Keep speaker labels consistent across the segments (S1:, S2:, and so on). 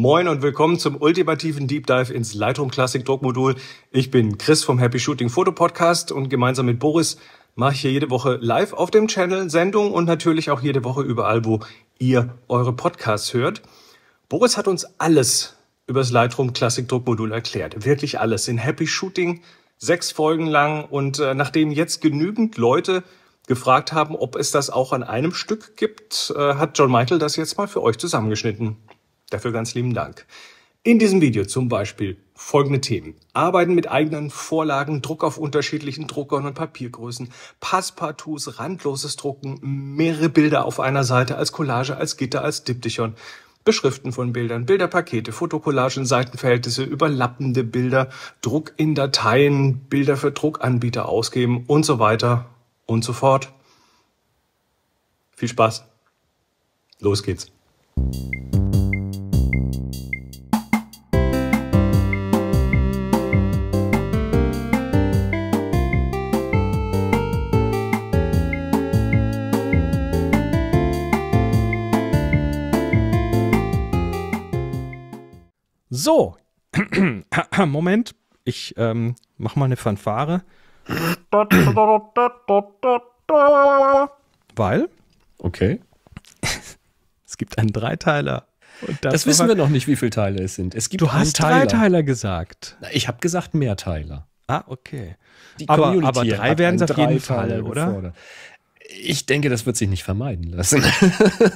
S1: Moin und willkommen zum ultimativen Deep Dive ins Lightroom Classic Druckmodul. Ich bin Chris vom Happy Shooting Foto Podcast und gemeinsam mit Boris mache ich hier jede Woche live auf dem Channel Sendung und natürlich auch jede Woche überall, wo ihr eure Podcasts hört. Boris hat uns alles über das Lightroom Classic Druckmodul erklärt. Wirklich alles. In Happy Shooting sechs Folgen lang und äh, nachdem jetzt genügend Leute gefragt haben, ob es das auch an einem Stück gibt, äh, hat John Michael das jetzt mal für euch zusammengeschnitten. Dafür ganz lieben Dank. In diesem Video zum Beispiel folgende Themen. Arbeiten mit eigenen Vorlagen, Druck auf unterschiedlichen Druckern und Papiergrößen, Passpartouts, randloses Drucken, mehrere Bilder auf einer Seite als Collage, als Gitter, als Diptychon, Beschriften von Bildern, Bilderpakete, Fotokollagen, Seitenverhältnisse, überlappende Bilder, Druck in Dateien, Bilder für Druckanbieter ausgeben und so weiter und so fort. Viel Spaß. Los geht's. So. Moment. Ich ähm, mach mal eine Fanfare.
S2: Weil. Okay. es gibt einen Dreiteiler. das, das wissen wir noch nicht, wie viele Teile es sind. Es gibt du hast Teiler. Dreiteiler gesagt. ich habe gesagt Mehrteiler. Ah, okay. aber, aber drei werden es auf jeden Fall, oder? Gefordert. Ich denke, das wird sich nicht vermeiden lassen.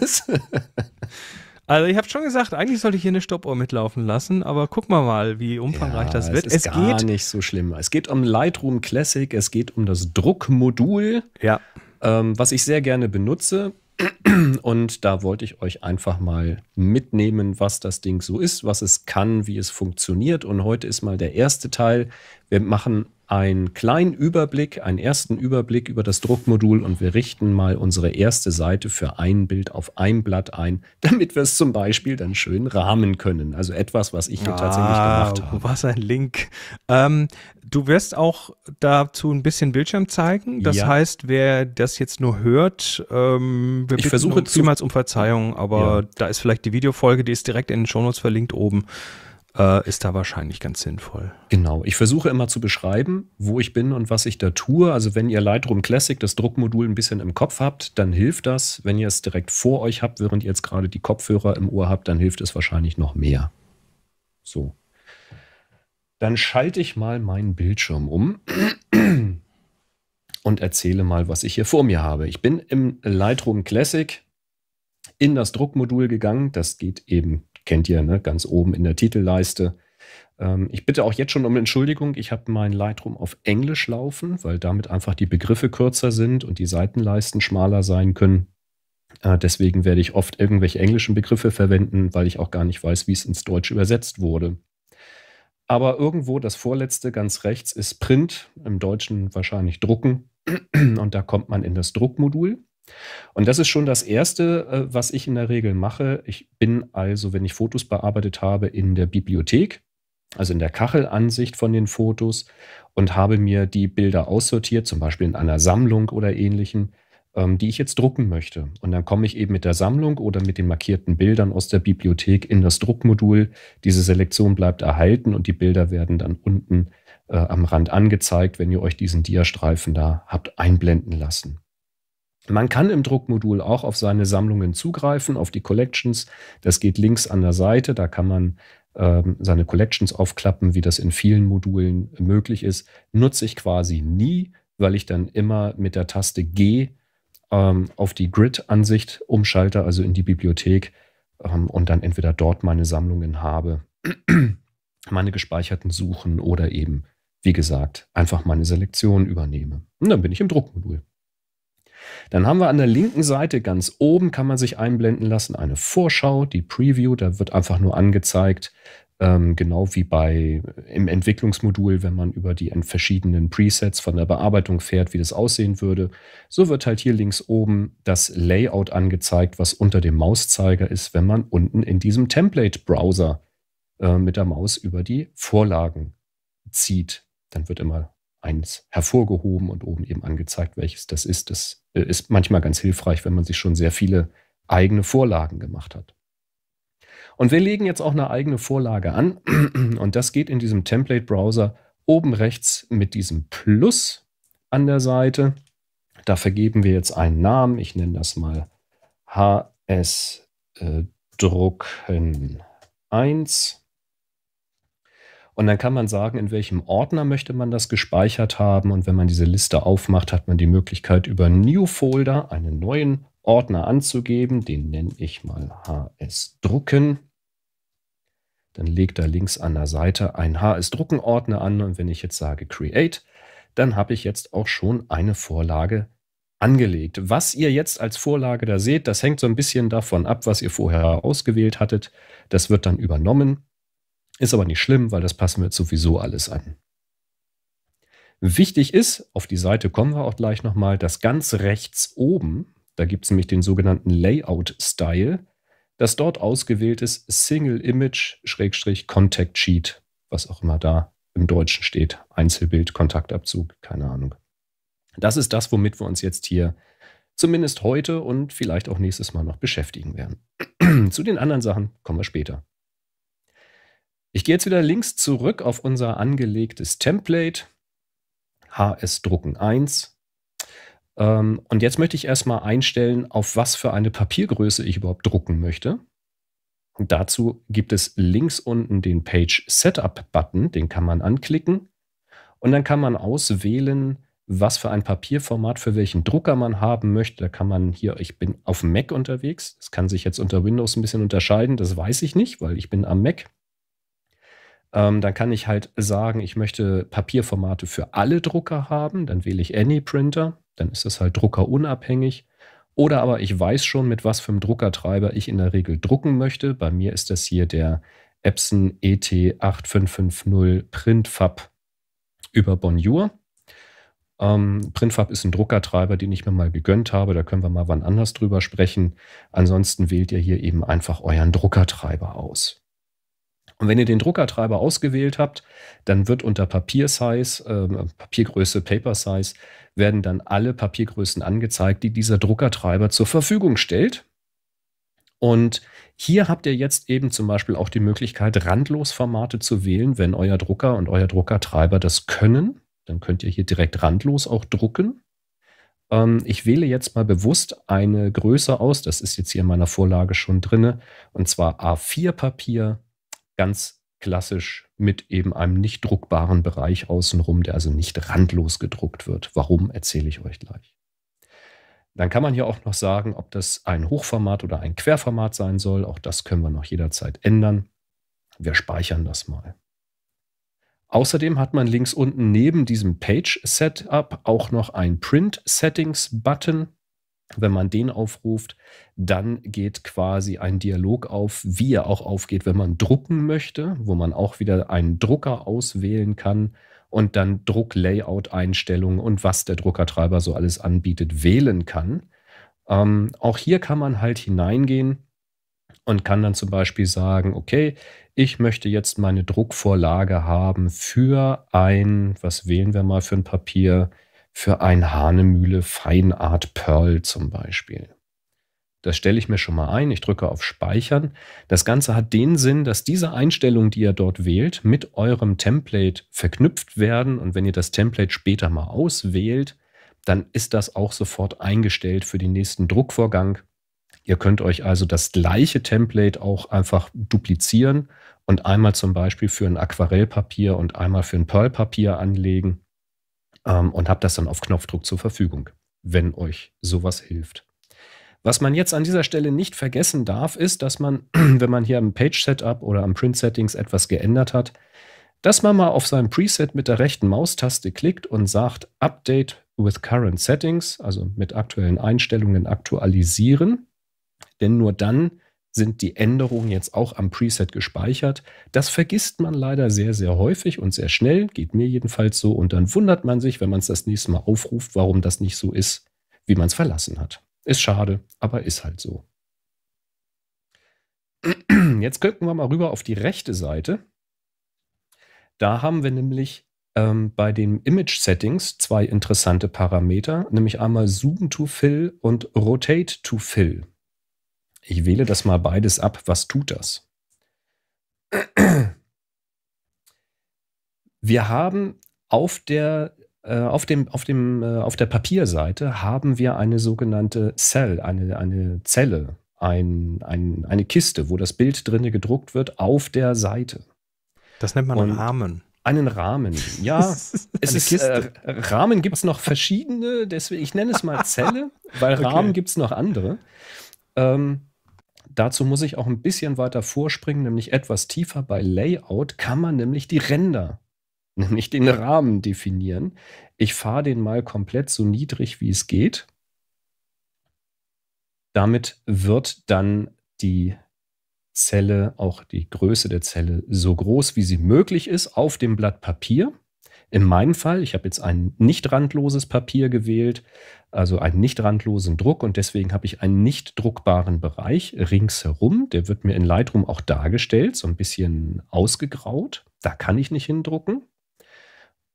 S1: Also ich habe schon gesagt, eigentlich sollte ich hier eine Stoppuhr mitlaufen lassen, aber guck mal mal, wie umfangreich ja, das wird. Es ist es gar geht
S2: nicht so schlimm. Es geht um Lightroom Classic, es geht um das Druckmodul, ja. ähm, was ich sehr gerne benutze. Und da wollte ich euch einfach mal mitnehmen, was das Ding so ist, was es kann, wie es funktioniert. Und heute ist mal der erste Teil. Wir machen einen kleinen Überblick, einen ersten Überblick über das Druckmodul und wir richten mal unsere erste Seite für ein Bild auf ein Blatt ein, damit wir es zum Beispiel dann schön rahmen können. Also etwas, was ich hier ah, tatsächlich gemacht habe. Was ein Link. Ähm,
S1: du wirst auch dazu ein bisschen Bildschirm zeigen. Das ja. heißt, wer das jetzt nur hört, ähm, wir ich versuche um, vielmals um Verzeihung, aber ja. da ist vielleicht die Videofolge, die ist direkt
S2: in den Shownotes verlinkt oben äh, ist da wahrscheinlich ganz sinnvoll. Genau. Ich versuche immer zu beschreiben, wo ich bin und was ich da tue. Also wenn ihr Lightroom Classic, das Druckmodul, ein bisschen im Kopf habt, dann hilft das. Wenn ihr es direkt vor euch habt, während ihr jetzt gerade die Kopfhörer im Ohr habt, dann hilft es wahrscheinlich noch mehr. So. Dann schalte ich mal meinen Bildschirm um. und erzähle mal, was ich hier vor mir habe. Ich bin im Lightroom Classic in das Druckmodul gegangen. Das geht eben Kennt ihr, ne? ganz oben in der Titelleiste. Ähm, ich bitte auch jetzt schon um Entschuldigung. Ich habe mein Lightroom auf Englisch laufen, weil damit einfach die Begriffe kürzer sind und die Seitenleisten schmaler sein können. Äh, deswegen werde ich oft irgendwelche englischen Begriffe verwenden, weil ich auch gar nicht weiß, wie es ins Deutsche übersetzt wurde. Aber irgendwo das vorletzte ganz rechts ist Print, im Deutschen wahrscheinlich Drucken. Und da kommt man in das Druckmodul. Und das ist schon das Erste, äh, was ich in der Regel mache. Ich bin also, wenn ich Fotos bearbeitet habe, in der Bibliothek, also in der Kachelansicht von den Fotos und habe mir die Bilder aussortiert, zum Beispiel in einer Sammlung oder ähnlichen, ähm, die ich jetzt drucken möchte. Und dann komme ich eben mit der Sammlung oder mit den markierten Bildern aus der Bibliothek in das Druckmodul. Diese Selektion bleibt erhalten und die Bilder werden dann unten äh, am Rand angezeigt, wenn ihr euch diesen Diastreifen da habt einblenden lassen. Man kann im Druckmodul auch auf seine Sammlungen zugreifen, auf die Collections. Das geht links an der Seite. Da kann man ähm, seine Collections aufklappen, wie das in vielen Modulen möglich ist. Nutze ich quasi nie, weil ich dann immer mit der Taste G ähm, auf die Grid-Ansicht umschalte, also in die Bibliothek ähm, und dann entweder dort meine Sammlungen habe, meine gespeicherten Suchen oder eben, wie gesagt, einfach meine Selektion übernehme. Und dann bin ich im Druckmodul. Dann haben wir an der linken Seite ganz oben, kann man sich einblenden lassen, eine Vorschau, die Preview. Da wird einfach nur angezeigt, ähm, genau wie bei äh, im Entwicklungsmodul, wenn man über die verschiedenen Presets von der Bearbeitung fährt, wie das aussehen würde. So wird halt hier links oben das Layout angezeigt, was unter dem Mauszeiger ist, wenn man unten in diesem Template-Browser äh, mit der Maus über die Vorlagen zieht. Dann wird immer eins hervorgehoben und oben eben angezeigt, welches das ist. Das äh, ist manchmal ganz hilfreich, wenn man sich schon sehr viele eigene Vorlagen gemacht hat. Und wir legen jetzt auch eine eigene Vorlage an und das geht in diesem Template-Browser oben rechts mit diesem Plus an der Seite. Da vergeben wir jetzt einen Namen. Ich nenne das mal HS äh, Drucken 1. Und dann kann man sagen, in welchem Ordner möchte man das gespeichert haben. Und wenn man diese Liste aufmacht, hat man die Möglichkeit, über New Folder einen neuen Ordner anzugeben. Den nenne ich mal HS Drucken. Dann legt da links an der Seite ein HS Drucken Ordner an. Und wenn ich jetzt sage Create, dann habe ich jetzt auch schon eine Vorlage angelegt. Was ihr jetzt als Vorlage da seht, das hängt so ein bisschen davon ab, was ihr vorher ausgewählt hattet. Das wird dann übernommen. Ist aber nicht schlimm, weil das passen wir jetzt sowieso alles an. Wichtig ist, auf die Seite kommen wir auch gleich nochmal, dass ganz rechts oben, da gibt es nämlich den sogenannten Layout-Style, dass dort ausgewählt ist Single Image-Contact Schrägstrich Sheet, was auch immer da im Deutschen steht. Einzelbild, Kontaktabzug, keine Ahnung. Das ist das, womit wir uns jetzt hier zumindest heute und vielleicht auch nächstes Mal noch beschäftigen werden. Zu den anderen Sachen kommen wir später. Ich gehe jetzt wieder links zurück auf unser angelegtes Template, HS Drucken 1. Ähm, und jetzt möchte ich erstmal einstellen, auf was für eine Papiergröße ich überhaupt drucken möchte. Und dazu gibt es links unten den Page Setup Button, den kann man anklicken. Und dann kann man auswählen, was für ein Papierformat für welchen Drucker man haben möchte. Da kann man hier, ich bin auf Mac unterwegs. Das kann sich jetzt unter Windows ein bisschen unterscheiden. Das weiß ich nicht, weil ich bin am Mac. Ähm, dann kann ich halt sagen, ich möchte Papierformate für alle Drucker haben. Dann wähle ich Any Printer, Dann ist das halt druckerunabhängig. Oder aber ich weiß schon, mit was für einem Druckertreiber ich in der Regel drucken möchte. Bei mir ist das hier der Epson ET8550 PrintFab über Bonjour. Ähm, PrintFab ist ein Druckertreiber, den ich mir mal gegönnt habe. Da können wir mal wann anders drüber sprechen. Ansonsten wählt ihr hier eben einfach euren Druckertreiber aus. Und wenn ihr den Druckertreiber ausgewählt habt, dann wird unter Papiersize, äh, Papiergröße, Paper Size, werden dann alle Papiergrößen angezeigt, die dieser Druckertreiber zur Verfügung stellt. Und hier habt ihr jetzt eben zum Beispiel auch die Möglichkeit, randlos Formate zu wählen, wenn euer Drucker und euer Druckertreiber das können. Dann könnt ihr hier direkt randlos auch drucken. Ähm, ich wähle jetzt mal bewusst eine Größe aus, das ist jetzt hier in meiner Vorlage schon drin, und zwar A4-Papier ganz klassisch mit eben einem nicht druckbaren Bereich außenrum, der also nicht randlos gedruckt wird. Warum, erzähle ich euch gleich. Dann kann man hier auch noch sagen, ob das ein Hochformat oder ein Querformat sein soll. Auch das können wir noch jederzeit ändern. Wir speichern das mal. Außerdem hat man links unten neben diesem Page Setup auch noch einen Print Settings Button. Wenn man den aufruft, dann geht quasi ein Dialog auf, wie er auch aufgeht, wenn man drucken möchte, wo man auch wieder einen Drucker auswählen kann und dann drucklayout einstellungen und was der Druckertreiber so alles anbietet, wählen kann. Ähm, auch hier kann man halt hineingehen und kann dann zum Beispiel sagen, okay, ich möchte jetzt meine Druckvorlage haben für ein, was wählen wir mal für ein Papier, für ein Hahnemühle Feinart Pearl zum Beispiel. Das stelle ich mir schon mal ein. Ich drücke auf Speichern. Das Ganze hat den Sinn, dass diese Einstellungen, die ihr dort wählt, mit eurem Template verknüpft werden. Und wenn ihr das Template später mal auswählt, dann ist das auch sofort eingestellt für den nächsten Druckvorgang. Ihr könnt euch also das gleiche Template auch einfach duplizieren und einmal zum Beispiel für ein Aquarellpapier und einmal für ein Pearlpapier anlegen ähm, und habt das dann auf Knopfdruck zur Verfügung, wenn euch sowas hilft. Was man jetzt an dieser Stelle nicht vergessen darf, ist, dass man, wenn man hier am Page-Setup oder am Print-Settings etwas geändert hat, dass man mal auf seinem Preset mit der rechten Maustaste klickt und sagt Update with Current Settings, also mit aktuellen Einstellungen aktualisieren. Denn nur dann sind die Änderungen jetzt auch am Preset gespeichert. Das vergisst man leider sehr, sehr häufig und sehr schnell, geht mir jedenfalls so. Und dann wundert man sich, wenn man es das nächste Mal aufruft, warum das nicht so ist, wie man es verlassen hat. Ist schade, aber ist halt so. Jetzt gucken wir mal rüber auf die rechte Seite. Da haben wir nämlich ähm, bei den Image Settings zwei interessante Parameter, nämlich einmal Zoom to Fill und Rotate to Fill. Ich wähle das mal beides ab. Was tut das? Wir haben auf der, äh, auf dem, auf, dem, äh, auf der Papierseite haben wir eine sogenannte Cell, eine, eine Zelle, ein, ein, eine Kiste, wo das Bild drinne gedruckt wird auf der Seite. Das nennt man einen Rahmen. Einen Rahmen, ja. es ist, äh, Rahmen gibt es noch verschiedene, deswegen, ich nenne es mal Zelle, weil okay. Rahmen gibt es noch andere. Ähm, Dazu muss ich auch ein bisschen weiter vorspringen, nämlich etwas tiefer. Bei Layout kann man nämlich die Ränder, nämlich den Rahmen definieren. Ich fahre den mal komplett so niedrig, wie es geht. Damit wird dann die Zelle, auch die Größe der Zelle, so groß wie sie möglich ist auf dem Blatt Papier. In meinem Fall, ich habe jetzt ein nicht randloses Papier gewählt, also einen nicht randlosen Druck und deswegen habe ich einen nicht druckbaren Bereich ringsherum. Der wird mir in Lightroom auch dargestellt, so ein bisschen ausgegraut. Da kann ich nicht hindrucken.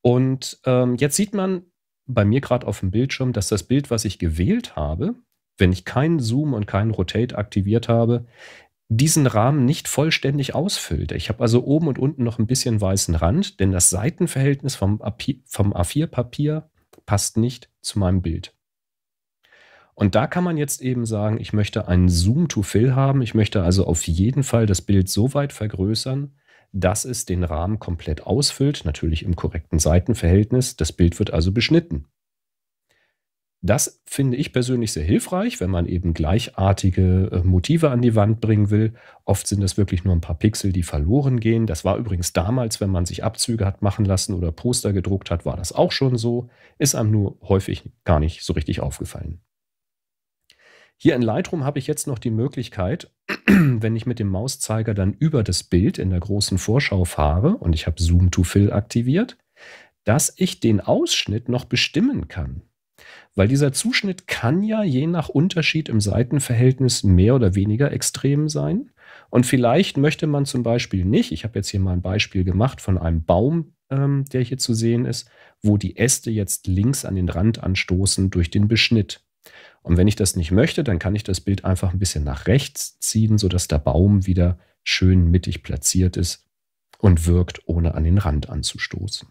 S2: Und ähm, jetzt sieht man bei mir gerade auf dem Bildschirm, dass das Bild, was ich gewählt habe, wenn ich keinen Zoom und keinen Rotate aktiviert habe, diesen Rahmen nicht vollständig ausfüllt. Ich habe also oben und unten noch ein bisschen weißen Rand, denn das Seitenverhältnis vom A4-Papier passt nicht zu meinem Bild. Und da kann man jetzt eben sagen, ich möchte einen Zoom-to-Fill haben. Ich möchte also auf jeden Fall das Bild so weit vergrößern, dass es den Rahmen komplett ausfüllt, natürlich im korrekten Seitenverhältnis. Das Bild wird also beschnitten. Das finde ich persönlich sehr hilfreich, wenn man eben gleichartige äh, Motive an die Wand bringen will. Oft sind das wirklich nur ein paar Pixel, die verloren gehen. Das war übrigens damals, wenn man sich Abzüge hat machen lassen oder Poster gedruckt hat, war das auch schon so. Ist einem nur häufig gar nicht so richtig aufgefallen. Hier in Lightroom habe ich jetzt noch die Möglichkeit, wenn ich mit dem Mauszeiger dann über das Bild in der großen Vorschau fahre und ich habe Zoom to Fill aktiviert, dass ich den Ausschnitt noch bestimmen kann. Weil dieser Zuschnitt kann ja je nach Unterschied im Seitenverhältnis mehr oder weniger extrem sein. Und vielleicht möchte man zum Beispiel nicht, ich habe jetzt hier mal ein Beispiel gemacht von einem Baum, ähm, der hier zu sehen ist, wo die Äste jetzt links an den Rand anstoßen durch den Beschnitt. Und wenn ich das nicht möchte, dann kann ich das Bild einfach ein bisschen nach rechts ziehen, sodass der Baum wieder schön mittig platziert ist und wirkt, ohne an den Rand anzustoßen.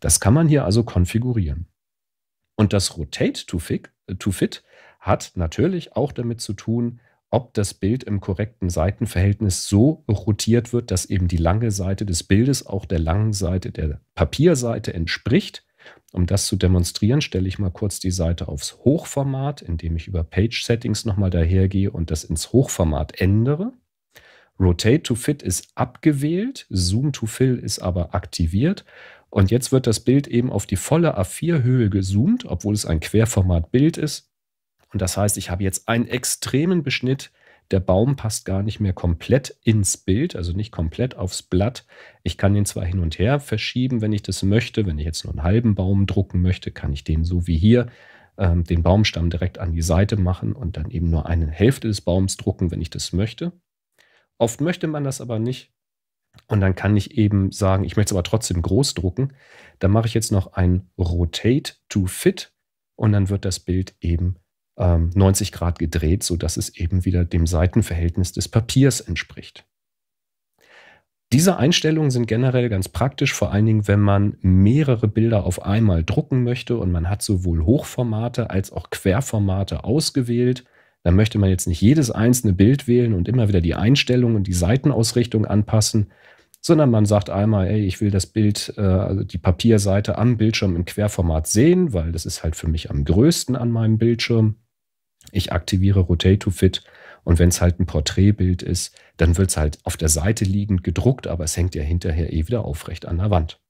S2: Das kann man hier also konfigurieren. Und das Rotate to Fit, to fit hat natürlich auch damit zu tun, ob das Bild im korrekten Seitenverhältnis so rotiert wird, dass eben die lange Seite des Bildes auch der langen Seite der Papierseite entspricht. Um das zu demonstrieren, stelle ich mal kurz die Seite aufs Hochformat, indem ich über Page Settings nochmal dahergehe und das ins Hochformat ändere. Rotate to Fit ist abgewählt, Zoom to Fill ist aber aktiviert und jetzt wird das Bild eben auf die volle A4-Höhe gezoomt, obwohl es ein Querformat-Bild ist. Und das heißt, ich habe jetzt einen extremen Beschnitt. Der Baum passt gar nicht mehr komplett ins Bild, also nicht komplett aufs Blatt. Ich kann ihn zwar hin und her verschieben, wenn ich das möchte. Wenn ich jetzt nur einen halben Baum drucken möchte, kann ich den so wie hier ähm, den Baumstamm direkt an die Seite machen und dann eben nur eine Hälfte des Baums drucken, wenn ich das möchte. Oft möchte man das aber nicht. Und dann kann ich eben sagen, ich möchte es aber trotzdem groß drucken. Dann mache ich jetzt noch ein Rotate to Fit und dann wird das Bild eben ähm, 90 Grad gedreht, sodass es eben wieder dem Seitenverhältnis des Papiers entspricht. Diese Einstellungen sind generell ganz praktisch, vor allen Dingen, wenn man mehrere Bilder auf einmal drucken möchte und man hat sowohl Hochformate als auch Querformate ausgewählt dann möchte man jetzt nicht jedes einzelne Bild wählen und immer wieder die Einstellung und die Seitenausrichtung anpassen, sondern man sagt einmal, ey, ich will das Bild, äh, also die Papierseite am Bildschirm im Querformat sehen, weil das ist halt für mich am größten an meinem Bildschirm. Ich aktiviere Rotate to Fit und wenn es halt ein Porträtbild ist, dann wird es halt auf der Seite liegend gedruckt, aber es hängt ja hinterher eh wieder aufrecht an der Wand.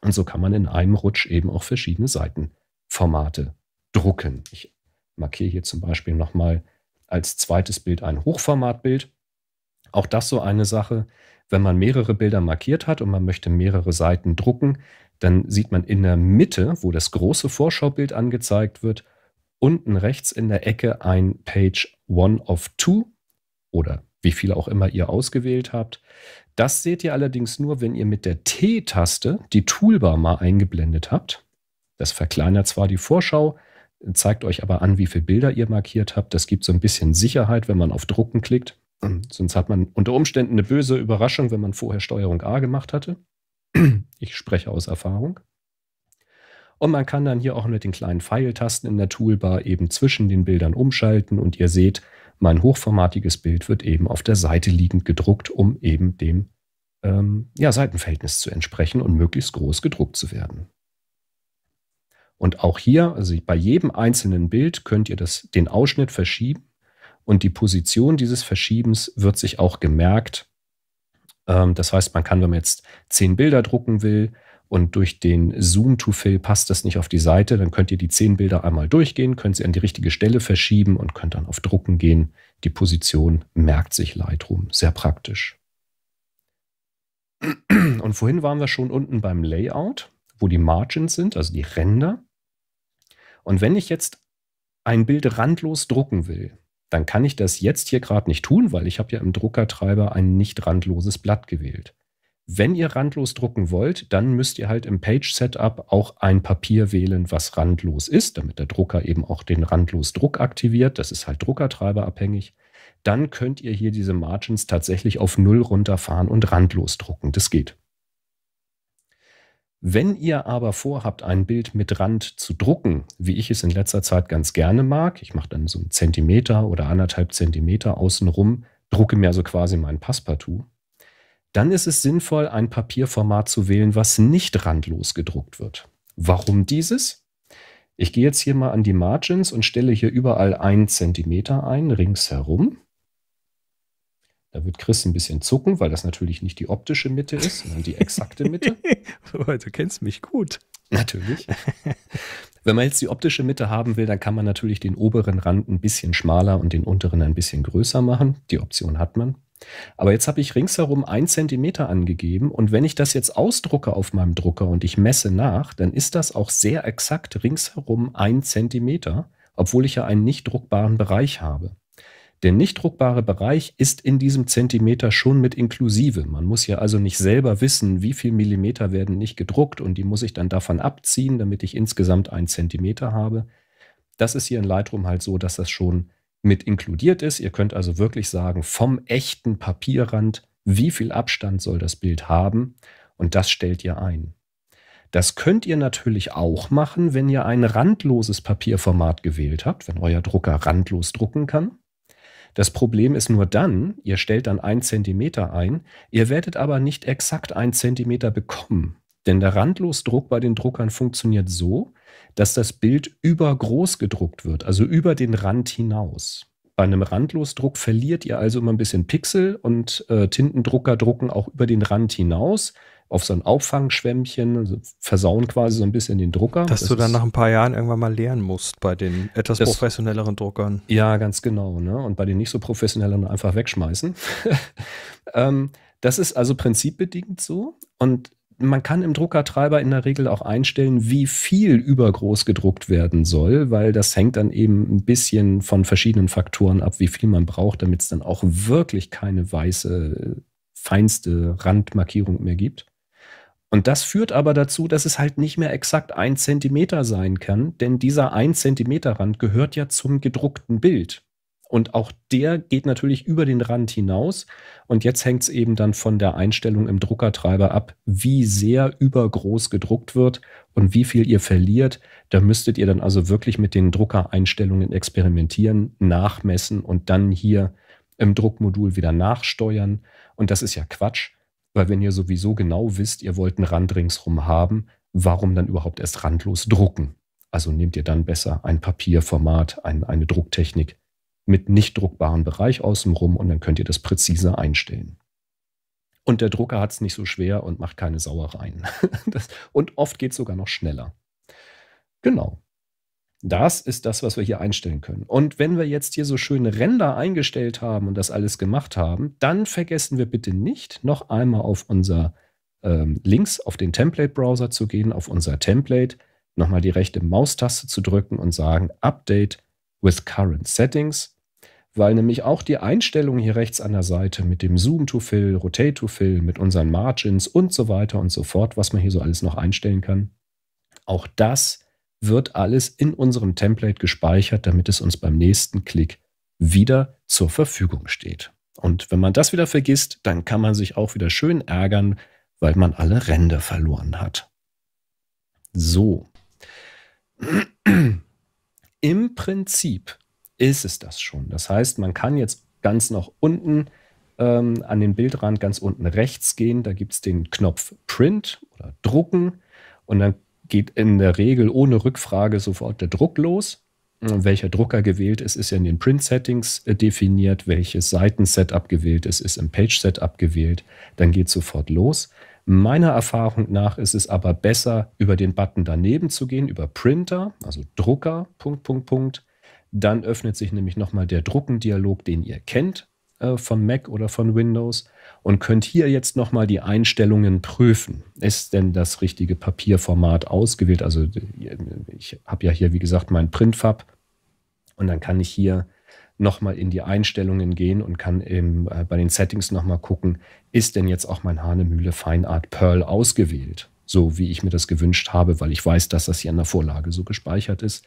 S2: Und so kann man in einem Rutsch eben auch verschiedene Seitenformate drucken. Ich Markiere hier zum Beispiel nochmal als zweites Bild ein Hochformatbild. Auch das so eine Sache. Wenn man mehrere Bilder markiert hat und man möchte mehrere Seiten drucken, dann sieht man in der Mitte, wo das große Vorschaubild angezeigt wird, unten rechts in der Ecke ein Page One of Two oder wie viele auch immer ihr ausgewählt habt. Das seht ihr allerdings nur, wenn ihr mit der T-Taste die Toolbar mal eingeblendet habt. Das verkleinert zwar die Vorschau, zeigt euch aber an, wie viele Bilder ihr markiert habt. Das gibt so ein bisschen Sicherheit, wenn man auf Drucken klickt. Sonst hat man unter Umständen eine böse Überraschung, wenn man vorher Steuerung A gemacht hatte. Ich spreche aus Erfahrung. Und man kann dann hier auch mit den kleinen Pfeiltasten in der Toolbar eben zwischen den Bildern umschalten und ihr seht, mein hochformatiges Bild wird eben auf der Seite liegend gedruckt, um eben dem ähm, ja, Seitenverhältnis zu entsprechen und möglichst groß gedruckt zu werden. Und auch hier, also bei jedem einzelnen Bild, könnt ihr das, den Ausschnitt verschieben. Und die Position dieses Verschiebens wird sich auch gemerkt. Ähm, das heißt, man kann, wenn man jetzt zehn Bilder drucken will und durch den Zoom-to-Fill passt das nicht auf die Seite, dann könnt ihr die zehn Bilder einmal durchgehen, könnt sie an die richtige Stelle verschieben und könnt dann auf Drucken gehen. Die Position merkt sich Lightroom. Sehr praktisch. Und vorhin waren wir schon unten beim Layout, wo die Margins sind, also die Ränder. Und wenn ich jetzt ein Bild randlos drucken will, dann kann ich das jetzt hier gerade nicht tun, weil ich habe ja im Druckertreiber ein nicht randloses Blatt gewählt. Wenn ihr randlos drucken wollt, dann müsst ihr halt im Page Setup auch ein Papier wählen, was randlos ist, damit der Drucker eben auch den randlos Druck aktiviert. Das ist halt Druckertreiber abhängig. Dann könnt ihr hier diese Margins tatsächlich auf Null runterfahren und randlos drucken. Das geht. Wenn ihr aber vorhabt, ein Bild mit Rand zu drucken, wie ich es in letzter Zeit ganz gerne mag, ich mache dann so einen Zentimeter oder anderthalb Zentimeter außenrum, drucke mir also quasi mein Passepartout, dann ist es sinnvoll, ein Papierformat zu wählen, was nicht randlos gedruckt wird. Warum dieses? Ich gehe jetzt hier mal an die Margins und stelle hier überall einen Zentimeter ein, ringsherum. Da wird Chris ein bisschen zucken, weil das natürlich nicht die optische Mitte ist, sondern die exakte Mitte. du kennst mich gut. Natürlich. Wenn man jetzt die optische Mitte haben will, dann kann man natürlich den oberen Rand ein bisschen schmaler und den unteren ein bisschen größer machen. Die Option hat man. Aber jetzt habe ich ringsherum 1 cm angegeben und wenn ich das jetzt ausdrucke auf meinem Drucker und ich messe nach, dann ist das auch sehr exakt ringsherum 1 cm, obwohl ich ja einen nicht druckbaren Bereich habe. Der nicht druckbare Bereich ist in diesem Zentimeter schon mit inklusive. Man muss ja also nicht selber wissen, wie viel Millimeter werden nicht gedruckt und die muss ich dann davon abziehen, damit ich insgesamt einen Zentimeter habe. Das ist hier in Lightroom halt so, dass das schon mit inkludiert ist. Ihr könnt also wirklich sagen, vom echten Papierrand, wie viel Abstand soll das Bild haben und das stellt ihr ein. Das könnt ihr natürlich auch machen, wenn ihr ein randloses Papierformat gewählt habt, wenn euer Drucker randlos drucken kann. Das Problem ist nur dann, ihr stellt dann ein Zentimeter ein, ihr werdet aber nicht exakt ein Zentimeter bekommen. Denn der Randlosdruck bei den Druckern funktioniert so, dass das Bild übergroß gedruckt wird, also über den Rand hinaus. Bei einem Randlosdruck verliert ihr also immer ein bisschen Pixel und äh, Tintendrucker drucken auch über den Rand hinaus auf so ein Auffangschwämmchen, also versauen quasi so ein bisschen den Drucker. Dass das du dann nach ein paar Jahren irgendwann mal lernen musst bei den etwas das,
S1: professionelleren Druckern.
S2: Ja, ganz genau. Ne? Und bei den nicht so professionelleren einfach wegschmeißen. ähm, das ist also prinzipbedingt so. Und man kann im Druckertreiber in der Regel auch einstellen, wie viel übergroß gedruckt werden soll, weil das hängt dann eben ein bisschen von verschiedenen Faktoren ab, wie viel man braucht, damit es dann auch wirklich keine weiße, feinste Randmarkierung mehr gibt. Und das führt aber dazu, dass es halt nicht mehr exakt ein Zentimeter sein kann, denn dieser ein Zentimeter Rand gehört ja zum gedruckten Bild. Und auch der geht natürlich über den Rand hinaus. Und jetzt hängt es eben dann von der Einstellung im Druckertreiber ab, wie sehr übergroß gedruckt wird und wie viel ihr verliert. Da müsstet ihr dann also wirklich mit den Druckereinstellungen experimentieren, nachmessen und dann hier im Druckmodul wieder nachsteuern. Und das ist ja Quatsch weil wenn ihr sowieso genau wisst, ihr wollt einen Rand ringsrum haben, warum dann überhaupt erst randlos drucken? Also nehmt ihr dann besser ein Papierformat, ein, eine Drucktechnik mit nicht druckbarem Bereich außenrum und dann könnt ihr das präzise einstellen. Und der Drucker hat es nicht so schwer und macht keine Sauereien. das, und oft geht es sogar noch schneller. Genau. Das ist das, was wir hier einstellen können. Und wenn wir jetzt hier so schöne Ränder eingestellt haben und das alles gemacht haben, dann vergessen wir bitte nicht, noch einmal auf unser ähm, links auf den Template-Browser zu gehen, auf unser Template, nochmal die rechte Maustaste zu drücken und sagen Update with Current Settings, weil nämlich auch die Einstellungen hier rechts an der Seite mit dem Zoom to Fill, Rotate to Fill, mit unseren Margins und so weiter und so fort, was man hier so alles noch einstellen kann, auch das ist wird alles in unserem Template gespeichert, damit es uns beim nächsten Klick wieder zur Verfügung steht. Und wenn man das wieder vergisst, dann kann man sich auch wieder schön ärgern, weil man alle Ränder verloren hat. So. Im Prinzip ist es das schon. Das heißt, man kann jetzt ganz nach unten ähm, an den Bildrand ganz unten rechts gehen. Da gibt es den Knopf Print oder Drucken. Und dann geht in der Regel ohne Rückfrage sofort der Druck los. Welcher Drucker gewählt ist, ist ja in den Print-Settings äh, definiert. Welches Seiten-Setup gewählt ist, ist im Page-Setup gewählt. Dann geht sofort los. Meiner Erfahrung nach ist es aber besser, über den Button daneben zu gehen, über Printer, also Drucker, Punkt, Punkt, Punkt. Dann öffnet sich nämlich nochmal der Druckendialog, den ihr kennt äh, vom Mac oder von Windows und könnt hier jetzt nochmal die Einstellungen prüfen. Ist denn das richtige Papierformat ausgewählt? Also ich habe ja hier, wie gesagt, mein Printfab und dann kann ich hier nochmal in die Einstellungen gehen und kann im, äh, bei den Settings nochmal gucken, ist denn jetzt auch mein Hahnemühle Fine Art Pearl ausgewählt? So wie ich mir das gewünscht habe, weil ich weiß, dass das hier in der Vorlage so gespeichert ist.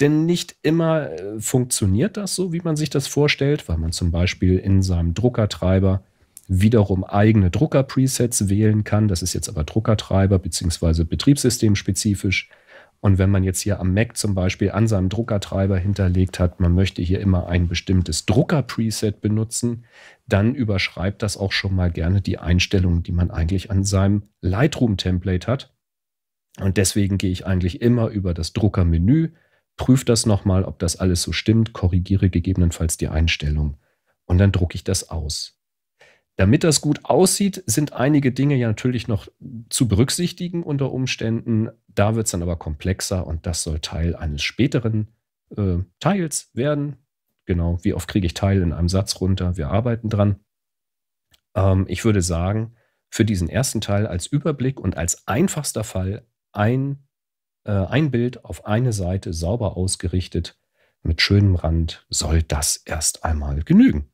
S2: Denn nicht immer äh, funktioniert das so, wie man sich das vorstellt, weil man zum Beispiel in seinem Druckertreiber wiederum eigene Drucker-Presets wählen kann. Das ist jetzt aber Druckertreiber bzw. betriebssystemspezifisch. Und wenn man jetzt hier am Mac zum Beispiel an seinem Druckertreiber hinterlegt hat, man möchte hier immer ein bestimmtes Drucker-Preset benutzen, dann überschreibt das auch schon mal gerne die Einstellungen, die man eigentlich an seinem Lightroom-Template hat. Und deswegen gehe ich eigentlich immer über das Drucker-Menü, prüfe das nochmal, ob das alles so stimmt, korrigiere gegebenenfalls die Einstellung und dann drucke ich das aus. Damit das gut aussieht, sind einige Dinge ja natürlich noch zu berücksichtigen unter Umständen. Da wird es dann aber komplexer und das soll Teil eines späteren äh, Teils werden. Genau, wie oft kriege ich Teil in einem Satz runter? Wir arbeiten dran. Ähm, ich würde sagen, für diesen ersten Teil als Überblick und als einfachster Fall ein äh, ein Bild auf eine Seite sauber ausgerichtet mit schönem Rand, soll das erst einmal genügen.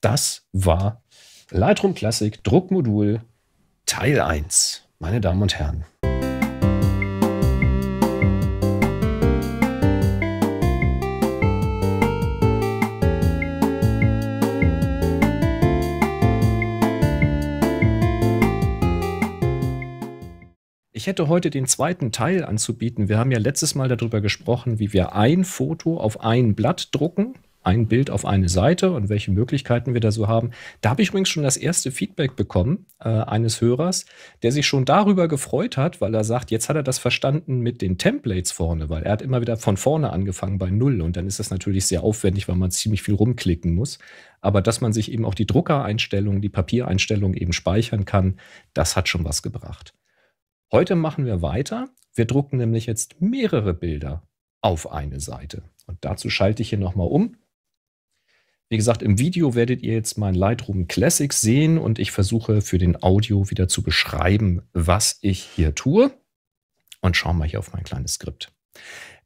S2: Das war Lightroom Classic Druckmodul Teil 1, meine Damen und Herren. ich hätte heute den zweiten Teil anzubieten. Wir haben ja letztes Mal darüber gesprochen, wie wir ein Foto auf ein Blatt drucken, ein Bild auf eine Seite und welche Möglichkeiten wir da so haben. Da habe ich übrigens schon das erste Feedback bekommen äh, eines Hörers, der sich schon darüber gefreut hat, weil er sagt, jetzt hat er das verstanden mit den Templates vorne, weil er hat immer wieder von vorne angefangen bei Null und dann ist das natürlich sehr aufwendig, weil man ziemlich viel rumklicken muss. Aber dass man sich eben auch die Druckereinstellungen, die Papiereinstellungen eben speichern kann, das hat schon was gebracht. Heute machen wir weiter. Wir drucken nämlich jetzt mehrere Bilder auf eine Seite. Und dazu schalte ich hier nochmal um. Wie gesagt, im Video werdet ihr jetzt mein Lightroom Classic sehen und ich versuche für den Audio wieder zu beschreiben, was ich hier tue. Und schauen wir hier auf mein kleines Skript.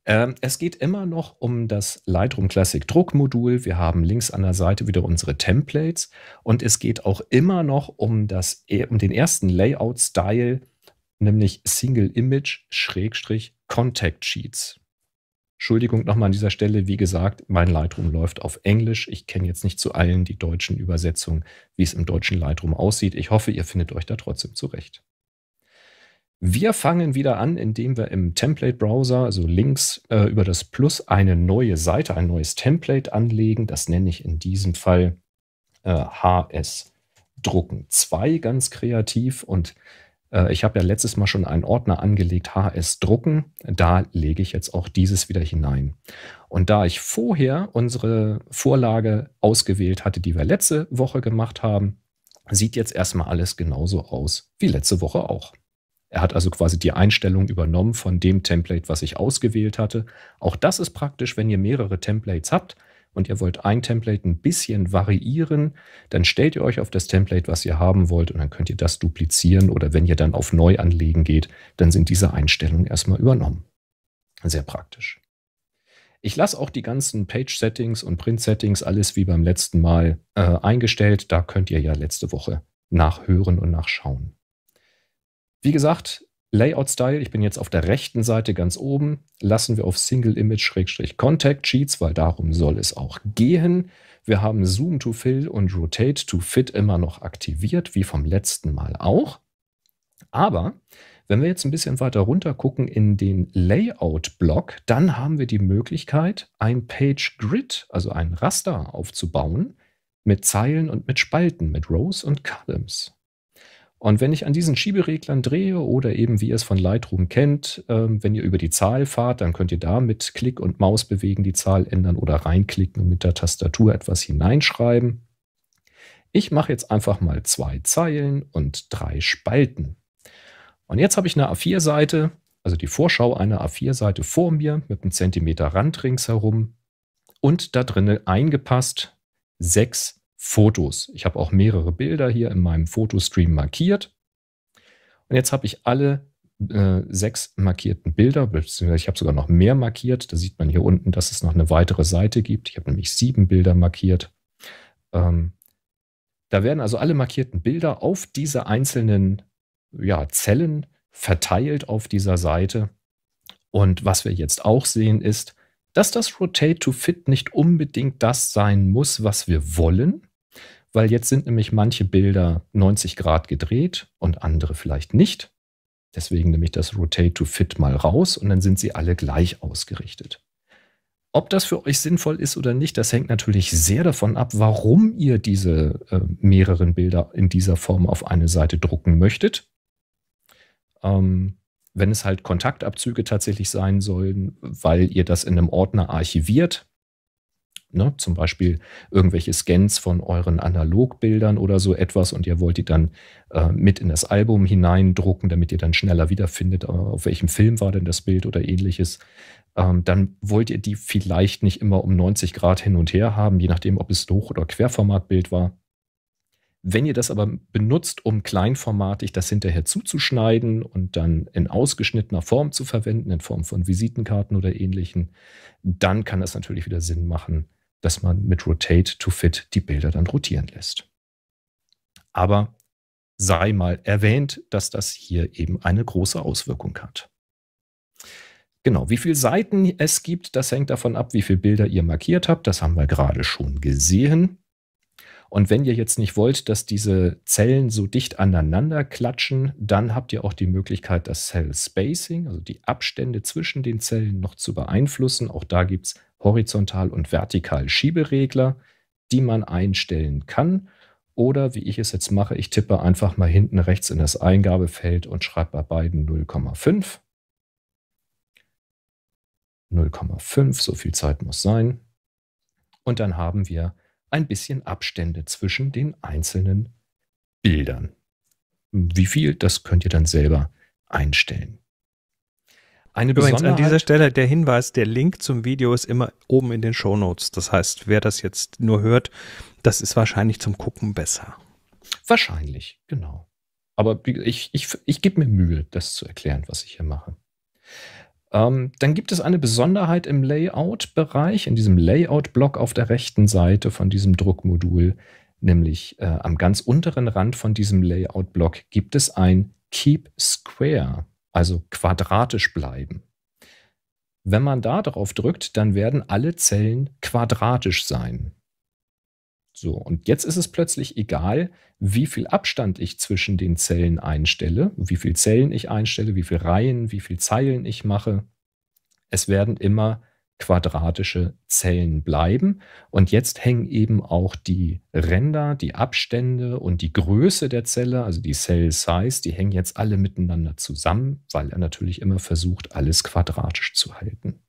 S2: Ähm, es geht immer noch um das Lightroom Classic Druckmodul. Wir haben links an der Seite wieder unsere Templates und es geht auch immer noch um, das, eh, um den ersten Layout-Style, nämlich Single Image Schrägstrich Contact Sheets. Entschuldigung nochmal an dieser Stelle, wie gesagt, mein Lightroom läuft auf Englisch. Ich kenne jetzt nicht zu allen die deutschen Übersetzungen, wie es im deutschen Lightroom aussieht. Ich hoffe, ihr findet euch da trotzdem zurecht. Wir fangen wieder an, indem wir im Template-Browser, also links äh, über das Plus, eine neue Seite, ein neues Template anlegen. Das nenne ich in diesem Fall äh, HS Drucken 2 ganz kreativ und äh, ich habe ja letztes Mal schon einen Ordner angelegt, HS Drucken. Da lege ich jetzt auch dieses wieder hinein. Und da ich vorher unsere Vorlage ausgewählt hatte, die wir letzte Woche gemacht haben, sieht jetzt erstmal alles genauso aus wie letzte Woche auch. Er hat also quasi die Einstellung übernommen von dem Template, was ich ausgewählt hatte. Auch das ist praktisch, wenn ihr mehrere Templates habt, und ihr wollt ein Template ein bisschen variieren, dann stellt ihr euch auf das Template, was ihr haben wollt und dann könnt ihr das duplizieren oder wenn ihr dann auf Neu anlegen geht, dann sind diese Einstellungen erstmal übernommen. Sehr praktisch. Ich lasse auch die ganzen Page-Settings und Print-Settings alles wie beim letzten Mal äh, eingestellt. Da könnt ihr ja letzte Woche nachhören und nachschauen. Wie gesagt, Layout-Style, ich bin jetzt auf der rechten Seite ganz oben, lassen wir auf Single Image-Contact Sheets, weil darum soll es auch gehen. Wir haben Zoom to Fill und Rotate to Fit immer noch aktiviert, wie vom letzten Mal auch. Aber wenn wir jetzt ein bisschen weiter runter gucken in den Layout-Block, dann haben wir die Möglichkeit, ein Page Grid, also ein Raster aufzubauen mit Zeilen und mit Spalten, mit Rows und Columns. Und wenn ich an diesen Schiebereglern drehe oder eben, wie ihr es von Lightroom kennt, äh, wenn ihr über die Zahl fahrt, dann könnt ihr da mit Klick und Maus bewegen die Zahl ändern oder reinklicken und mit der Tastatur etwas hineinschreiben. Ich mache jetzt einfach mal zwei Zeilen und drei Spalten. Und jetzt habe ich eine A4-Seite, also die Vorschau einer A4-Seite vor mir mit einem Zentimeter Rand ringsherum und da drinne eingepasst sechs Fotos. Ich habe auch mehrere Bilder hier in meinem Fotostream markiert. Und jetzt habe ich alle äh, sechs markierten Bilder, beziehungsweise ich habe sogar noch mehr markiert. Da sieht man hier unten, dass es noch eine weitere Seite gibt. Ich habe nämlich sieben Bilder markiert. Ähm, da werden also alle markierten Bilder auf diese einzelnen ja, Zellen verteilt auf dieser Seite. Und was wir jetzt auch sehen ist, dass das Rotate to Fit nicht unbedingt das sein muss, was wir wollen weil jetzt sind nämlich manche Bilder 90 Grad gedreht und andere vielleicht nicht. Deswegen nehme ich das Rotate to Fit mal raus und dann sind sie alle gleich ausgerichtet. Ob das für euch sinnvoll ist oder nicht, das hängt natürlich sehr davon ab, warum ihr diese äh, mehreren Bilder in dieser Form auf eine Seite drucken möchtet. Ähm, wenn es halt Kontaktabzüge tatsächlich sein sollen, weil ihr das in einem Ordner archiviert, ne, zum Beispiel irgendwelche Scans von euren Analogbildern oder so etwas und ihr wollt die dann äh, mit in das Album hineindrucken, damit ihr dann schneller wiederfindet, äh, auf welchem Film war denn das Bild oder ähnliches, ähm, dann wollt ihr die vielleicht nicht immer um 90 Grad hin und her haben, je nachdem, ob es Hoch- oder Querformatbild war. Wenn ihr das aber benutzt, um kleinformatig das hinterher zuzuschneiden und dann in ausgeschnittener Form zu verwenden, in Form von Visitenkarten oder ähnlichen, dann kann das natürlich wieder Sinn machen, dass man mit Rotate to Fit die Bilder dann rotieren lässt. Aber sei mal erwähnt, dass das hier eben eine große Auswirkung hat. Genau, wie viele Seiten es gibt, das hängt davon ab, wie viele Bilder ihr markiert habt. Das haben wir gerade schon gesehen. Und wenn ihr jetzt nicht wollt, dass diese Zellen so dicht aneinander klatschen, dann habt ihr auch die Möglichkeit, das Cell Spacing, also die Abstände zwischen den Zellen noch zu beeinflussen. Auch da gibt es horizontal und vertikal Schieberegler, die man einstellen kann. Oder wie ich es jetzt mache, ich tippe einfach mal hinten rechts in das Eingabefeld und schreibe bei beiden 0,5. 0,5, so viel Zeit muss sein. Und dann haben wir ein bisschen Abstände zwischen den einzelnen Bildern. Wie viel, das könnt ihr dann selber einstellen.
S1: Eine Übrigens an dieser Stelle der Hinweis, der Link zum Video ist immer oben in den Show Notes. Das heißt, wer das jetzt nur hört, das ist wahrscheinlich zum Gucken besser.
S2: Wahrscheinlich, genau. Aber ich, ich, ich gebe mir Mühe, das zu erklären, was ich hier mache. Ähm, dann gibt es eine Besonderheit im Layout-Bereich, in diesem Layout-Block auf der rechten Seite von diesem Druckmodul, nämlich äh, am ganz unteren Rand von diesem Layout-Block gibt es ein Keep Square also quadratisch bleiben. Wenn man da drauf drückt, dann werden alle Zellen quadratisch sein. So, und jetzt ist es plötzlich egal, wie viel Abstand ich zwischen den Zellen einstelle, wie viele Zellen ich einstelle, wie viele Reihen, wie viele Zeilen ich mache. Es werden immer quadratische Zellen bleiben. Und jetzt hängen eben auch die Ränder, die Abstände und die Größe der Zelle, also die Cell Size, die hängen jetzt alle miteinander zusammen, weil er natürlich immer versucht, alles quadratisch zu halten.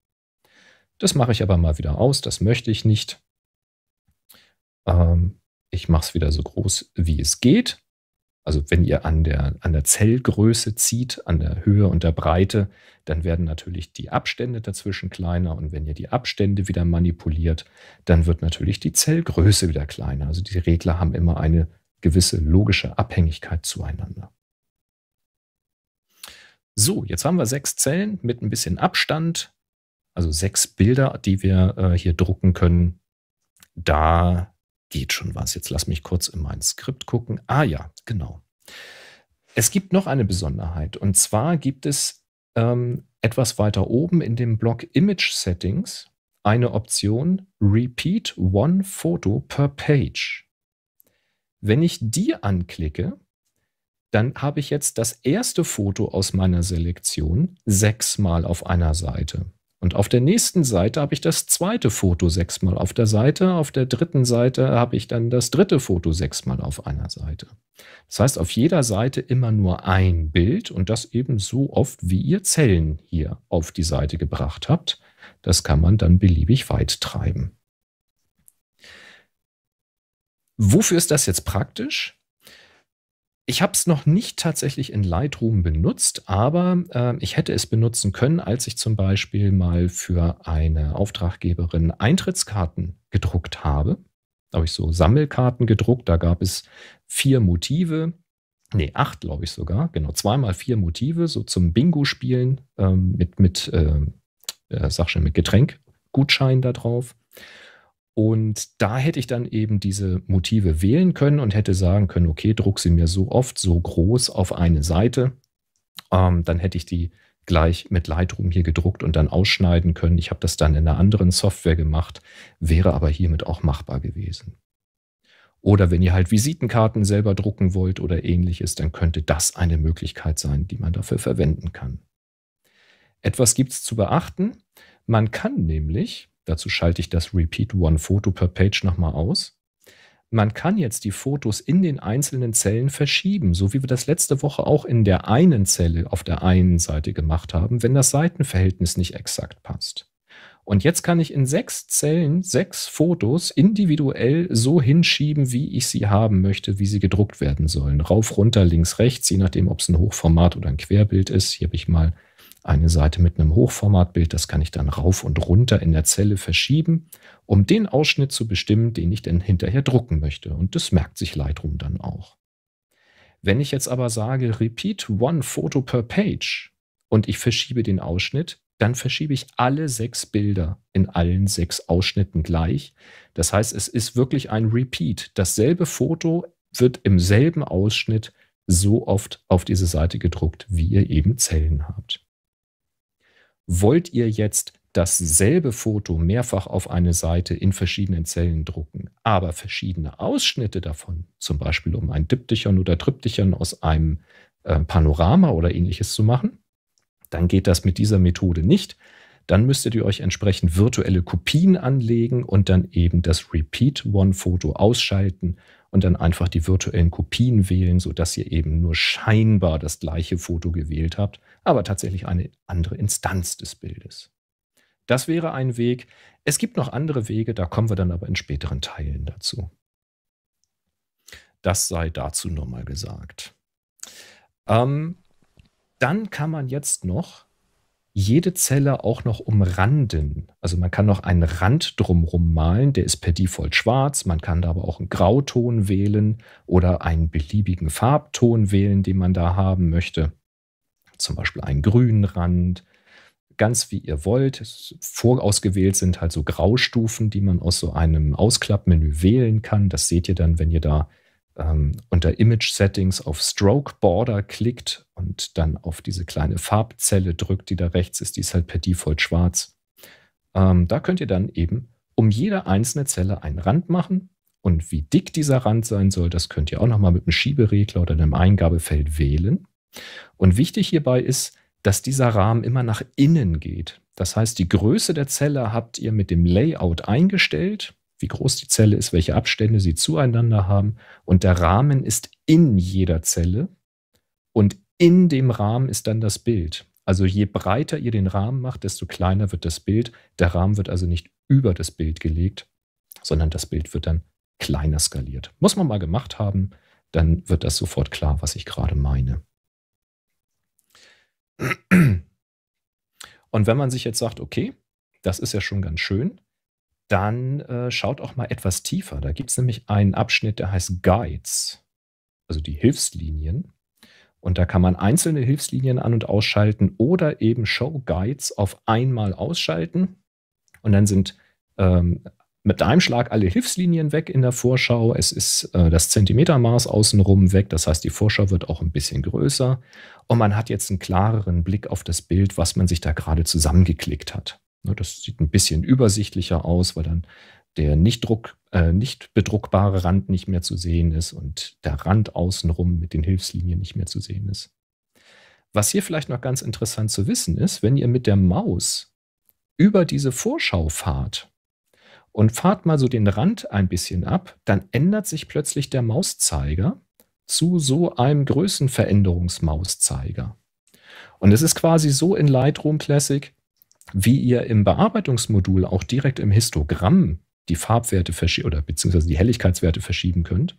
S2: Das mache ich aber mal wieder aus, das möchte ich nicht. Ähm, ich mache es wieder so groß, wie es geht. Also wenn ihr an der, an der Zellgröße zieht, an der Höhe und der Breite, dann werden natürlich die Abstände dazwischen kleiner. Und wenn ihr die Abstände wieder manipuliert, dann wird natürlich die Zellgröße wieder kleiner. Also die Regler haben immer eine gewisse logische Abhängigkeit zueinander. So, jetzt haben wir sechs Zellen mit ein bisschen Abstand. Also sechs Bilder, die wir äh, hier drucken können. Da geht schon was. Jetzt lass mich kurz in mein Skript gucken. Ah ja, genau. Es gibt noch eine Besonderheit. Und zwar gibt es ähm, etwas weiter oben in dem Block Image Settings eine Option Repeat One Photo per Page. Wenn ich die anklicke, dann habe ich jetzt das erste Foto aus meiner Selektion sechsmal auf einer Seite. Und auf der nächsten Seite habe ich das zweite Foto sechsmal auf der Seite. Auf der dritten Seite habe ich dann das dritte Foto sechsmal auf einer Seite. Das heißt, auf jeder Seite immer nur ein Bild und das eben so oft, wie ihr Zellen hier auf die Seite gebracht habt. Das kann man dann beliebig weit treiben. Wofür ist das jetzt praktisch? Ich habe es noch nicht tatsächlich in Lightroom benutzt, aber äh, ich hätte es benutzen können, als ich zum Beispiel mal für eine Auftraggeberin Eintrittskarten gedruckt habe. Da habe ich so Sammelkarten gedruckt, da gab es vier Motive, nee, acht glaube ich sogar, genau, zweimal vier Motive, so zum Bingo-Spielen ähm, mit, mit, äh, äh, sag schon, mit Getränkgutschein da drauf. Und da hätte ich dann eben diese Motive wählen können und hätte sagen können, okay, druck sie mir so oft, so groß auf eine Seite. Ähm, dann hätte ich die gleich mit Lightroom hier gedruckt und dann ausschneiden können. Ich habe das dann in einer anderen Software gemacht, wäre aber hiermit auch machbar gewesen. Oder wenn ihr halt Visitenkarten selber drucken wollt oder ähnliches, dann könnte das eine Möglichkeit sein, die man dafür verwenden kann. Etwas gibt es zu beachten. Man kann nämlich Dazu schalte ich das Repeat One Photo per Page nochmal aus. Man kann jetzt die Fotos in den einzelnen Zellen verschieben, so wie wir das letzte Woche auch in der einen Zelle auf der einen Seite gemacht haben, wenn das Seitenverhältnis nicht exakt passt. Und jetzt kann ich in sechs Zellen sechs Fotos individuell so hinschieben, wie ich sie haben möchte, wie sie gedruckt werden sollen. Rauf, runter, links, rechts, je nachdem, ob es ein Hochformat oder ein Querbild ist. Hier habe ich mal eine Seite mit einem Hochformatbild, das kann ich dann rauf und runter in der Zelle verschieben, um den Ausschnitt zu bestimmen, den ich denn hinterher drucken möchte. Und das merkt sich Lightroom dann auch. Wenn ich jetzt aber sage, repeat one photo per page und ich verschiebe den Ausschnitt, dann verschiebe ich alle sechs Bilder in allen sechs Ausschnitten gleich. Das heißt, es ist wirklich ein Repeat. Dasselbe Foto wird im selben Ausschnitt so oft auf diese Seite gedruckt, wie ihr eben Zellen habt. Wollt ihr jetzt dasselbe Foto mehrfach auf eine Seite in verschiedenen Zellen drucken, aber verschiedene Ausschnitte davon, zum Beispiel um ein Diptychon oder Triptychon aus einem äh, Panorama oder ähnliches zu machen, dann geht das mit dieser Methode nicht. Dann müsstet ihr euch entsprechend virtuelle Kopien anlegen und dann eben das Repeat One Foto ausschalten und dann einfach die virtuellen Kopien wählen, sodass ihr eben nur scheinbar das gleiche Foto gewählt habt, aber tatsächlich eine andere Instanz des Bildes. Das wäre ein Weg. Es gibt noch andere Wege, da kommen wir dann aber in späteren Teilen dazu. Das sei dazu nochmal gesagt. Ähm, dann kann man jetzt noch jede Zelle auch noch umranden. Also man kann noch einen Rand drumherum malen, der ist per Default schwarz. Man kann da aber auch einen Grauton wählen oder einen beliebigen Farbton wählen, den man da haben möchte. Zum Beispiel einen grünen Rand, ganz wie ihr wollt. Vorausgewählt sind halt so Graustufen, die man aus so einem Ausklappmenü wählen kann. Das seht ihr dann, wenn ihr da ähm, unter Image Settings auf Stroke Border klickt und dann auf diese kleine Farbzelle drückt, die da rechts ist, die ist halt per Default schwarz. Ähm, da könnt ihr dann eben um jede einzelne Zelle einen Rand machen. Und wie dick dieser Rand sein soll, das könnt ihr auch nochmal mit einem Schieberegler oder einem Eingabefeld wählen. Und wichtig hierbei ist, dass dieser Rahmen immer nach innen geht. Das heißt, die Größe der Zelle habt ihr mit dem Layout eingestellt wie groß die Zelle ist, welche Abstände sie zueinander haben. Und der Rahmen ist in jeder Zelle und in dem Rahmen ist dann das Bild. Also je breiter ihr den Rahmen macht, desto kleiner wird das Bild. Der Rahmen wird also nicht über das Bild gelegt, sondern das Bild wird dann kleiner skaliert. Muss man mal gemacht haben, dann wird das sofort klar, was ich gerade meine. Und wenn man sich jetzt sagt, okay, das ist ja schon ganz schön, dann äh, schaut auch mal etwas tiefer. Da gibt es nämlich einen Abschnitt, der heißt Guides, also die Hilfslinien. Und da kann man einzelne Hilfslinien an- und ausschalten oder eben Show Guides auf einmal ausschalten. Und dann sind ähm, mit einem Schlag alle Hilfslinien weg in der Vorschau. Es ist äh, das Zentimetermaß außenrum weg. Das heißt, die Vorschau wird auch ein bisschen größer. Und man hat jetzt einen klareren Blick auf das Bild, was man sich da gerade zusammengeklickt hat. Ne, das sieht ein bisschen übersichtlicher aus, weil dann der nicht, Druck, äh, nicht bedruckbare Rand nicht mehr zu sehen ist und der Rand außenrum mit den Hilfslinien nicht mehr zu sehen ist. Was hier vielleicht noch ganz interessant zu wissen ist, wenn ihr mit der Maus über diese Vorschau fahrt und fahrt mal so den Rand ein bisschen ab, dann ändert sich plötzlich der Mauszeiger zu so einem Größenveränderungsmauszeiger. Und es ist quasi so in Lightroom Classic, wie ihr im Bearbeitungsmodul auch direkt im Histogramm die Farbwerte oder beziehungsweise die Helligkeitswerte verschieben könnt,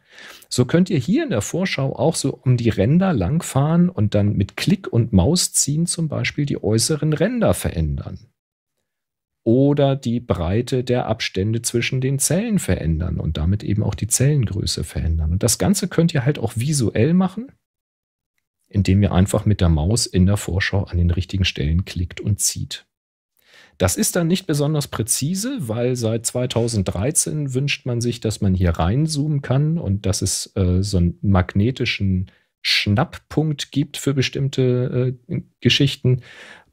S2: so könnt ihr hier in der Vorschau auch so um die Ränder langfahren und dann mit Klick und Maus ziehen zum Beispiel die äußeren Ränder verändern. Oder die Breite der Abstände zwischen den Zellen verändern und damit eben auch die Zellengröße verändern. Und das Ganze könnt ihr halt auch visuell machen, indem ihr einfach mit der Maus in der Vorschau an den richtigen Stellen klickt und zieht. Das ist dann nicht besonders präzise, weil seit 2013 wünscht man sich, dass man hier reinzoomen kann und dass es äh, so einen magnetischen Schnapppunkt gibt für bestimmte äh, Geschichten.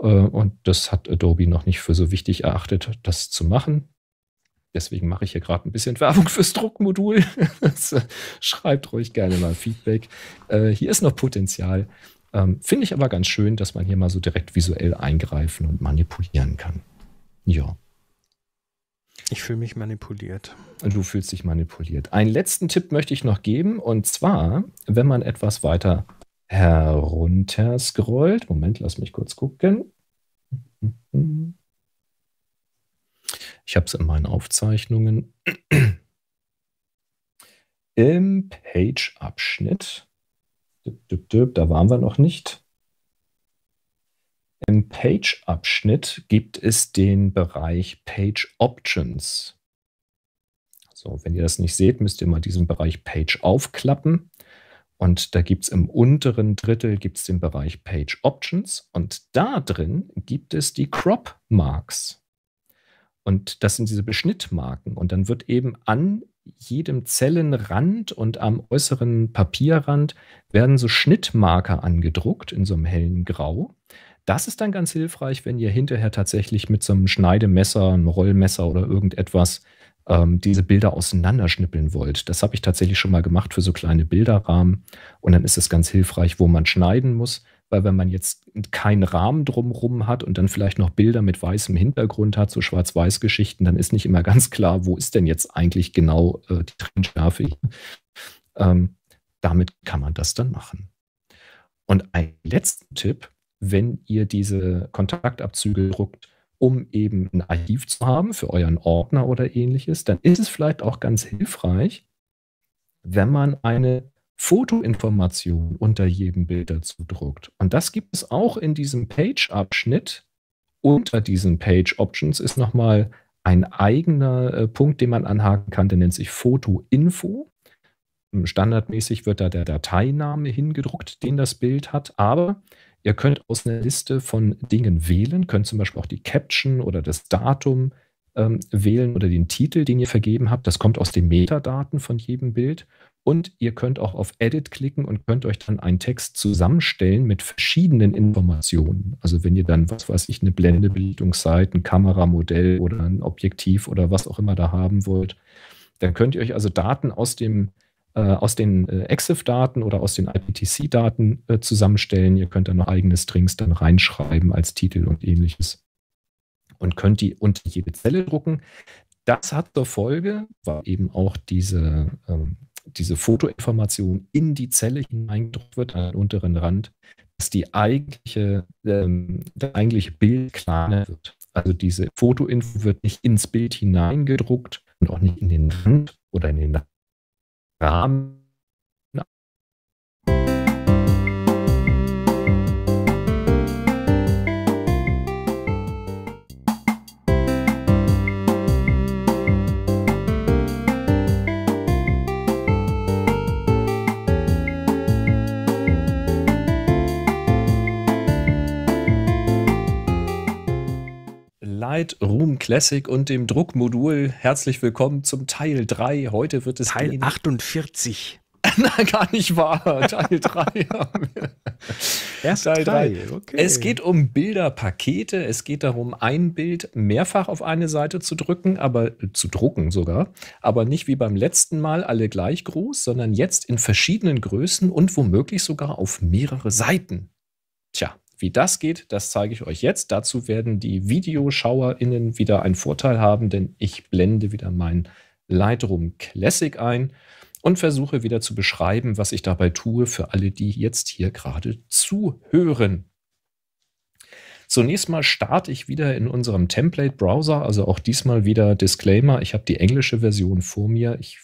S2: Äh, und das hat Adobe noch nicht für so wichtig erachtet, das zu machen. Deswegen mache ich hier gerade ein bisschen Werbung fürs Druckmodul. Schreibt ruhig gerne mal Feedback. Äh, hier ist noch Potenzial. Ähm, Finde ich aber ganz schön, dass man hier mal so direkt visuell eingreifen und manipulieren kann. Ja. Ich fühle mich manipuliert. Du fühlst dich manipuliert. Einen letzten Tipp möchte ich noch geben. Und zwar, wenn man etwas weiter herunter scrollt. Moment, lass mich kurz gucken. Ich habe es in meinen Aufzeichnungen. Im Page-Abschnitt. Da waren wir noch nicht. Im Page-Abschnitt gibt es den Bereich Page Options. So, wenn ihr das nicht seht, müsst ihr mal diesen Bereich Page aufklappen. Und da gibt es im unteren Drittel gibt's den Bereich Page Options und da drin gibt es die Crop Marks. Und das sind diese Beschnittmarken. Und dann wird eben an jedem Zellenrand und am äußeren Papierrand werden so Schnittmarker angedruckt in so einem hellen Grau, das ist dann ganz hilfreich, wenn ihr hinterher tatsächlich mit so einem Schneidemesser, einem Rollmesser oder irgendetwas ähm, diese Bilder auseinanderschnippeln wollt. Das habe ich tatsächlich schon mal gemacht für so kleine Bilderrahmen. Und dann ist es ganz hilfreich, wo man schneiden muss. Weil wenn man jetzt keinen Rahmen drumherum hat und dann vielleicht noch Bilder mit weißem Hintergrund hat, so Schwarz-Weiß-Geschichten, dann ist nicht immer ganz klar, wo ist denn jetzt eigentlich genau äh, die Trennschärfe. Ähm, damit kann man das dann machen. Und ein letzter Tipp, wenn ihr diese Kontaktabzüge druckt, um eben ein Archiv zu haben für euren Ordner oder ähnliches, dann ist es vielleicht auch ganz hilfreich, wenn man eine Fotoinformation unter jedem Bild dazu druckt. Und das gibt es auch in diesem Page-Abschnitt. Unter diesen Page-Options ist nochmal ein eigener äh, Punkt, den man anhaken kann, der nennt sich Foto-Info. Standardmäßig wird da der Dateiname hingedruckt, den das Bild hat, aber Ihr könnt aus einer Liste von Dingen wählen, könnt zum Beispiel auch die Caption oder das Datum ähm, wählen oder den Titel, den ihr vergeben habt. Das kommt aus den Metadaten von jedem Bild. Und ihr könnt auch auf Edit klicken und könnt euch dann einen Text zusammenstellen mit verschiedenen Informationen. Also wenn ihr dann, was weiß ich, eine Blendebelichtungsseite, ein Kameramodell oder ein Objektiv oder was auch immer da haben wollt, dann könnt ihr euch also Daten aus dem äh, aus den äh, EXIF-Daten oder aus den IPTC-Daten äh, zusammenstellen. Ihr könnt dann noch eigene Strings dann reinschreiben als Titel und ähnliches und könnt die unter jede Zelle drucken. Das hat zur Folge, weil eben auch diese, ähm, diese Fotoinformation in die Zelle hineingedruckt wird, an den unteren Rand, dass die eigentliche, ähm, der eigentliche Bild kleiner wird. Also diese Fotoinfo wird nicht ins Bild hineingedruckt und auch nicht in den Rand oder in den Rahmen Night, Room Classic und dem Druckmodul. Herzlich willkommen zum Teil 3. Heute wird es Teil 48. Na, gar nicht wahr. Teil 3 haben wir. Erst Teil 3. Okay. Es geht um Bilderpakete. Es geht darum, ein Bild mehrfach auf eine Seite zu drücken, aber zu drucken sogar. Aber nicht wie beim letzten Mal alle gleich groß, sondern jetzt in verschiedenen Größen und womöglich sogar auf mehrere Seiten. Tja, wie das geht, das zeige ich euch jetzt. Dazu werden die VideoschauerInnen wieder einen Vorteil haben, denn ich blende wieder mein Lightroom Classic ein und versuche wieder zu beschreiben, was ich dabei tue für alle, die jetzt hier gerade zuhören. Zunächst mal starte ich wieder in unserem Template-Browser, also auch diesmal wieder Disclaimer. Ich habe die englische Version vor mir. Ich,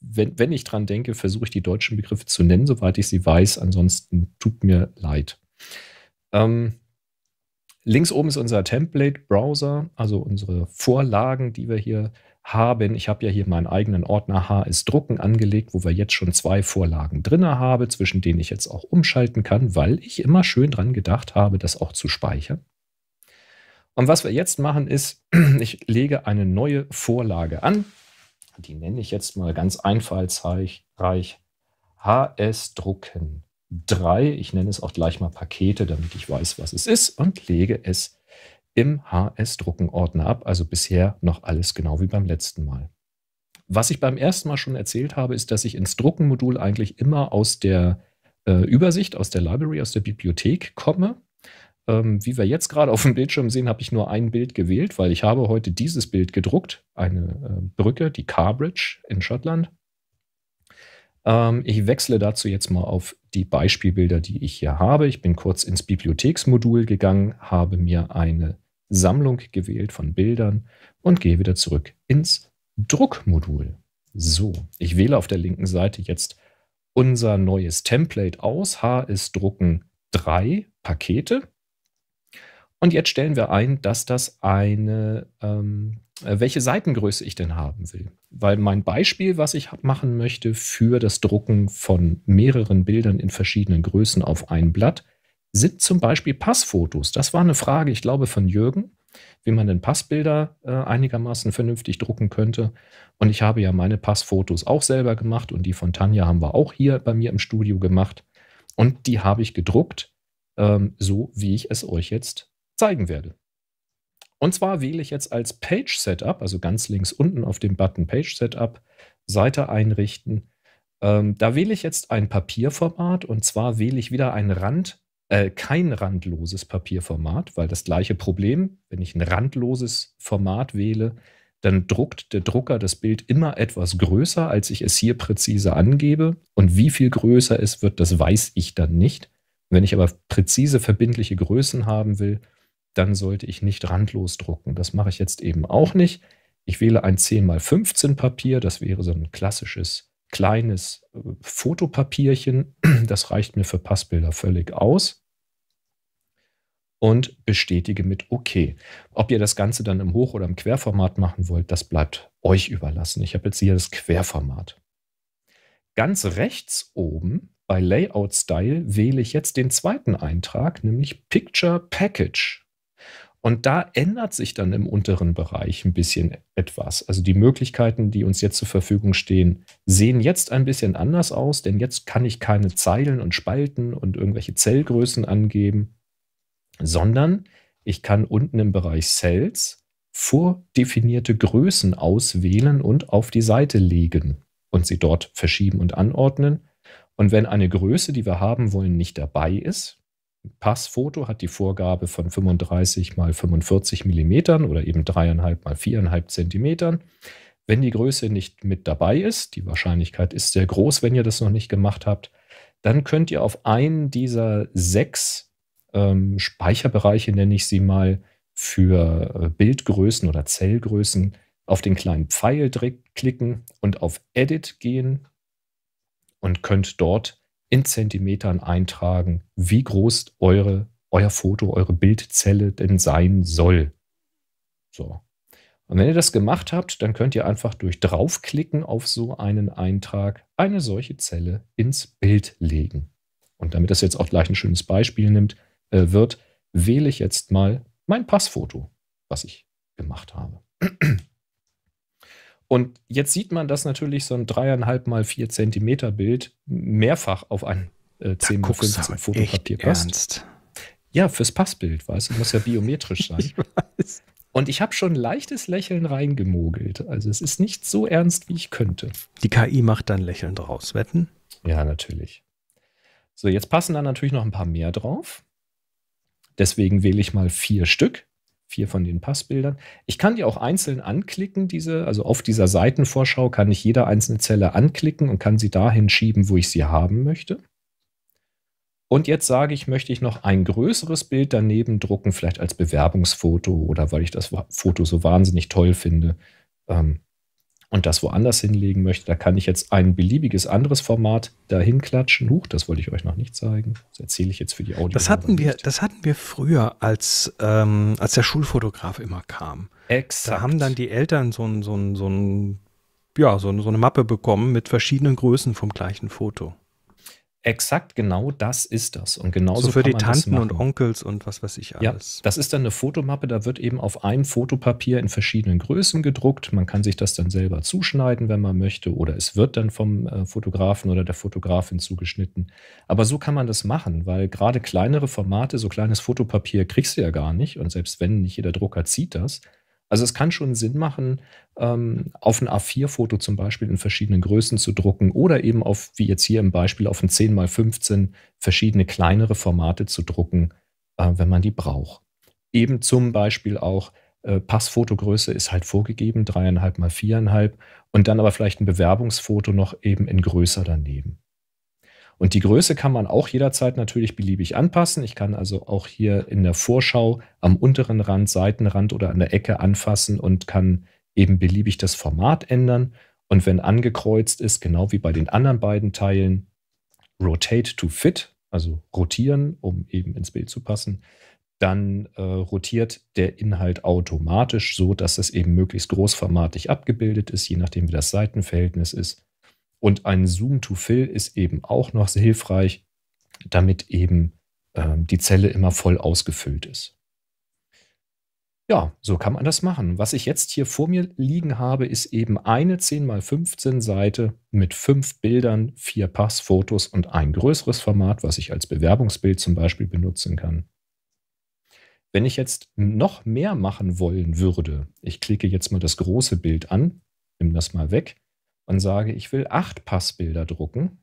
S2: wenn, wenn ich dran denke, versuche ich die deutschen Begriffe zu nennen, soweit ich sie weiß. Ansonsten tut mir leid. Ähm, links oben ist unser Template-Browser, also unsere Vorlagen, die wir hier haben. Ich habe ja hier meinen eigenen Ordner HS Drucken angelegt, wo wir jetzt schon zwei Vorlagen drin habe, zwischen denen ich jetzt auch umschalten kann, weil ich immer schön dran gedacht habe, das auch zu speichern. Und was wir jetzt machen ist, ich lege eine neue Vorlage an. Die nenne ich jetzt mal ganz einfallsreich HS Drucken drei, ich nenne es auch gleich mal Pakete, damit ich weiß, was es ist, und lege es im hs druckenordner ab. Also bisher noch alles genau wie beim letzten Mal. Was ich beim ersten Mal schon erzählt habe, ist, dass ich ins Druckenmodul eigentlich immer aus der äh, Übersicht, aus der Library, aus der Bibliothek komme. Ähm, wie wir jetzt gerade auf dem Bildschirm sehen, habe ich nur ein Bild gewählt, weil ich habe heute dieses Bild gedruckt, eine äh, Brücke, die Carbridge in Schottland. Ähm, ich wechsle dazu jetzt mal auf die Beispielbilder, die ich hier habe. Ich bin kurz ins Bibliotheksmodul gegangen, habe mir eine Sammlung gewählt von Bildern und gehe wieder zurück ins Druckmodul. So, ich wähle auf der linken Seite jetzt unser neues Template aus. H ist Drucken 3 Pakete. Und jetzt stellen wir ein, dass das eine ähm, äh, welche Seitengröße ich denn haben will. Weil mein Beispiel, was ich machen möchte für das Drucken von mehreren Bildern in verschiedenen Größen auf ein Blatt, sind zum Beispiel Passfotos. Das war eine Frage, ich glaube, von Jürgen, wie man denn Passbilder äh, einigermaßen vernünftig drucken könnte. Und ich habe ja meine Passfotos auch selber gemacht und die von Tanja haben wir auch hier bei mir im Studio gemacht. Und die habe ich gedruckt, ähm, so wie ich es euch jetzt zeigen werde. Und zwar wähle ich jetzt als Page Setup, also ganz links unten auf dem Button Page Setup, Seite einrichten. Ähm, da wähle ich jetzt ein Papierformat und zwar wähle ich wieder ein Rand, äh, kein randloses Papierformat, weil das gleiche Problem, wenn ich ein randloses Format wähle, dann druckt der Drucker das Bild immer etwas größer, als ich es hier präzise angebe. Und wie viel größer es wird, das weiß ich dann nicht. Wenn ich aber präzise verbindliche Größen haben will, dann sollte ich nicht randlos drucken. Das mache ich jetzt eben auch nicht. Ich wähle ein 10x15 Papier, das wäre so ein klassisches kleines äh, Fotopapierchen. Das reicht mir für Passbilder völlig aus. Und bestätige mit OK. Ob ihr das Ganze dann im Hoch- oder im Querformat machen wollt, das bleibt euch überlassen. Ich habe jetzt hier das Querformat. Ganz rechts oben bei Layout Style wähle ich jetzt den zweiten Eintrag, nämlich Picture Package. Und da ändert sich dann im unteren Bereich ein bisschen etwas. Also die Möglichkeiten, die uns jetzt zur Verfügung stehen, sehen jetzt ein bisschen anders aus, denn jetzt kann ich keine Zeilen und Spalten und irgendwelche Zellgrößen angeben, sondern ich kann unten im Bereich Cells vordefinierte Größen auswählen und auf die Seite legen und sie dort verschieben und anordnen. Und wenn eine Größe, die wir haben wollen, nicht dabei ist, Passfoto hat die Vorgabe von 35 mal 45 Millimetern oder eben dreieinhalb mal viereinhalb Zentimetern. Wenn die Größe nicht mit dabei ist, die Wahrscheinlichkeit ist sehr groß, wenn ihr das noch nicht gemacht habt, dann könnt ihr auf einen dieser sechs ähm, Speicherbereiche, nenne ich sie mal, für äh, Bildgrößen oder Zellgrößen auf den kleinen Pfeil klicken und auf Edit gehen und könnt dort in Zentimetern eintragen, wie groß eure, euer Foto, eure Bildzelle denn sein soll. So. Und wenn ihr das gemacht habt, dann könnt ihr einfach durch draufklicken auf so einen Eintrag eine solche Zelle ins Bild legen. Und damit das jetzt auch gleich ein schönes Beispiel nimmt, äh, wird, wähle ich jetzt mal mein Passfoto, was ich gemacht habe. Und jetzt sieht man, dass natürlich so ein dreieinhalb mal vier Zentimeter Bild mehrfach auf ein äh, 10 mal 15 Fotopapier passt. Ernst? Ja, fürs Passbild, weißt du, muss ja biometrisch sein. ich weiß. Und ich habe schon leichtes Lächeln reingemogelt. Also es ist nicht so ernst, wie ich könnte. Die KI macht dann Lächeln draus, wetten? Ja, natürlich. So, jetzt passen da natürlich noch ein paar mehr drauf. Deswegen wähle ich mal vier Stück vier von den Passbildern. Ich kann die auch einzeln anklicken, diese, also auf dieser Seitenvorschau kann ich jede einzelne Zelle anklicken und kann sie dahin schieben, wo ich sie haben möchte. Und jetzt sage ich, möchte ich noch ein größeres Bild daneben drucken, vielleicht als Bewerbungsfoto oder weil ich das Foto so wahnsinnig toll finde, ähm, und das woanders hinlegen möchte, da kann ich jetzt ein beliebiges anderes Format dahin klatschen. Huch, das wollte ich euch noch nicht zeigen. Das erzähle ich jetzt für die Audio. Das
S1: hatten wir, das hatten wir früher, als, ähm, als der Schulfotograf immer kam. Exakt. Da haben dann die Eltern so ein, so ein, so ein ja, so, so eine Mappe bekommen mit verschiedenen Größen vom gleichen Foto.
S2: Exakt genau das ist das. Und genauso so für die Tanten und
S1: Onkels und was weiß ich alles.
S2: Ja, das ist dann eine Fotomappe, da wird eben auf einem Fotopapier in verschiedenen Größen gedruckt. Man kann sich das dann selber zuschneiden, wenn man möchte, oder es wird dann vom äh, Fotografen oder der Fotografin zugeschnitten. Aber so kann man das machen, weil gerade kleinere Formate, so kleines Fotopapier kriegst du ja gar nicht. Und selbst wenn nicht jeder Drucker zieht das, also es kann schon Sinn machen, ähm, auf ein A4-Foto zum Beispiel in verschiedenen Größen zu drucken oder eben auf, wie jetzt hier im Beispiel, auf ein 10x15 verschiedene kleinere Formate zu drucken, äh, wenn man die braucht. Eben zum Beispiel auch äh, Passfotogröße ist halt vorgegeben, dreieinhalb mal viereinhalb und dann aber vielleicht ein Bewerbungsfoto noch eben in größer daneben. Und die Größe kann man auch jederzeit natürlich beliebig anpassen. Ich kann also auch hier in der Vorschau am unteren Rand, Seitenrand oder an der Ecke anfassen und kann eben beliebig das Format ändern. Und wenn angekreuzt ist, genau wie bei den anderen beiden Teilen, Rotate to Fit, also rotieren, um eben ins Bild zu passen, dann äh, rotiert der Inhalt automatisch so, dass es eben möglichst großformatig abgebildet ist, je nachdem wie das Seitenverhältnis ist. Und ein Zoom to Fill ist eben auch noch sehr hilfreich, damit eben ähm, die Zelle immer voll ausgefüllt ist. Ja, so kann man das machen. Was ich jetzt hier vor mir liegen habe, ist eben eine 10x15 Seite mit fünf Bildern, vier Passfotos und ein größeres Format, was ich als Bewerbungsbild zum Beispiel benutzen kann. Wenn ich jetzt noch mehr machen wollen würde, ich klicke jetzt mal das große Bild an, nimm das mal weg, und sage, ich will acht Passbilder drucken,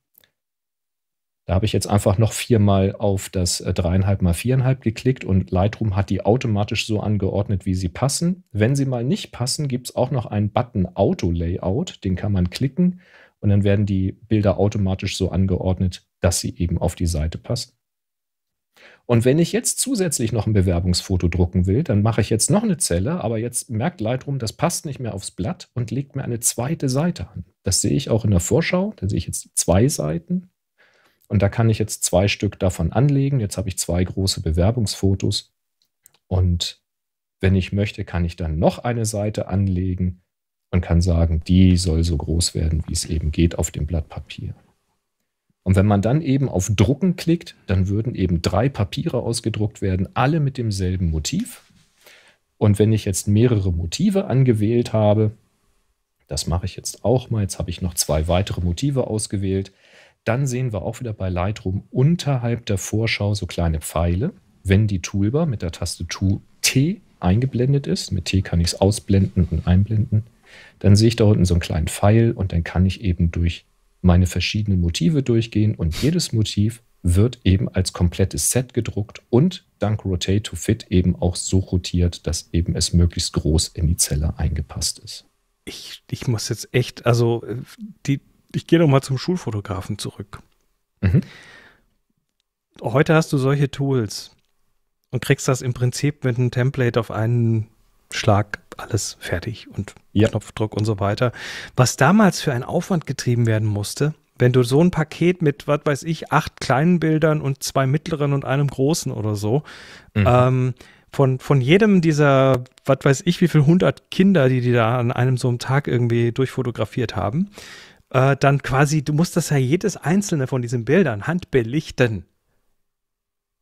S2: da habe ich jetzt einfach noch viermal auf das äh, dreieinhalb mal viereinhalb geklickt und Lightroom hat die automatisch so angeordnet, wie sie passen. Wenn sie mal nicht passen, gibt es auch noch einen Button Auto Layout, den kann man klicken und dann werden die Bilder automatisch so angeordnet, dass sie eben auf die Seite passen. Und wenn ich jetzt zusätzlich noch ein Bewerbungsfoto drucken will, dann mache ich jetzt noch eine Zelle, aber jetzt merkt Lightroom, das passt nicht mehr aufs Blatt und legt mir eine zweite Seite an. Das sehe ich auch in der Vorschau. Da sehe ich jetzt zwei Seiten. Und da kann ich jetzt zwei Stück davon anlegen. Jetzt habe ich zwei große Bewerbungsfotos. Und wenn ich möchte, kann ich dann noch eine Seite anlegen und kann sagen, die soll so groß werden, wie es eben geht auf dem Blatt Papier. Und wenn man dann eben auf Drucken klickt, dann würden eben drei Papiere ausgedruckt werden, alle mit demselben Motiv. Und wenn ich jetzt mehrere Motive angewählt habe, das mache ich jetzt auch mal, jetzt habe ich noch zwei weitere Motive ausgewählt, dann sehen wir auch wieder bei Lightroom unterhalb der Vorschau so kleine Pfeile. Wenn die Toolbar mit der Taste T eingeblendet ist, mit T kann ich es ausblenden und einblenden, dann sehe ich da unten so einen kleinen Pfeil und dann kann ich eben durch meine verschiedenen Motive durchgehen und jedes Motiv wird eben als komplettes Set gedruckt und dank Rotate to Fit eben auch so rotiert, dass eben es möglichst groß in die Zelle eingepasst ist.
S1: Ich, ich muss jetzt echt, also äh, die, ich gehe nochmal zum Schulfotografen zurück. Mhm. Heute hast du solche Tools und kriegst das im Prinzip mit einem Template auf einen Schlag, alles fertig und ja. Knopfdruck und so weiter. Was damals für ein Aufwand getrieben werden musste, wenn du so ein Paket mit, was weiß ich, acht kleinen Bildern und zwei mittleren und einem großen oder so, mhm. ähm, von, von jedem dieser, was weiß ich, wie viel hundert Kinder, die die da an einem so einem Tag irgendwie durchfotografiert haben, äh, dann quasi, du musst das ja jedes einzelne von diesen Bildern handbelichten.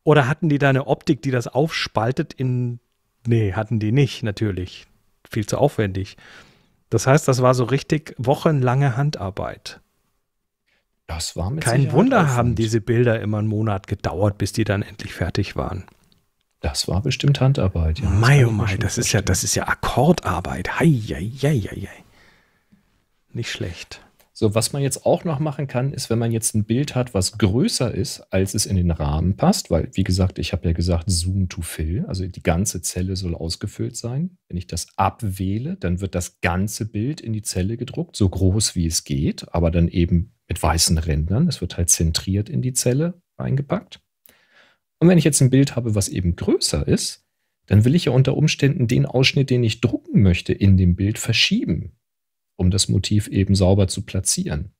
S1: Oder hatten die da eine Optik, die das aufspaltet in Nee, hatten die nicht, natürlich. Viel zu aufwendig. Das heißt, das war so richtig wochenlange Handarbeit. Das war mit Kein Wunder aufwendig. haben diese Bilder immer einen Monat gedauert, bis die dann endlich fertig waren.
S2: Das war bestimmt Handarbeit. Ja. Mai, oh mai, das ist ja, das ist ja Akkordarbeit. Hei, hei, hei, hei. Nicht schlecht. So, was man jetzt auch noch machen kann, ist, wenn man jetzt ein Bild hat, was größer ist, als es in den Rahmen passt, weil, wie gesagt, ich habe ja gesagt, Zoom to Fill, also die ganze Zelle soll ausgefüllt sein. Wenn ich das abwähle, dann wird das ganze Bild in die Zelle gedruckt, so groß wie es geht, aber dann eben mit weißen Rändern. Es wird halt zentriert in die Zelle eingepackt. Und wenn ich jetzt ein Bild habe, was eben größer ist, dann will ich ja unter Umständen den Ausschnitt, den ich drucken möchte, in dem Bild verschieben um das Motiv eben sauber zu platzieren.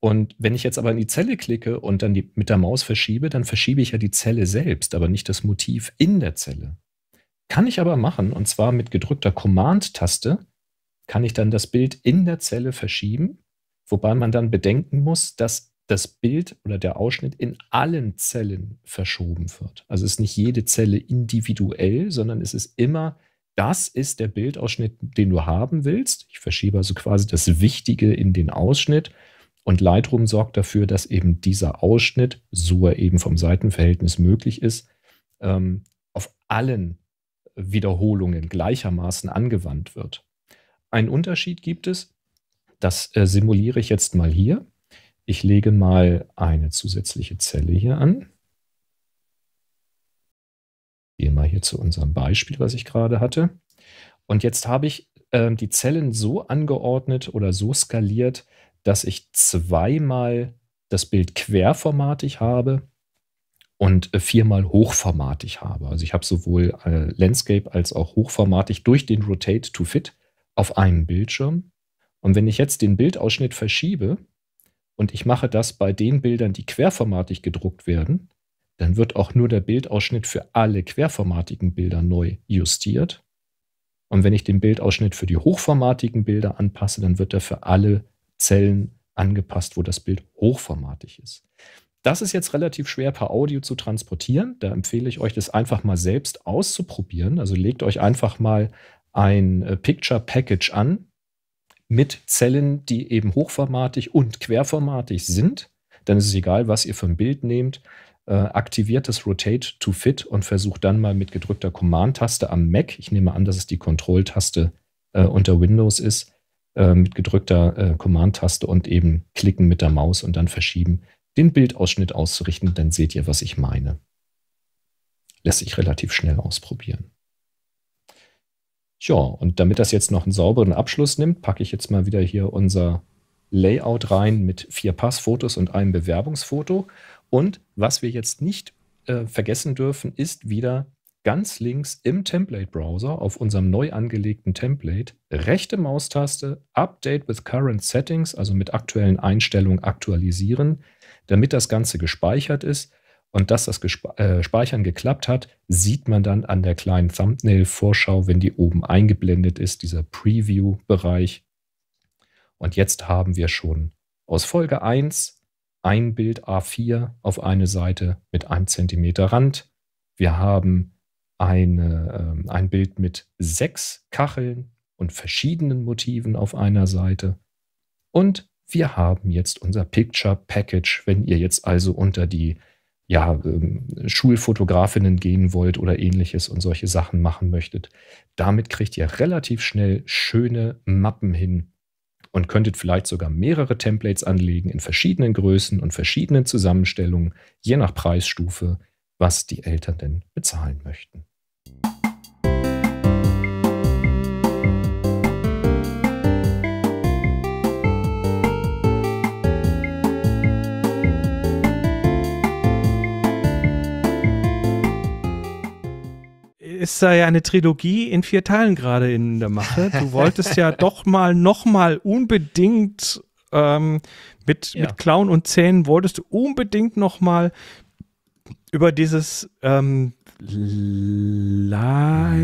S2: Und wenn ich jetzt aber in die Zelle klicke und dann die, mit der Maus verschiebe, dann verschiebe ich ja die Zelle selbst, aber nicht das Motiv in der Zelle. Kann ich aber machen, und zwar mit gedrückter Command-Taste, kann ich dann das Bild in der Zelle verschieben, wobei man dann bedenken muss, dass das Bild oder der Ausschnitt in allen Zellen verschoben wird. Also ist nicht jede Zelle individuell, sondern es ist immer das ist der Bildausschnitt, den du haben willst. Ich verschiebe also quasi das Wichtige in den Ausschnitt. Und Lightroom sorgt dafür, dass eben dieser Ausschnitt, so er eben vom Seitenverhältnis möglich ist, ähm, auf allen Wiederholungen gleichermaßen angewandt wird. Einen Unterschied gibt es, das äh, simuliere ich jetzt mal hier. Ich lege mal eine zusätzliche Zelle hier an gehe mal hier zu unserem Beispiel, was ich gerade hatte. Und jetzt habe ich äh, die Zellen so angeordnet oder so skaliert, dass ich zweimal das Bild querformatig habe und äh, viermal hochformatig habe. Also ich habe sowohl äh, Landscape als auch hochformatig durch den Rotate to Fit auf einem Bildschirm. Und wenn ich jetzt den Bildausschnitt verschiebe und ich mache das bei den Bildern, die querformatig gedruckt werden, dann wird auch nur der Bildausschnitt für alle querformatigen Bilder neu justiert. Und wenn ich den Bildausschnitt für die hochformatigen Bilder anpasse, dann wird er für alle Zellen angepasst, wo das Bild hochformatig ist. Das ist jetzt relativ schwer per Audio zu transportieren. Da empfehle ich euch, das einfach mal selbst auszuprobieren. Also legt euch einfach mal ein äh, Picture Package an mit Zellen, die eben hochformatig und querformatig sind. Dann ist es egal, was ihr für ein Bild nehmt äh, aktiviert das Rotate to Fit und versucht dann mal mit gedrückter Command-Taste am Mac, ich nehme an, dass es die Control-Taste äh, unter Windows ist, äh, mit gedrückter äh, Command-Taste und eben klicken mit der Maus und dann verschieben, den Bildausschnitt auszurichten, dann seht ihr, was ich meine. Lässt sich relativ schnell ausprobieren. Tja, und damit das jetzt noch einen sauberen Abschluss nimmt, packe ich jetzt mal wieder hier unser Layout rein mit vier Passfotos und einem Bewerbungsfoto. Und was wir jetzt nicht äh, vergessen dürfen, ist wieder ganz links im Template-Browser auf unserem neu angelegten Template rechte Maustaste Update with Current Settings, also mit aktuellen Einstellungen aktualisieren, damit das Ganze gespeichert ist. Und dass das Gespe äh, Speichern geklappt hat, sieht man dann an der kleinen Thumbnail-Vorschau, wenn die oben eingeblendet ist, dieser Preview-Bereich. Und jetzt haben wir schon aus Folge 1 ein Bild A4 auf eine Seite mit einem Zentimeter Rand. Wir haben eine, äh, ein Bild mit sechs Kacheln und verschiedenen Motiven auf einer Seite. Und wir haben jetzt unser Picture Package. Wenn ihr jetzt also unter die ja, ähm, Schulfotografinnen gehen wollt oder ähnliches und solche Sachen machen möchtet, damit kriegt ihr relativ schnell schöne Mappen hin, und könntet vielleicht sogar mehrere Templates anlegen in verschiedenen Größen und verschiedenen Zusammenstellungen, je nach Preisstufe, was die Eltern denn bezahlen möchten.
S1: ist da ja eine Trilogie in vier Teilen gerade in der Mache. Du wolltest ja doch mal, noch mal unbedingt ähm, mit, ja. mit Klauen und Zähnen wolltest du unbedingt noch mal über dieses ähm, Lightroom,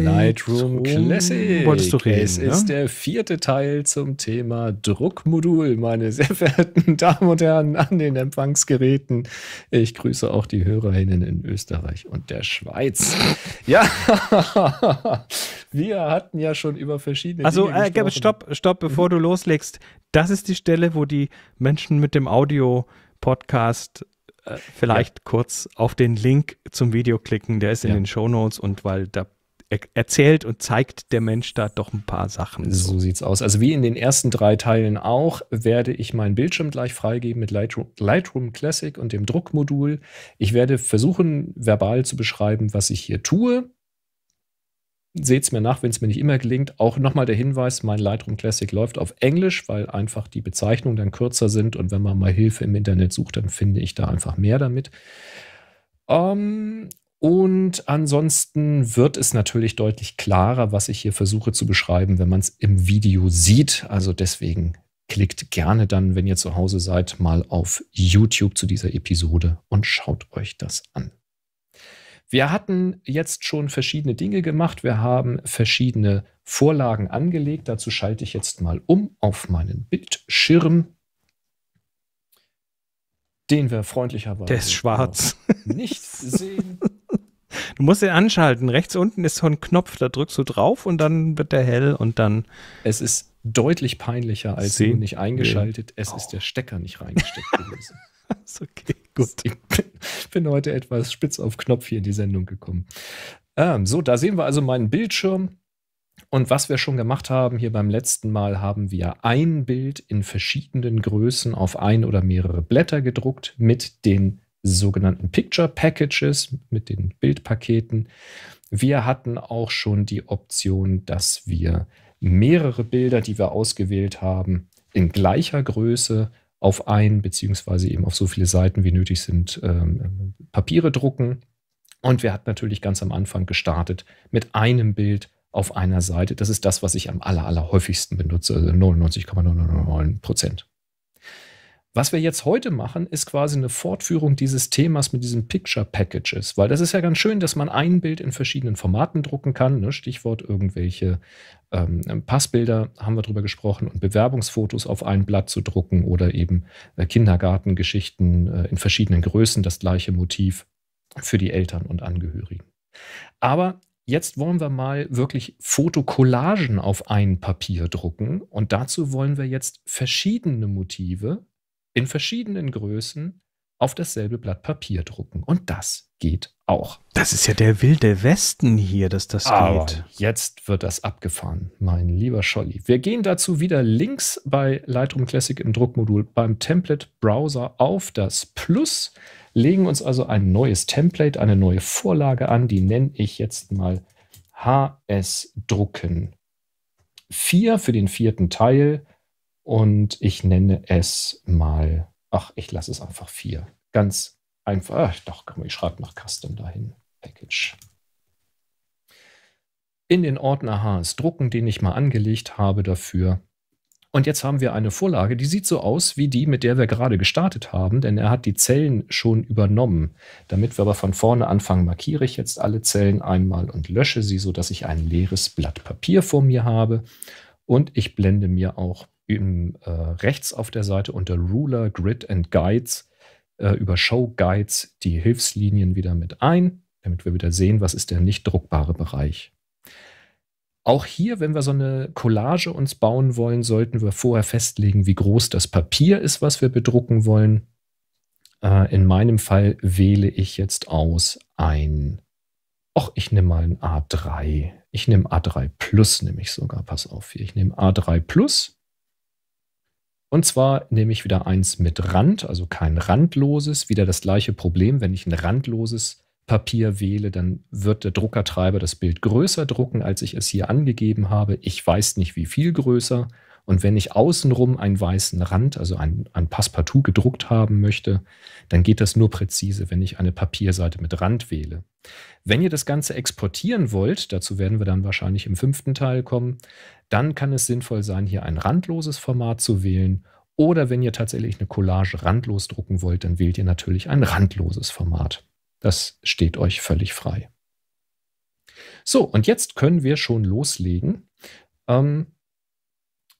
S1: Lightroom Classic. Wolltest du reden, es ne? ist
S2: der vierte Teil zum Thema Druckmodul, meine sehr verehrten Damen und Herren an den Empfangsgeräten. Ich grüße auch die Hörerinnen in Österreich und der Schweiz. Ja, wir hatten ja schon über verschiedene. Also, Dinge äh, stopp, stopp, bevor
S1: mhm. du loslegst. Das ist die Stelle, wo die Menschen mit dem Audio-Podcast äh, vielleicht ja. kurz auf den Link zum Video klicken, der ist in ja. den Show Notes und weil da erzählt und zeigt
S2: der Mensch da doch ein paar Sachen. So. so sieht's aus. Also wie in den ersten drei Teilen auch, werde ich meinen Bildschirm gleich freigeben mit Lightroom, Lightroom Classic und dem Druckmodul. Ich werde versuchen, verbal zu beschreiben, was ich hier tue. Seht es mir nach, wenn es mir nicht immer gelingt. Auch nochmal der Hinweis, mein Lightroom Classic läuft auf Englisch, weil einfach die Bezeichnungen dann kürzer sind und wenn man mal Hilfe im Internet sucht, dann finde ich da einfach mehr damit. Um, ähm, und ansonsten wird es natürlich deutlich klarer, was ich hier versuche zu beschreiben, wenn man es im Video sieht. Also deswegen klickt gerne dann, wenn ihr zu Hause seid, mal auf YouTube zu dieser Episode und schaut euch das an. Wir hatten jetzt schon verschiedene Dinge gemacht. Wir haben verschiedene Vorlagen angelegt. Dazu schalte ich jetzt mal um auf meinen Bildschirm, den wir freundlicherweise Der ist schwarz. nicht sehen.
S1: Du musst den anschalten. Rechts unten ist so ein Knopf, da drückst du drauf und
S2: dann wird der hell und dann. Es ist deutlich peinlicher als Sie? nicht eingeschaltet. Es oh. ist der Stecker nicht reingesteckt gewesen. ist okay. Gut, ich bin heute etwas spitz auf Knopf hier in die Sendung gekommen. Ähm, so, da sehen wir also meinen Bildschirm. Und was wir schon gemacht haben, hier beim letzten Mal haben wir ein Bild in verschiedenen Größen auf ein oder mehrere Blätter gedruckt mit den sogenannten Picture Packages, mit den Bildpaketen. Wir hatten auch schon die Option, dass wir mehrere Bilder, die wir ausgewählt haben, in gleicher Größe auf ein, beziehungsweise eben auf so viele Seiten wie nötig sind, ähm, Papiere drucken. Und wir hatten natürlich ganz am Anfang gestartet mit einem Bild auf einer Seite. Das ist das, was ich am aller, aller häufigsten benutze, also 99,999 Prozent. Was wir jetzt heute machen, ist quasi eine Fortführung dieses Themas mit diesen Picture Packages, weil das ist ja ganz schön, dass man ein Bild in verschiedenen Formaten drucken kann. Ne? Stichwort irgendwelche ähm, Passbilder haben wir drüber gesprochen und Bewerbungsfotos auf ein Blatt zu drucken oder eben äh, Kindergartengeschichten äh, in verschiedenen Größen, das gleiche Motiv für die Eltern und Angehörigen. Aber Jetzt wollen wir mal wirklich Fotokollagen auf ein Papier drucken und dazu wollen wir jetzt verschiedene Motive in verschiedenen Größen auf dasselbe Blatt Papier drucken. Und das geht auch. Das ist ja der wilde Westen hier, dass das Aber geht. Jetzt wird das abgefahren, mein lieber Scholli. Wir gehen dazu wieder links bei Lightroom Classic im Druckmodul beim Template Browser auf das Plus, legen uns also ein neues Template, eine neue Vorlage an, die nenne ich jetzt mal HS Drucken 4 für den vierten Teil und ich nenne es mal, ach, ich lasse es einfach vier. Ganz einfach, ach, doch, komm, ich schreibe nach Custom dahin. Package. In den Ordner HS drucken, den ich mal angelegt habe dafür. Und jetzt haben wir eine Vorlage, die sieht so aus wie die, mit der wir gerade gestartet haben, denn er hat die Zellen schon übernommen. Damit wir aber von vorne anfangen, markiere ich jetzt alle Zellen einmal und lösche sie, sodass ich ein leeres Blatt Papier vor mir habe. Und ich blende mir auch im, äh, rechts auf der Seite unter Ruler, Grid and Guides äh, über Show Guides die Hilfslinien wieder mit ein, damit wir wieder sehen, was ist der nicht druckbare Bereich. Auch hier, wenn wir so eine Collage uns bauen wollen, sollten wir vorher festlegen, wie groß das Papier ist, was wir bedrucken wollen. Äh, in meinem Fall wähle ich jetzt aus ein, ach, ich nehme mal ein A3. Ich nehme A3 Plus, nehme ich sogar, pass auf hier. Ich nehme A3 Plus und zwar nehme ich wieder eins mit Rand, also kein randloses. Wieder das gleiche Problem, wenn ich ein randloses Papier wähle, dann wird der Druckertreiber das Bild größer drucken, als ich es hier angegeben habe. Ich weiß nicht, wie viel größer. Und wenn ich außenrum einen weißen Rand, also ein, ein Passepartout gedruckt haben möchte, dann geht das nur präzise, wenn ich eine Papierseite mit Rand wähle. Wenn ihr das Ganze exportieren wollt, dazu werden wir dann wahrscheinlich im fünften Teil kommen, dann kann es sinnvoll sein, hier ein randloses Format zu wählen. Oder wenn ihr tatsächlich eine Collage randlos drucken wollt, dann wählt ihr natürlich ein randloses Format. Das steht euch völlig frei. So, und jetzt können wir schon loslegen. Ähm,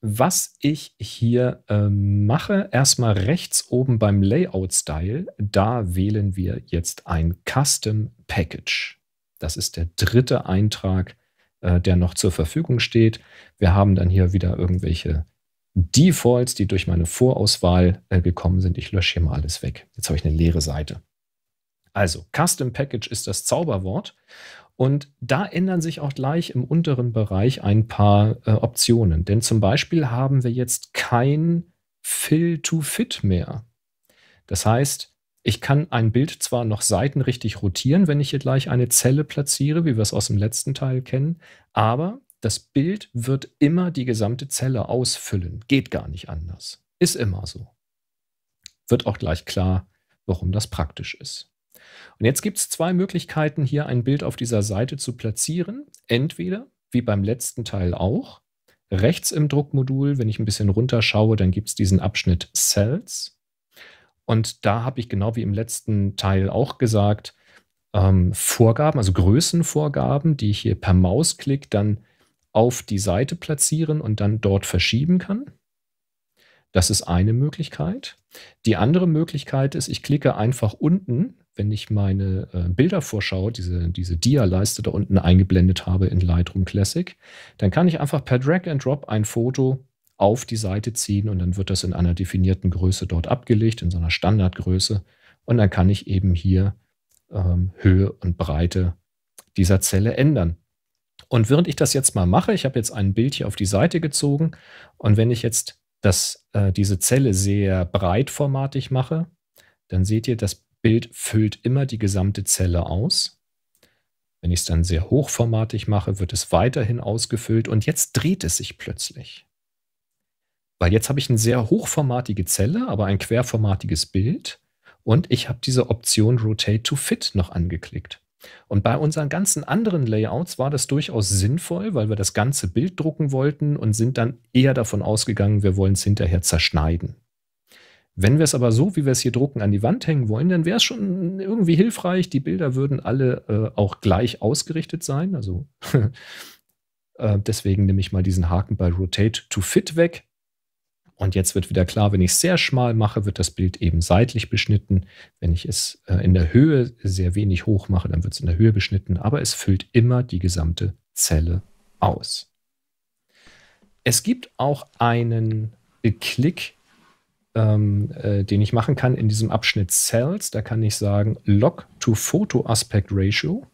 S2: was ich hier äh, mache, erstmal rechts oben beim Layout-Style, da wählen wir jetzt ein Custom Package. Das ist der dritte Eintrag, äh, der noch zur Verfügung steht. Wir haben dann hier wieder irgendwelche Defaults, die durch meine Vorauswahl äh, gekommen sind. Ich lösche hier mal alles weg. Jetzt habe ich eine leere Seite. Also, Custom Package ist das Zauberwort. Und da ändern sich auch gleich im unteren Bereich ein paar äh, Optionen. Denn zum Beispiel haben wir jetzt kein Fill-to-Fit mehr. Das heißt, ich kann ein Bild zwar noch seitenrichtig rotieren, wenn ich hier gleich eine Zelle platziere, wie wir es aus dem letzten Teil kennen, aber das Bild wird immer die gesamte Zelle ausfüllen. Geht gar nicht anders. Ist immer so. Wird auch gleich klar, warum das praktisch ist. Und jetzt gibt es zwei Möglichkeiten, hier ein Bild auf dieser Seite zu platzieren. Entweder, wie beim letzten Teil auch, rechts im Druckmodul, wenn ich ein bisschen runterschaue, dann gibt es diesen Abschnitt Cells. Und da habe ich genau wie im letzten Teil auch gesagt, ähm, Vorgaben, also Größenvorgaben, die ich hier per Mausklick dann auf die Seite platzieren und dann dort verschieben kann. Das ist eine Möglichkeit. Die andere Möglichkeit ist, ich klicke einfach unten wenn ich meine äh, Bildervorschau, diese, diese Dia-Leiste da unten eingeblendet habe in Lightroom Classic, dann kann ich einfach per Drag and Drop ein Foto auf die Seite ziehen und dann wird das in einer definierten Größe dort abgelegt, in so einer Standardgröße. Und dann kann ich eben hier ähm, Höhe und Breite dieser Zelle ändern. Und während ich das jetzt mal mache, ich habe jetzt ein Bild hier auf die Seite gezogen und wenn ich jetzt das, äh, diese Zelle sehr breitformatig mache, dann seht ihr, das Bild füllt immer die gesamte Zelle aus. Wenn ich es dann sehr hochformatig mache, wird es weiterhin ausgefüllt und jetzt dreht es sich plötzlich. Weil jetzt habe ich eine sehr hochformatige Zelle, aber ein querformatiges Bild und ich habe diese Option Rotate to Fit noch angeklickt. Und bei unseren ganzen anderen Layouts war das durchaus sinnvoll, weil wir das ganze Bild drucken wollten und sind dann eher davon ausgegangen, wir wollen es hinterher zerschneiden. Wenn wir es aber so, wie wir es hier drucken, an die Wand hängen wollen, dann wäre es schon irgendwie hilfreich. Die Bilder würden alle äh, auch gleich ausgerichtet sein. Also äh, deswegen nehme ich mal diesen Haken bei Rotate to Fit weg. Und jetzt wird wieder klar, wenn ich es sehr schmal mache, wird das Bild eben seitlich beschnitten. Wenn ich es äh, in der Höhe sehr wenig hoch mache, dann wird es in der Höhe beschnitten. Aber es füllt immer die gesamte Zelle aus. Es gibt auch einen Klick ähm, äh, den ich machen kann in diesem Abschnitt Cells. Da kann ich sagen Log to Photo Aspect Ratio.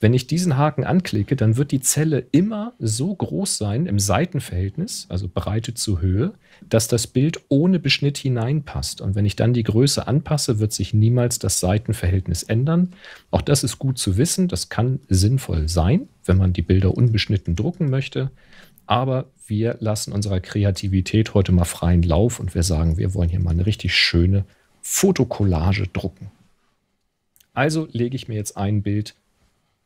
S2: Wenn ich diesen Haken anklicke, dann wird die Zelle immer so groß sein im Seitenverhältnis, also Breite zu Höhe, dass das Bild ohne Beschnitt hineinpasst. Und wenn ich dann die Größe anpasse, wird sich niemals das Seitenverhältnis ändern. Auch das ist gut zu wissen. Das kann sinnvoll sein, wenn man die Bilder unbeschnitten drucken möchte. Aber wir lassen unserer Kreativität heute mal freien Lauf und wir sagen, wir wollen hier mal eine richtig schöne Fotokollage drucken. Also lege ich mir jetzt ein Bild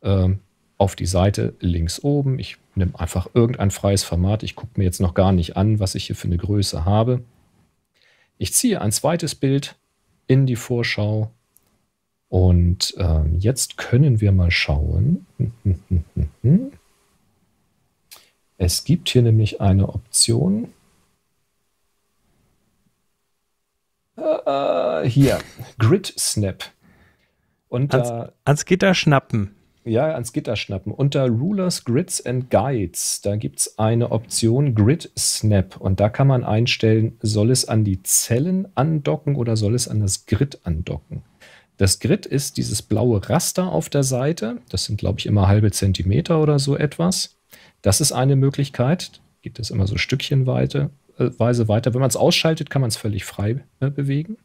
S2: ähm, auf die Seite links oben. Ich nehme einfach irgendein freies Format. Ich gucke mir jetzt noch gar nicht an, was ich hier für eine Größe habe. Ich ziehe ein zweites Bild in die Vorschau. Und ähm, jetzt können wir mal schauen. Hm, hm, hm, es gibt hier nämlich eine Option. Äh, äh hier, Grid Snap. Unter, ans, ans Gitter schnappen. Ja, ans Gitter schnappen. Unter Rulers, Grids and Guides, da gibt es eine Option Grid Snap. Und da kann man einstellen, soll es an die Zellen andocken oder soll es an das Grid andocken. Das Grid ist dieses blaue Raster auf der Seite. Das sind, glaube ich, immer halbe Zentimeter oder so etwas. Das ist eine Möglichkeit. Geht es immer so stückchenweise äh, weiter. Wenn man es ausschaltet, kann man es völlig frei äh, bewegen.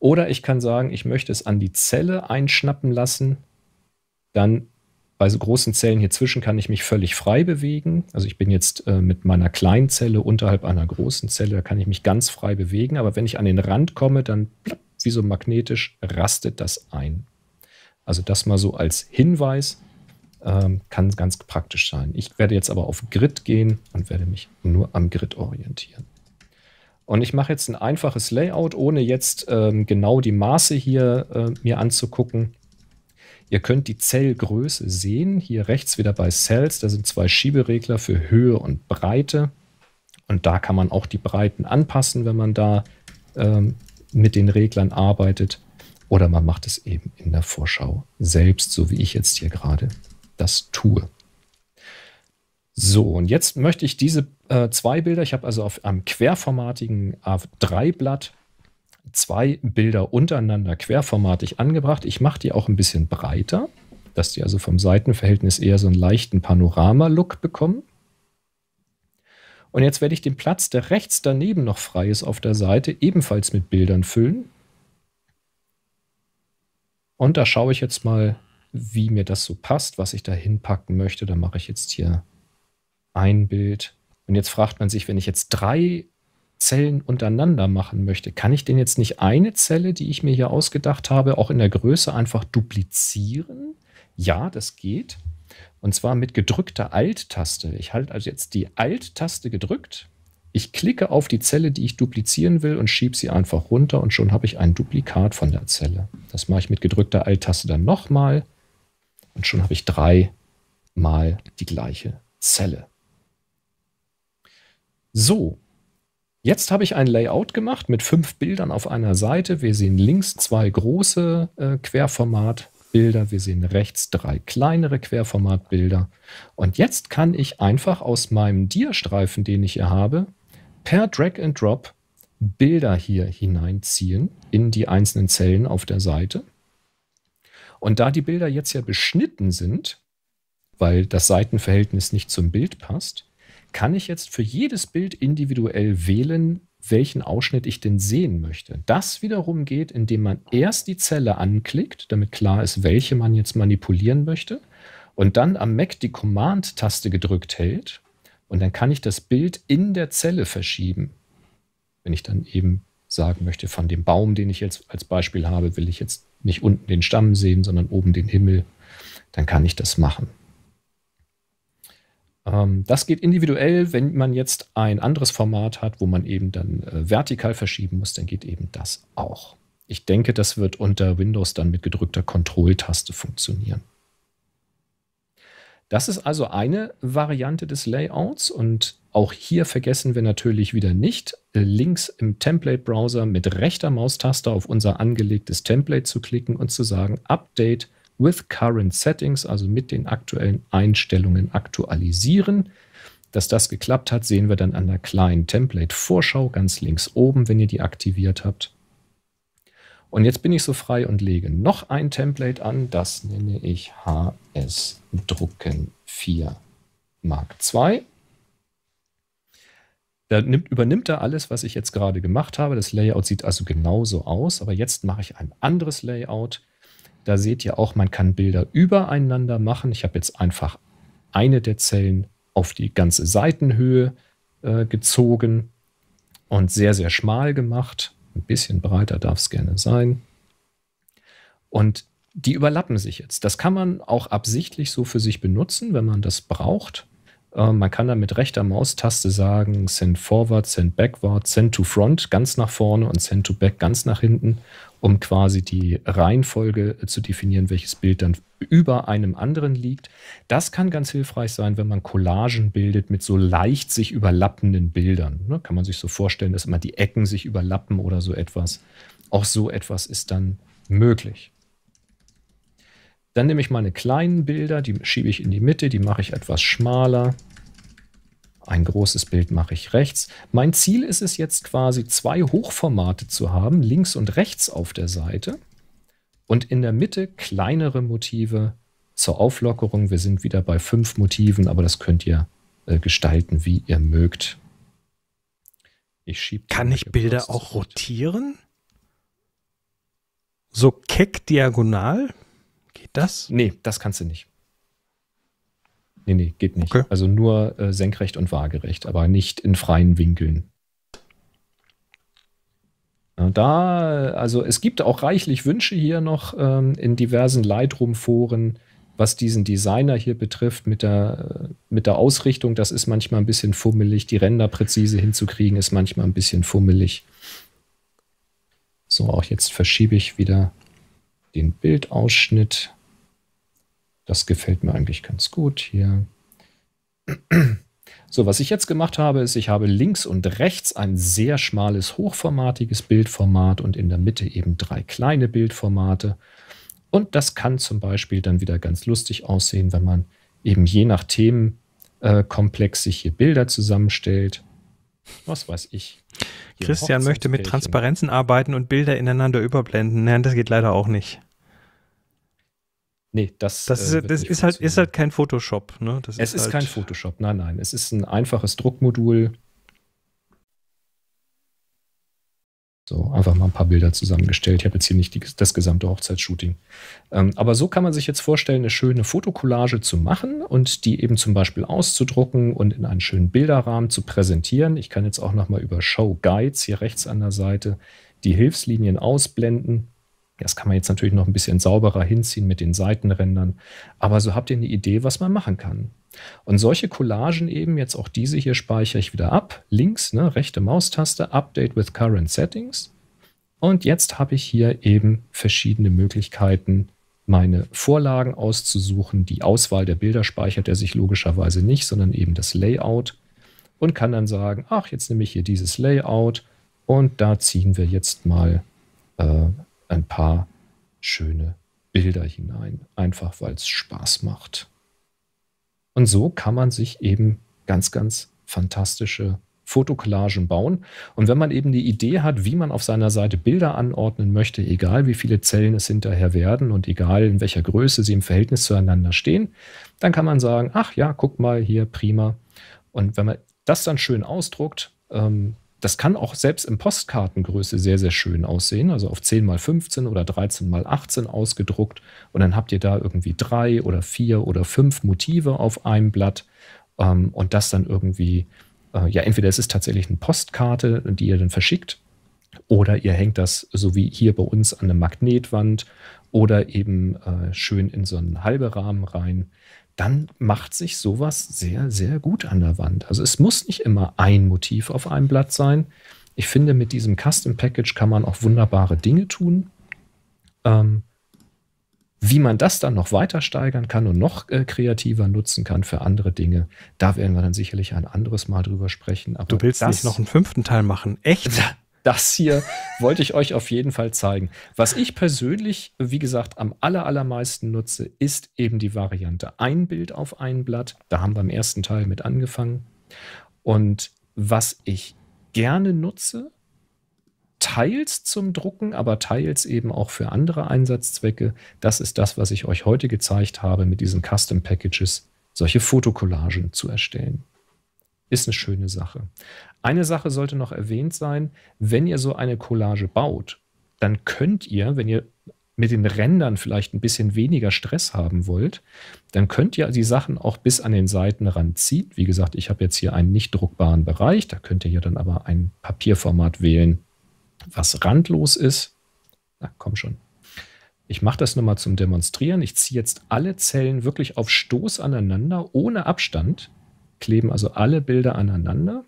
S2: Oder ich kann sagen, ich möchte es an die Zelle einschnappen lassen. Dann bei so großen Zellen hier zwischen kann ich mich völlig frei bewegen. Also ich bin jetzt äh, mit meiner kleinen Zelle unterhalb einer großen Zelle, da kann ich mich ganz frei bewegen. Aber wenn ich an den Rand komme, dann wie so magnetisch rastet das ein. Also das mal so als Hinweis, ähm, kann ganz praktisch sein. Ich werde jetzt aber auf Grid gehen und werde mich nur am Grid orientieren. Und ich mache jetzt ein einfaches Layout, ohne jetzt ähm, genau die Maße hier äh, mir anzugucken. Ihr könnt die Zellgröße sehen. Hier rechts wieder bei Cells, da sind zwei Schieberegler für Höhe und Breite. Und da kann man auch die Breiten anpassen, wenn man da ähm, mit den Reglern arbeitet. Oder man macht es eben in der Vorschau selbst, so wie ich jetzt hier gerade das tue. So, und jetzt möchte ich diese äh, zwei Bilder, ich habe also auf einem querformatigen A3-Blatt zwei Bilder untereinander querformatig angebracht. Ich mache die auch ein bisschen breiter, dass die also vom Seitenverhältnis eher so einen leichten Panorama-Look bekommen. Und jetzt werde ich den Platz, der rechts daneben noch frei ist auf der Seite, ebenfalls mit Bildern füllen. Und da schaue ich jetzt mal wie mir das so passt, was ich da hinpacken möchte. Da mache ich jetzt hier ein Bild. Und jetzt fragt man sich, wenn ich jetzt drei Zellen untereinander machen möchte, kann ich denn jetzt nicht eine Zelle, die ich mir hier ausgedacht habe, auch in der Größe einfach duplizieren? Ja, das geht. Und zwar mit gedrückter Alt-Taste. Ich halte also jetzt die Alt-Taste gedrückt. Ich klicke auf die Zelle, die ich duplizieren will und schiebe sie einfach runter und schon habe ich ein Duplikat von der Zelle. Das mache ich mit gedrückter Alt-Taste dann nochmal. Und schon habe ich dreimal die gleiche Zelle. So, jetzt habe ich ein Layout gemacht mit fünf Bildern auf einer Seite. Wir sehen links zwei große äh, Querformatbilder, wir sehen rechts drei kleinere Querformatbilder. Und jetzt kann ich einfach aus meinem Dia-Streifen, den ich hier habe, per Drag and Drop Bilder hier hineinziehen in die einzelnen Zellen auf der Seite. Und da die Bilder jetzt ja beschnitten sind, weil das Seitenverhältnis nicht zum Bild passt, kann ich jetzt für jedes Bild individuell wählen, welchen Ausschnitt ich denn sehen möchte. Das wiederum geht, indem man erst die Zelle anklickt, damit klar ist, welche man jetzt manipulieren möchte, und dann am Mac die Command-Taste gedrückt hält. Und dann kann ich das Bild in der Zelle verschieben. Wenn ich dann eben sagen möchte, von dem Baum, den ich jetzt als Beispiel habe, will ich jetzt nicht unten den Stamm sehen, sondern oben den Himmel, dann kann ich das machen. Ähm, das geht individuell, wenn man jetzt ein anderes Format hat, wo man eben dann äh, vertikal verschieben muss, dann geht eben das auch. Ich denke, das wird unter Windows dann mit gedrückter Kontrolltaste funktionieren. Das ist also eine Variante des Layouts und auch hier vergessen wir natürlich wieder nicht, äh, links im Template-Browser mit rechter Maustaste auf unser angelegtes Template zu klicken und zu sagen Update with Current Settings, also mit den aktuellen Einstellungen aktualisieren. Dass das geklappt hat, sehen wir dann an der kleinen Template-Vorschau ganz links oben, wenn ihr die aktiviert habt. Und jetzt bin ich so frei und lege noch ein Template an. Das nenne ich HS Drucken 4 Mark II. Da nimmt, übernimmt er alles, was ich jetzt gerade gemacht habe. Das Layout sieht also genauso aus, aber jetzt mache ich ein anderes Layout. Da seht ihr auch, man kann Bilder übereinander machen. Ich habe jetzt einfach eine der Zellen auf die ganze Seitenhöhe äh, gezogen und sehr, sehr schmal gemacht ein bisschen breiter darf es gerne sein. Und die überlappen sich jetzt. Das kann man auch absichtlich so für sich benutzen, wenn man das braucht. Äh, man kann dann mit rechter Maustaste sagen, send forward, send backward, send to front ganz nach vorne und send to back ganz nach hinten um quasi die Reihenfolge äh, zu definieren, welches Bild dann über einem anderen liegt. Das kann ganz hilfreich sein, wenn man Collagen bildet mit so leicht sich überlappenden Bildern. Ne? Kann man sich so vorstellen, dass immer die Ecken sich überlappen oder so etwas. Auch so etwas ist dann möglich. Dann nehme ich meine kleinen Bilder, die schiebe ich in die Mitte, die mache ich etwas schmaler. Ein großes Bild mache ich rechts. Mein Ziel ist es jetzt quasi zwei Hochformate zu haben, links und rechts auf der Seite. Und in der Mitte kleinere Motive zur Auflockerung. Wir sind wieder bei fünf Motiven, aber das könnt ihr äh, gestalten, wie ihr mögt. Ich schiebe. Kann ich Bilder auch
S1: rotieren? So keck diagonal?
S2: Geht das? Nee, das kannst du nicht. Nee, nee, geht nicht. Okay. Also nur äh, senkrecht und waagerecht, aber nicht in freien Winkeln. Da, also es gibt auch reichlich Wünsche hier noch ähm, in diversen Lightroom-Foren, was diesen Designer hier betrifft mit der, äh, mit der Ausrichtung. Das ist manchmal ein bisschen fummelig. Die Ränder präzise hinzukriegen ist manchmal ein bisschen fummelig. So, auch jetzt verschiebe ich wieder den Bildausschnitt. Das gefällt mir eigentlich ganz gut hier. So, was ich jetzt gemacht habe, ist, ich habe links und rechts ein sehr schmales, hochformatiges Bildformat und in der Mitte eben drei kleine Bildformate. Und das kann zum Beispiel dann wieder ganz lustig aussehen, wenn man eben je nach Themenkomplex sich hier Bilder zusammenstellt. Was weiß ich. Christian möchte mit
S1: Transparenzen arbeiten und Bilder ineinander überblenden. Nein, das geht leider auch nicht.
S2: Nee, das, das, ist, äh, das
S1: ist halt, ist halt kein Photoshop. Ne? Das es ist, halt kein
S2: Photoshop, nein, nein. Es ist ein einfaches Druckmodul. So, einfach mal ein paar Bilder zusammengestellt. Ich habe jetzt hier nicht die, das gesamte Hochzeitsshooting. Ähm, aber so kann man sich jetzt vorstellen, eine schöne Fotokollage zu machen und die eben zum Beispiel auszudrucken und in einen schönen Bilderrahmen zu präsentieren. Ich kann jetzt auch nochmal über Show Guides hier rechts an der Seite die Hilfslinien ausblenden das kann man jetzt natürlich noch ein bisschen sauberer hinziehen mit den Seitenrändern. Aber so habt ihr eine Idee, was man machen kann. Und solche Collagen eben, jetzt auch diese hier speichere ich wieder ab. Links, ne, rechte Maustaste, Update with Current Settings. Und jetzt habe ich hier eben verschiedene Möglichkeiten, meine Vorlagen auszusuchen. Die Auswahl der Bilder speichert er sich logischerweise nicht, sondern eben das Layout. Und kann dann sagen, ach, jetzt nehme ich hier dieses Layout und da ziehen wir jetzt mal äh, ein paar schöne Bilder hinein, einfach weil es Spaß macht. Und so kann man sich eben ganz, ganz fantastische Fotokollagen bauen. Und wenn man eben die Idee hat, wie man auf seiner Seite Bilder anordnen möchte, egal wie viele Zellen es hinterher werden und egal in welcher Größe sie im Verhältnis zueinander stehen, dann kann man sagen, ach ja, guck mal hier, prima. Und wenn man das dann schön ausdruckt, ähm, das kann auch selbst in Postkartengröße sehr, sehr schön aussehen. Also auf 10 mal 15 oder 13 mal 18 ausgedruckt. Und dann habt ihr da irgendwie drei oder vier oder fünf Motive auf einem Blatt. Ähm, und das dann irgendwie, äh, ja, entweder es ist tatsächlich eine Postkarte, die ihr dann verschickt. Oder ihr hängt das, so wie hier bei uns, an eine Magnetwand oder eben äh, schön in so einen halben Rahmen rein dann macht sich sowas sehr, sehr gut an der Wand. Also es muss nicht immer ein Motiv auf einem Blatt sein. Ich finde, mit diesem Custom Package kann man auch wunderbare Dinge tun. Ähm, wie man das dann noch weiter steigern kann und noch äh, kreativer nutzen kann für andere Dinge, da werden wir dann sicherlich ein anderes Mal drüber sprechen. Aber du willst das, nicht noch einen fünften Teil machen? Echt? das hier wollte ich euch auf jeden Fall zeigen. Was ich persönlich, wie gesagt, am allermeisten nutze, ist eben die Variante ein Bild auf ein Blatt. Da haben wir im ersten Teil mit angefangen. Und was ich gerne nutze, teils zum Drucken, aber teils eben auch für andere Einsatzzwecke, das ist das, was ich euch heute gezeigt habe, mit diesen Custom Packages solche Fotokollagen zu erstellen. Ist eine schöne Sache. Eine Sache sollte noch erwähnt sein, wenn ihr so eine Collage baut, dann könnt ihr, wenn ihr mit den Rändern vielleicht ein bisschen weniger Stress haben wollt, dann könnt ihr die Sachen auch bis an den Seiten ranziehen. Wie gesagt, ich habe jetzt hier einen nicht druckbaren Bereich, da könnt ihr ja dann aber ein Papierformat wählen, was randlos ist. Na, komm schon. Ich mache das nur mal zum Demonstrieren. Ich ziehe jetzt alle Zellen wirklich auf Stoß aneinander, ohne Abstand, kleben also alle Bilder aneinander.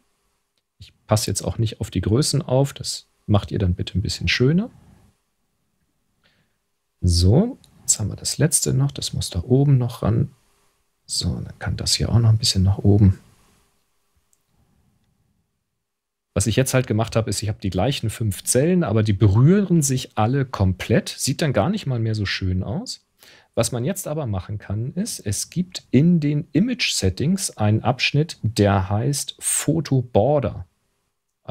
S2: Ich passe jetzt auch nicht auf die Größen auf. Das macht ihr dann bitte ein bisschen schöner. So, jetzt haben wir das letzte noch. Das muss da oben noch ran. So, dann kann das hier auch noch ein bisschen nach oben. Was ich jetzt halt gemacht habe, ist, ich habe die gleichen fünf Zellen, aber die berühren sich alle komplett. Sieht dann gar nicht mal mehr so schön aus. Was man jetzt aber machen kann, ist, es gibt in den Image Settings einen Abschnitt, der heißt Photo Border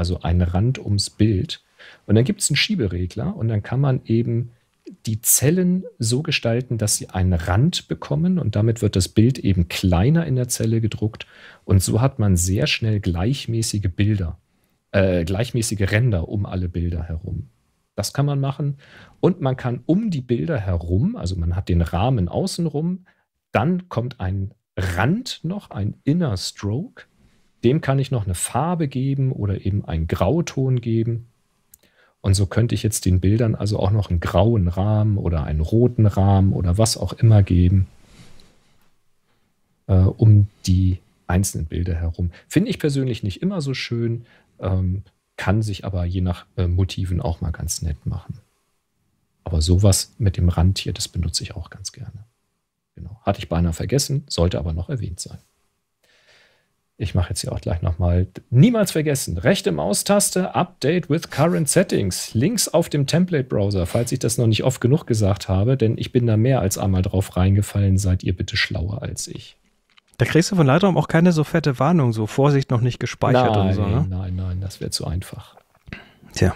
S2: also ein Rand ums Bild. Und dann gibt es einen Schieberegler und dann kann man eben die Zellen so gestalten, dass sie einen Rand bekommen und damit wird das Bild eben kleiner in der Zelle gedruckt und so hat man sehr schnell gleichmäßige Bilder, äh, gleichmäßige Ränder um alle Bilder herum. Das kann man machen und man kann um die Bilder herum, also man hat den Rahmen außenrum, dann kommt ein Rand noch, ein Inner Stroke dem kann ich noch eine Farbe geben oder eben einen Grauton geben. Und so könnte ich jetzt den Bildern also auch noch einen grauen Rahmen oder einen roten Rahmen oder was auch immer geben, äh, um die einzelnen Bilder herum. Finde ich persönlich nicht immer so schön, ähm, kann sich aber je nach äh, Motiven auch mal ganz nett machen. Aber sowas mit dem Rand hier, das benutze ich auch ganz gerne. Genau. Hatte ich beinahe vergessen, sollte aber noch erwähnt sein. Ich mache jetzt hier auch gleich nochmal. Niemals vergessen, rechte Maustaste, Update with Current Settings, links auf dem Template-Browser, falls ich das noch nicht oft genug gesagt habe, denn ich bin da mehr als einmal drauf reingefallen. Seid ihr bitte schlauer als ich. Da kriegst
S1: du von Lightroom auch keine so fette Warnung, so Vorsicht noch nicht gespeichert nein, und so, ne?
S2: Nein, nein, das wäre zu einfach. Tja.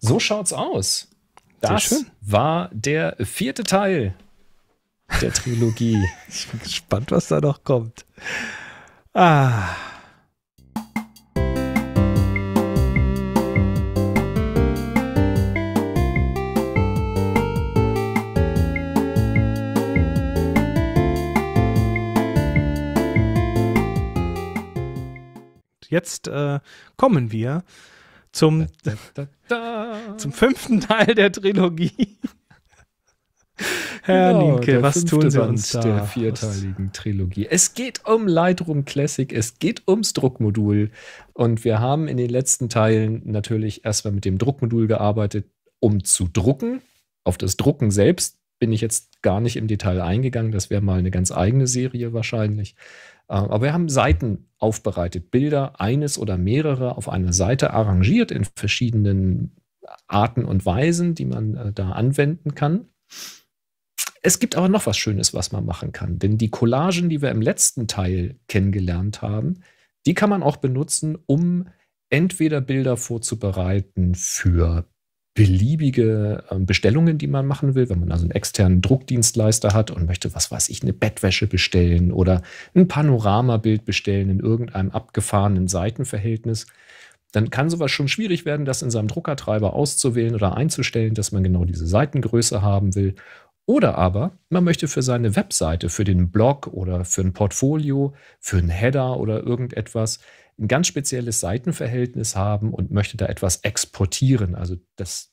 S2: So schaut's aus. Das war der vierte Teil
S1: der Trilogie. ich bin gespannt, was da noch kommt. Ah. Jetzt äh, kommen wir zum, da, da, da, zum fünften Teil der Trilogie.
S2: Herr genau, Nienke, was tun Sie uns da? Der vierteiligen Trilogie. Es geht um Lightroom Classic, es geht ums Druckmodul. Und wir haben in den letzten Teilen natürlich erstmal mit dem Druckmodul gearbeitet, um zu drucken. Auf das Drucken selbst bin ich jetzt gar nicht im Detail eingegangen. Das wäre mal eine ganz eigene Serie wahrscheinlich. Äh, aber wir haben Seiten aufbereitet, Bilder, eines oder mehrere auf einer Seite arrangiert in verschiedenen Arten und Weisen, die man äh, da anwenden kann. Es gibt aber noch was Schönes, was man machen kann. Denn die Collagen, die wir im letzten Teil kennengelernt haben, die kann man auch benutzen, um entweder Bilder vorzubereiten für beliebige ähm, Bestellungen, die man machen will, wenn man also einen externen Druckdienstleister hat und möchte, was weiß ich, eine Bettwäsche bestellen oder ein Panoramabild bestellen in irgendeinem abgefahrenen Seitenverhältnis, dann kann sowas schon schwierig werden, das in seinem Druckertreiber auszuwählen oder einzustellen, dass man genau diese Seitengröße haben will. Oder aber man möchte für seine Webseite, für den Blog oder für ein Portfolio, für einen Header oder irgendetwas ein ganz spezielles Seitenverhältnis haben und möchte da etwas exportieren, also das,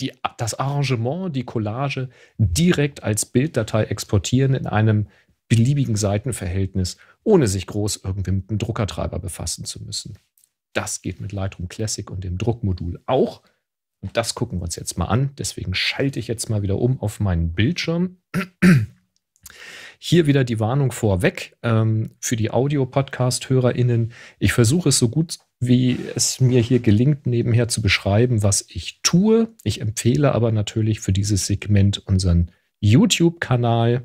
S2: die, das Arrangement, die Collage direkt als Bilddatei exportieren in einem beliebigen Seitenverhältnis, ohne sich groß irgendwie mit einem Druckertreiber befassen zu müssen. Das geht mit Lightroom Classic und dem Druckmodul auch. Und das gucken wir uns jetzt mal an. Deswegen schalte ich jetzt mal wieder um auf meinen Bildschirm. Hier wieder die Warnung vorweg ähm, für die Audio-Podcast-HörerInnen. Ich versuche es so gut wie es mir hier gelingt, nebenher zu beschreiben, was ich tue. Ich empfehle aber natürlich für dieses Segment unseren YouTube-Kanal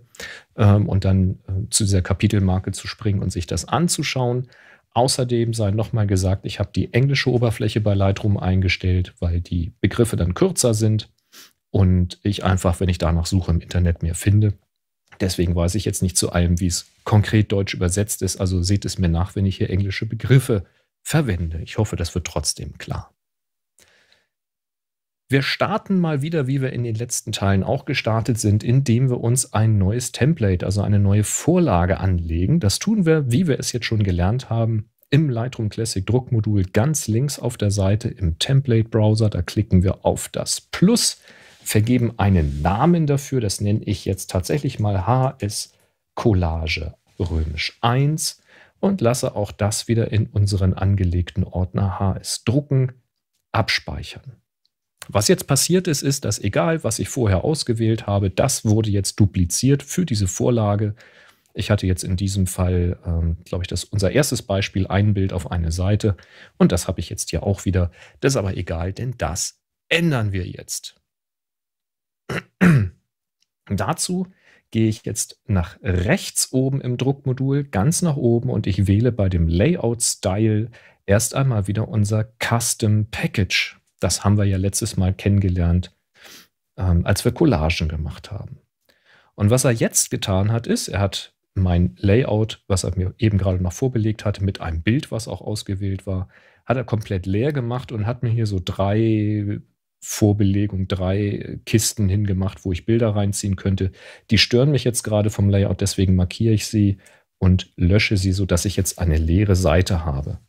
S2: ähm, und dann äh, zu dieser Kapitelmarke zu springen und sich das anzuschauen. Außerdem sei nochmal gesagt, ich habe die englische Oberfläche bei Lightroom eingestellt, weil die Begriffe dann kürzer sind und ich einfach, wenn ich danach suche, im Internet mehr finde. Deswegen weiß ich jetzt nicht zu allem, wie es konkret deutsch übersetzt ist. Also seht es mir nach, wenn ich hier englische Begriffe verwende. Ich hoffe, das wird trotzdem klar. Wir starten mal wieder, wie wir in den letzten Teilen auch gestartet sind, indem wir uns ein neues Template, also eine neue Vorlage anlegen. Das tun wir, wie wir es jetzt schon gelernt haben, im Lightroom Classic Druckmodul ganz links auf der Seite im Template Browser. Da klicken wir auf das Plus, vergeben einen Namen dafür. Das nenne ich jetzt tatsächlich mal HS Collage römisch 1 und lasse auch das wieder in unseren angelegten Ordner HS drucken, abspeichern. Was jetzt passiert ist, ist, dass egal, was ich vorher ausgewählt habe, das wurde jetzt dupliziert für diese Vorlage. Ich hatte jetzt in diesem Fall, ähm, glaube ich, das unser erstes Beispiel, ein Bild auf eine Seite. Und das habe ich jetzt hier auch wieder. Das ist aber egal, denn das ändern wir jetzt. Dazu gehe ich jetzt nach rechts oben im Druckmodul, ganz nach oben und ich wähle bei dem Layout Style erst einmal wieder unser Custom Package. Das haben wir ja letztes Mal kennengelernt, ähm, als wir Collagen gemacht haben. Und was er jetzt getan hat, ist, er hat mein Layout, was er mir eben gerade noch vorbelegt hatte, mit einem Bild, was auch ausgewählt war, hat er komplett leer gemacht und hat mir hier so drei Vorbelegungen, drei Kisten hingemacht, wo ich Bilder reinziehen könnte. Die stören mich jetzt gerade vom Layout, deswegen markiere ich sie und lösche sie, sodass ich jetzt eine leere Seite habe.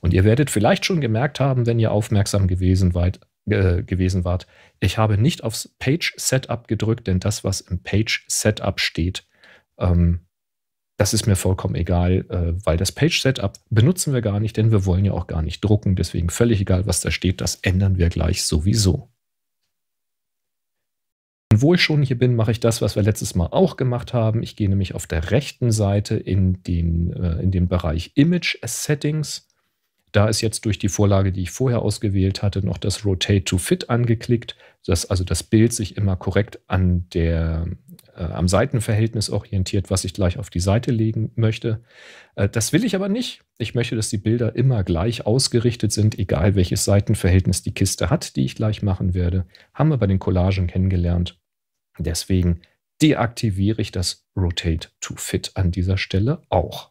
S2: Und ihr werdet vielleicht schon gemerkt haben, wenn ihr aufmerksam gewesen, weit, äh, gewesen wart, ich habe nicht aufs Page Setup gedrückt, denn das, was im Page Setup steht, ähm, das ist mir vollkommen egal, äh, weil das Page Setup benutzen wir gar nicht, denn wir wollen ja auch gar nicht drucken. Deswegen völlig egal, was da steht, das ändern wir gleich sowieso. Und wo ich schon hier bin, mache ich das, was wir letztes Mal auch gemacht haben. Ich gehe nämlich auf der rechten Seite in den, äh, in den Bereich Image Settings da ist jetzt durch die Vorlage, die ich vorher ausgewählt hatte, noch das Rotate to Fit angeklickt, dass also das Bild sich immer korrekt an der, äh, am Seitenverhältnis orientiert, was ich gleich auf die Seite legen möchte. Äh, das will ich aber nicht. Ich möchte, dass die Bilder immer gleich ausgerichtet sind, egal welches Seitenverhältnis die Kiste hat, die ich gleich machen werde. Haben wir bei den Collagen kennengelernt. Deswegen deaktiviere ich das Rotate to Fit an dieser Stelle auch.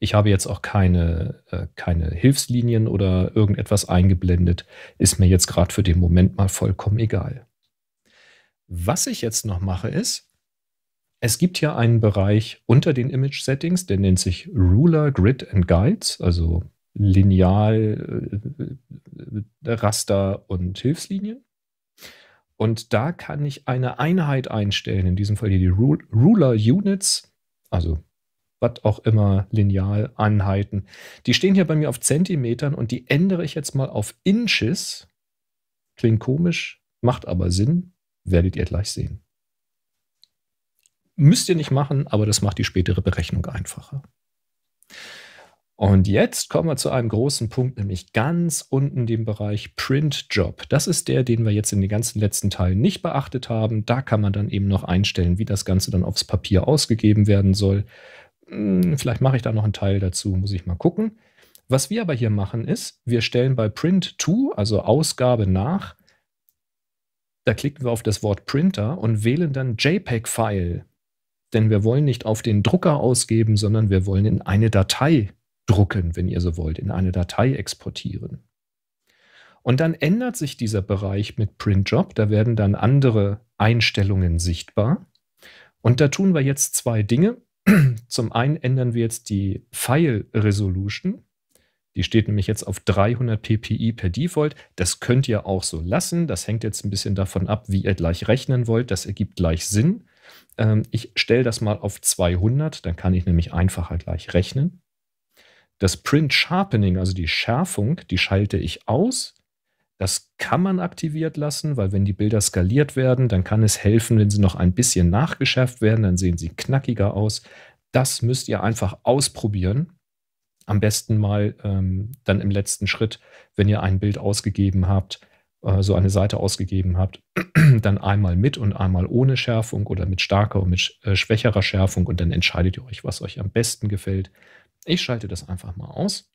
S2: Ich habe jetzt auch keine, äh, keine Hilfslinien oder irgendetwas eingeblendet. Ist mir jetzt gerade für den Moment mal vollkommen egal. Was ich jetzt noch mache ist, es gibt hier einen Bereich unter den Image Settings, der nennt sich Ruler, Grid and Guides, also Lineal, äh, äh, Raster und Hilfslinien. Und da kann ich eine Einheit einstellen, in diesem Fall hier die Ruler Units, also was auch immer, Lineal, Einheiten. Die stehen hier bei mir auf Zentimetern und die ändere ich jetzt mal auf Inches. Klingt komisch, macht aber Sinn, werdet ihr gleich sehen. Müsst ihr nicht machen, aber das macht die spätere Berechnung einfacher. Und jetzt kommen wir zu einem großen Punkt, nämlich ganz unten dem Bereich Print Job. Das ist der, den wir jetzt in den ganzen letzten Teilen nicht beachtet haben. Da kann man dann eben noch einstellen, wie das Ganze dann aufs Papier ausgegeben werden soll. Hm, vielleicht mache ich da noch einen Teil dazu, muss ich mal gucken. Was wir aber hier machen ist, wir stellen bei Print to, also Ausgabe nach, da klicken wir auf das Wort Printer und wählen dann JPEG-File. Denn wir wollen nicht auf den Drucker ausgeben, sondern wir wollen in eine Datei drucken, wenn ihr so wollt, in eine Datei exportieren. Und dann ändert sich dieser Bereich mit PrintJob. Da werden dann andere Einstellungen sichtbar. Und da tun wir jetzt zwei Dinge. Zum einen ändern wir jetzt die File Resolution. Die steht nämlich jetzt auf 300 ppi per Default. Das könnt ihr auch so lassen. Das hängt jetzt ein bisschen davon ab, wie ihr gleich rechnen wollt. Das ergibt gleich Sinn. Ähm, ich stelle das mal auf 200, dann kann ich nämlich einfacher gleich rechnen. Das Print Sharpening, also die Schärfung, die schalte ich aus. Das kann man aktiviert lassen, weil wenn die Bilder skaliert werden, dann kann es helfen, wenn sie noch ein bisschen nachgeschärft werden, dann sehen sie knackiger aus. Das müsst ihr einfach ausprobieren. Am besten mal ähm, dann im letzten Schritt, wenn ihr ein Bild ausgegeben habt, äh, so eine Seite ausgegeben habt, dann einmal mit und einmal ohne Schärfung oder mit starker und mit äh, schwächerer Schärfung und dann entscheidet ihr euch, was euch am besten gefällt. Ich schalte das einfach mal aus.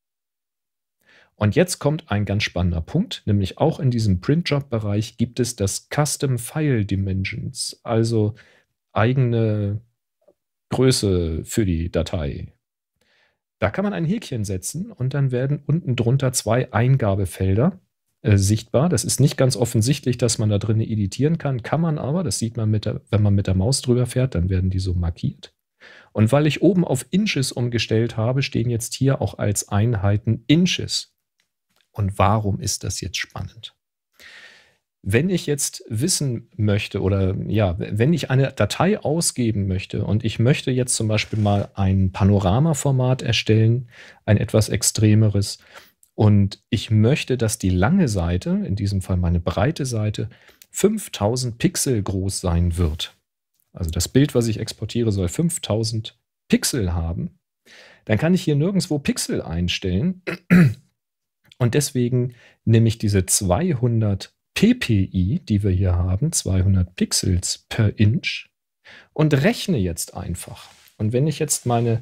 S2: Und jetzt kommt ein ganz spannender Punkt, nämlich auch in diesem printjob bereich gibt es das Custom File Dimensions, also eigene Größe für die Datei. Da kann man ein Häkchen setzen und dann werden unten drunter zwei Eingabefelder äh, sichtbar. Das ist nicht ganz offensichtlich, dass man da drin editieren kann, kann man aber. Das sieht man, der, wenn man mit der Maus drüber fährt, dann werden die so markiert. Und weil ich oben auf Inches umgestellt habe, stehen jetzt hier auch als Einheiten Inches und warum ist das jetzt spannend? Wenn ich jetzt wissen möchte oder ja, wenn ich eine Datei ausgeben möchte und ich möchte jetzt zum Beispiel mal ein Panoramaformat erstellen, ein etwas extremeres, und ich möchte, dass die lange Seite, in diesem Fall meine breite Seite, 5000 Pixel groß sein wird. Also das Bild, was ich exportiere, soll 5000 Pixel haben. Dann kann ich hier nirgendwo Pixel einstellen. Und deswegen nehme ich diese 200 ppi, die wir hier haben, 200 Pixels per Inch, und rechne jetzt einfach. Und wenn ich jetzt meine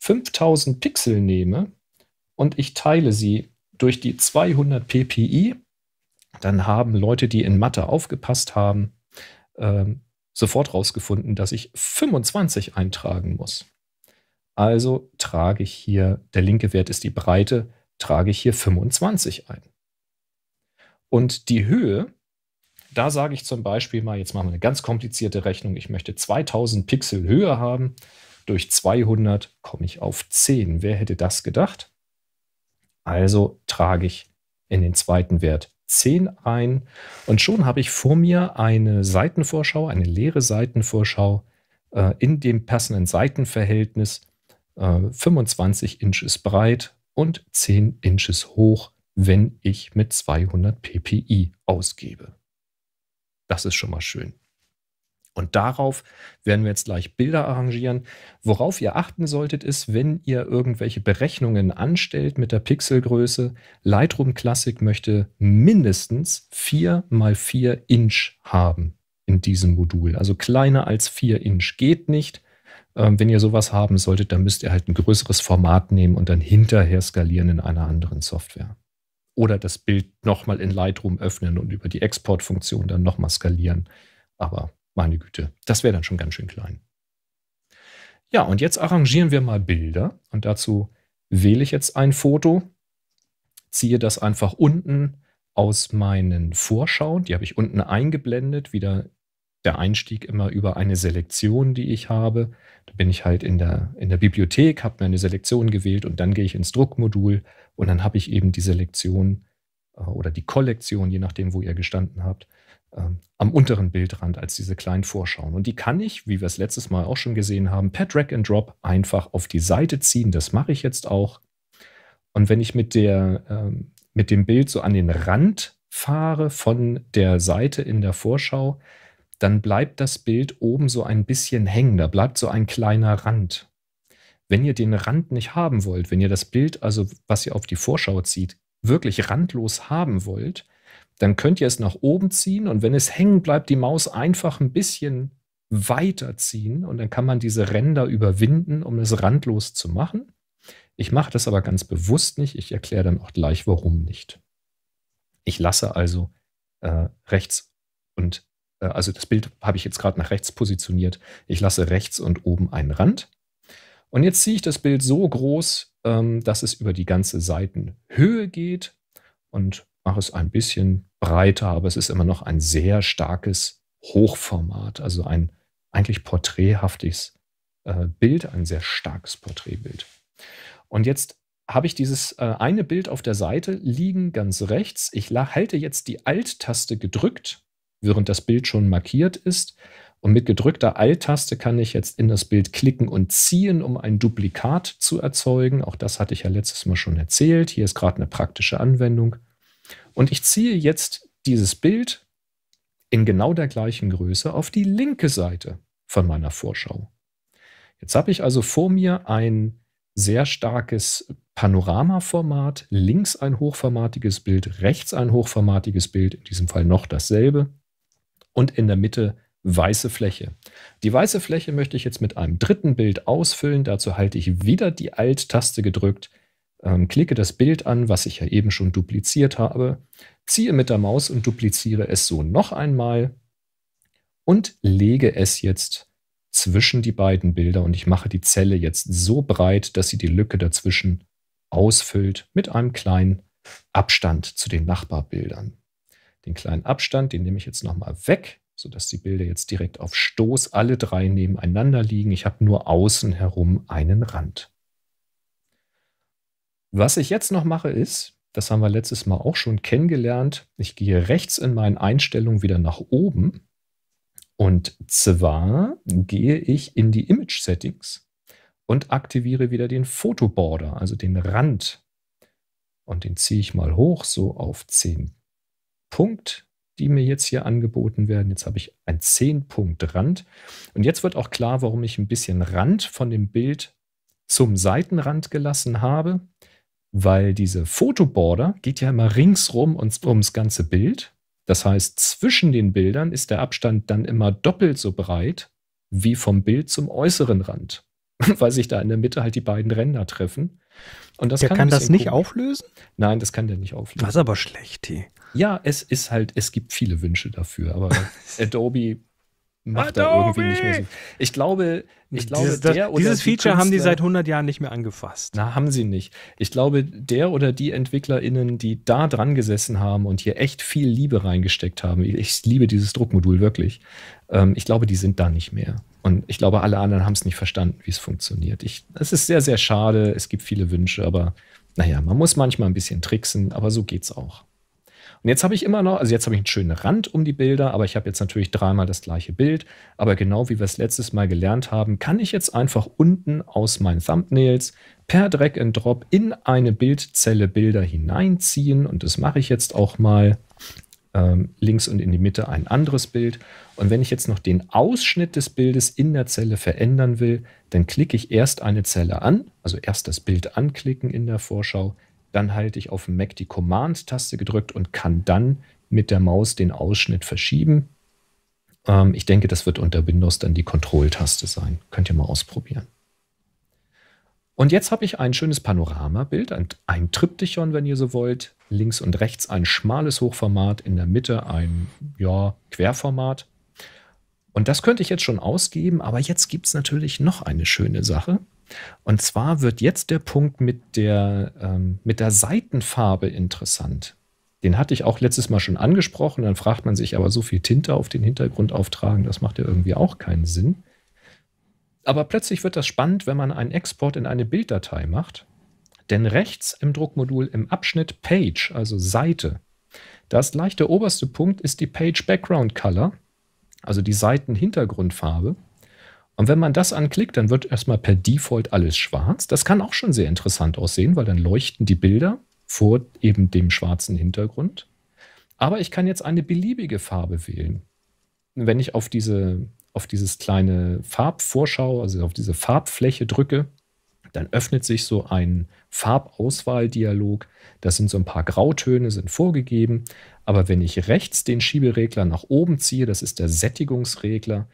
S2: 5000 Pixel nehme und ich teile sie durch die 200 ppi, dann haben Leute, die in Mathe aufgepasst haben, ähm, sofort rausgefunden, dass ich 25 eintragen muss. Also trage ich hier, der linke Wert ist die Breite, trage ich hier 25 ein. Und die Höhe, da sage ich zum Beispiel mal, jetzt machen wir eine ganz komplizierte Rechnung, ich möchte 2000 Pixel Höhe haben, durch 200 komme ich auf 10. Wer hätte das gedacht? Also trage ich in den zweiten Wert 10 ein und schon habe ich vor mir eine Seitenvorschau, eine leere Seitenvorschau äh, in dem passenden Seitenverhältnis 25 äh, Inches breit und 10 Inches hoch, wenn ich mit 200 ppi ausgebe. Das ist schon mal schön. Und darauf werden wir jetzt gleich Bilder arrangieren. Worauf ihr achten solltet, ist, wenn ihr irgendwelche Berechnungen anstellt mit der Pixelgröße, Lightroom Classic möchte mindestens 4 mal 4 Inch haben in diesem Modul. Also kleiner als 4 Inch geht nicht. Ähm, wenn ihr sowas haben solltet, dann müsst ihr halt ein größeres Format nehmen und dann hinterher skalieren in einer anderen Software. Oder das Bild nochmal in Lightroom öffnen und über die Exportfunktion dann nochmal skalieren. Aber meine Güte, das wäre dann schon ganz schön klein. Ja, und jetzt arrangieren wir mal Bilder. Und dazu wähle ich jetzt ein Foto, ziehe das einfach unten aus meinen Vorschauen, die habe ich unten eingeblendet, wieder der Einstieg immer über eine Selektion, die ich habe. Da bin ich halt in der, in der Bibliothek, habe mir eine Selektion gewählt und dann gehe ich ins Druckmodul und dann habe ich eben die Selektion äh, oder die Kollektion, je nachdem, wo ihr gestanden habt, ähm, am unteren Bildrand als diese kleinen Vorschauen. Und die kann ich, wie wir es letztes Mal auch schon gesehen haben, per Drag and Drop einfach auf die Seite ziehen. Das mache ich jetzt auch. Und wenn ich mit, der, ähm, mit dem Bild so an den Rand fahre von der Seite in der Vorschau, dann bleibt das Bild oben so ein bisschen hängen, da bleibt so ein kleiner Rand. Wenn ihr den Rand nicht haben wollt, wenn ihr das Bild, also was ihr auf die Vorschau zieht, wirklich randlos haben wollt, dann könnt ihr es nach oben ziehen und wenn es hängen bleibt, die Maus einfach ein bisschen weiter ziehen und dann kann man diese Ränder überwinden, um es randlos zu machen. Ich mache das aber ganz bewusst nicht. Ich erkläre dann auch gleich, warum nicht. Ich lasse also äh, rechts und äh, also das Bild habe ich jetzt gerade nach rechts positioniert. Ich lasse rechts und oben einen Rand. Und jetzt ziehe ich das Bild so groß, ähm, dass es über die ganze Seitenhöhe geht und mache es ein bisschen breiter, aber es ist immer noch ein sehr starkes Hochformat, also ein eigentlich porträthaftes äh, Bild, ein sehr starkes Porträtbild. Und jetzt habe ich dieses äh, eine Bild auf der Seite liegen ganz rechts. Ich halte jetzt die Alt-Taste gedrückt während das Bild schon markiert ist. Und mit gedrückter Alt-Taste kann ich jetzt in das Bild klicken und ziehen, um ein Duplikat zu erzeugen. Auch das hatte ich ja letztes Mal schon erzählt. Hier ist gerade eine praktische Anwendung. Und ich ziehe jetzt dieses Bild in genau der gleichen Größe auf die linke Seite von meiner Vorschau. Jetzt habe ich also vor mir ein sehr starkes Panoramaformat, links ein hochformatiges Bild, rechts ein hochformatiges Bild, in diesem Fall noch dasselbe und in der Mitte weiße Fläche. Die weiße Fläche möchte ich jetzt mit einem dritten Bild ausfüllen. Dazu halte ich wieder die Alt-Taste gedrückt, ähm, klicke das Bild an, was ich ja eben schon dupliziert habe, ziehe mit der Maus und dupliziere es so noch einmal und lege es jetzt zwischen die beiden Bilder und ich mache die Zelle jetzt so breit, dass sie die Lücke dazwischen ausfüllt mit einem kleinen Abstand zu den Nachbarbildern. Den kleinen Abstand, den nehme ich jetzt nochmal weg, sodass die Bilder jetzt direkt auf Stoß alle drei nebeneinander liegen. Ich habe nur außen herum einen Rand. Was ich jetzt noch mache ist, das haben wir letztes Mal auch schon kennengelernt, ich gehe rechts in meinen Einstellungen wieder nach oben und zwar gehe ich in die Image Settings und aktiviere wieder den Photo Border, also den Rand. Und den ziehe ich mal hoch, so auf 10 Punkt, die mir jetzt hier angeboten werden. Jetzt habe ich ein 10-Punkt-Rand. Und jetzt wird auch klar, warum ich ein bisschen Rand von dem Bild zum Seitenrand gelassen habe, weil diese Fotoborder geht ja immer ringsrum und ums ganze Bild. Das heißt, zwischen den Bildern ist der Abstand dann immer doppelt so breit wie vom Bild zum äußeren Rand, weil sich da in der Mitte halt die beiden Ränder treffen. Und das der kann, kann das nicht gucken. auflösen? Nein, das kann der nicht auflösen. Das ist aber schlecht, die. Ja, es ist halt, es gibt viele Wünsche dafür, aber Adobe macht Adobe! da irgendwie nicht mehr so. Ich glaube, ich glaube, dieses, das, der oder dieses Feature die haben die seit 100 Jahren nicht mehr angefasst. Na, haben sie nicht. Ich glaube, der oder die EntwicklerInnen, die da dran gesessen haben und hier echt viel Liebe reingesteckt haben, ich liebe dieses Druckmodul wirklich, ähm, ich glaube, die sind da nicht mehr. Und ich glaube, alle anderen haben es nicht verstanden, wie es funktioniert. es ist sehr, sehr schade. Es gibt viele Wünsche, aber naja, man muss manchmal ein bisschen tricksen, aber so geht es auch. Und jetzt habe ich immer noch, also jetzt habe ich einen schönen Rand um die Bilder, aber ich habe jetzt natürlich dreimal das gleiche Bild. Aber genau wie wir es letztes Mal gelernt haben, kann ich jetzt einfach unten aus meinen Thumbnails per Drag and Drop in eine Bildzelle Bilder hineinziehen. Und das mache ich jetzt auch mal ähm, links und in die Mitte ein anderes Bild. Und wenn ich jetzt noch den Ausschnitt des Bildes in der Zelle verändern will, dann klicke ich erst eine Zelle an, also erst das Bild anklicken in der Vorschau, dann halte ich auf dem Mac die Command-Taste gedrückt und kann dann mit der Maus den Ausschnitt verschieben. Ähm, ich denke, das wird unter Windows dann die Control-Taste sein. Könnt ihr mal ausprobieren. Und jetzt habe ich ein schönes Panoramabild, ein, ein Triptychon, wenn ihr so wollt. Links und rechts ein schmales Hochformat, in der Mitte ein ja, Querformat. Und das könnte ich jetzt schon ausgeben, aber jetzt gibt es natürlich noch eine schöne Sache. Und zwar wird jetzt der Punkt mit der, ähm, mit der Seitenfarbe interessant. Den hatte ich auch letztes Mal schon angesprochen. Dann fragt man sich aber, so viel Tinte auf den Hintergrund auftragen, das macht ja irgendwie auch keinen Sinn. Aber plötzlich wird das spannend, wenn man einen Export in eine Bilddatei macht. Denn rechts im Druckmodul im Abschnitt Page, also Seite, das leichte oberste Punkt ist die Page Background Color, also die Seitenhintergrundfarbe. Und wenn man das anklickt, dann wird erstmal per Default alles schwarz. Das kann auch schon sehr interessant aussehen, weil dann leuchten die Bilder vor eben dem schwarzen Hintergrund. Aber ich kann jetzt eine beliebige Farbe wählen. Wenn ich auf diese auf dieses kleine Farbvorschau, also auf diese Farbfläche drücke, dann öffnet sich so ein Farbauswahldialog. Das sind so ein paar Grautöne, sind vorgegeben. Aber wenn ich rechts den Schieberegler nach oben ziehe, das ist der Sättigungsregler,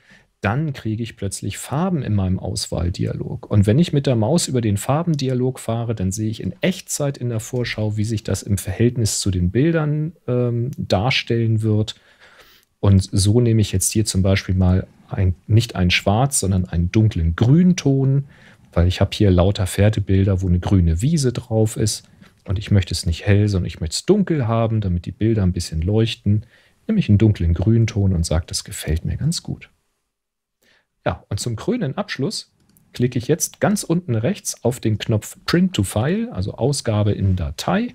S2: dann kriege ich plötzlich Farben in meinem Auswahldialog. Und wenn ich mit der Maus über den Farbendialog fahre, dann sehe ich in Echtzeit in der Vorschau, wie sich das im Verhältnis zu den Bildern ähm, darstellen wird. Und so nehme ich jetzt hier zum Beispiel mal ein, nicht einen schwarz, sondern einen dunklen Grünton, weil ich habe hier lauter Pferdebilder, wo eine grüne Wiese drauf ist. Und ich möchte es nicht hell, sondern ich möchte es dunkel haben, damit die Bilder ein bisschen leuchten. Nehme ich einen dunklen Grünton und sage, das gefällt mir ganz gut. Ja, und zum grünen Abschluss klicke ich jetzt ganz unten rechts auf den Knopf Print to File, also Ausgabe in Datei.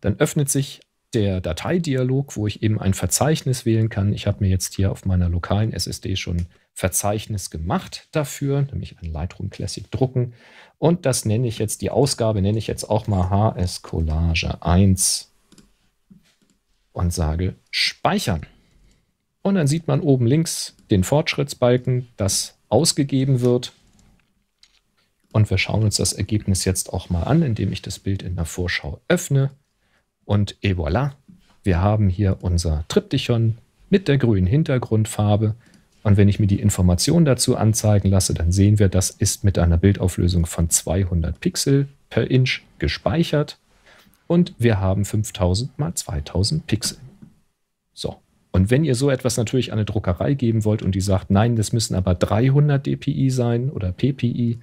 S2: Dann öffnet sich der Dateidialog, wo ich eben ein Verzeichnis wählen kann. Ich habe mir jetzt hier auf meiner lokalen SSD schon Verzeichnis gemacht dafür, nämlich ein Lightroom Classic drucken. Und das nenne ich jetzt, die Ausgabe nenne ich jetzt auch mal HS Collage 1 und sage Speichern. Und dann sieht man oben links den Fortschrittsbalken, das ausgegeben wird. Und wir schauen uns das Ergebnis jetzt auch mal an, indem ich das Bild in der Vorschau öffne. Und et voilà, wir haben hier unser Triptychon mit der grünen Hintergrundfarbe. Und wenn ich mir die Information dazu anzeigen lasse, dann sehen wir, das ist mit einer Bildauflösung von 200 Pixel per Inch gespeichert. Und wir haben 5000 mal 2000 Pixel. So, und wenn ihr so etwas natürlich an eine Druckerei geben wollt und die sagt, nein, das müssen aber 300 dpi sein oder ppi,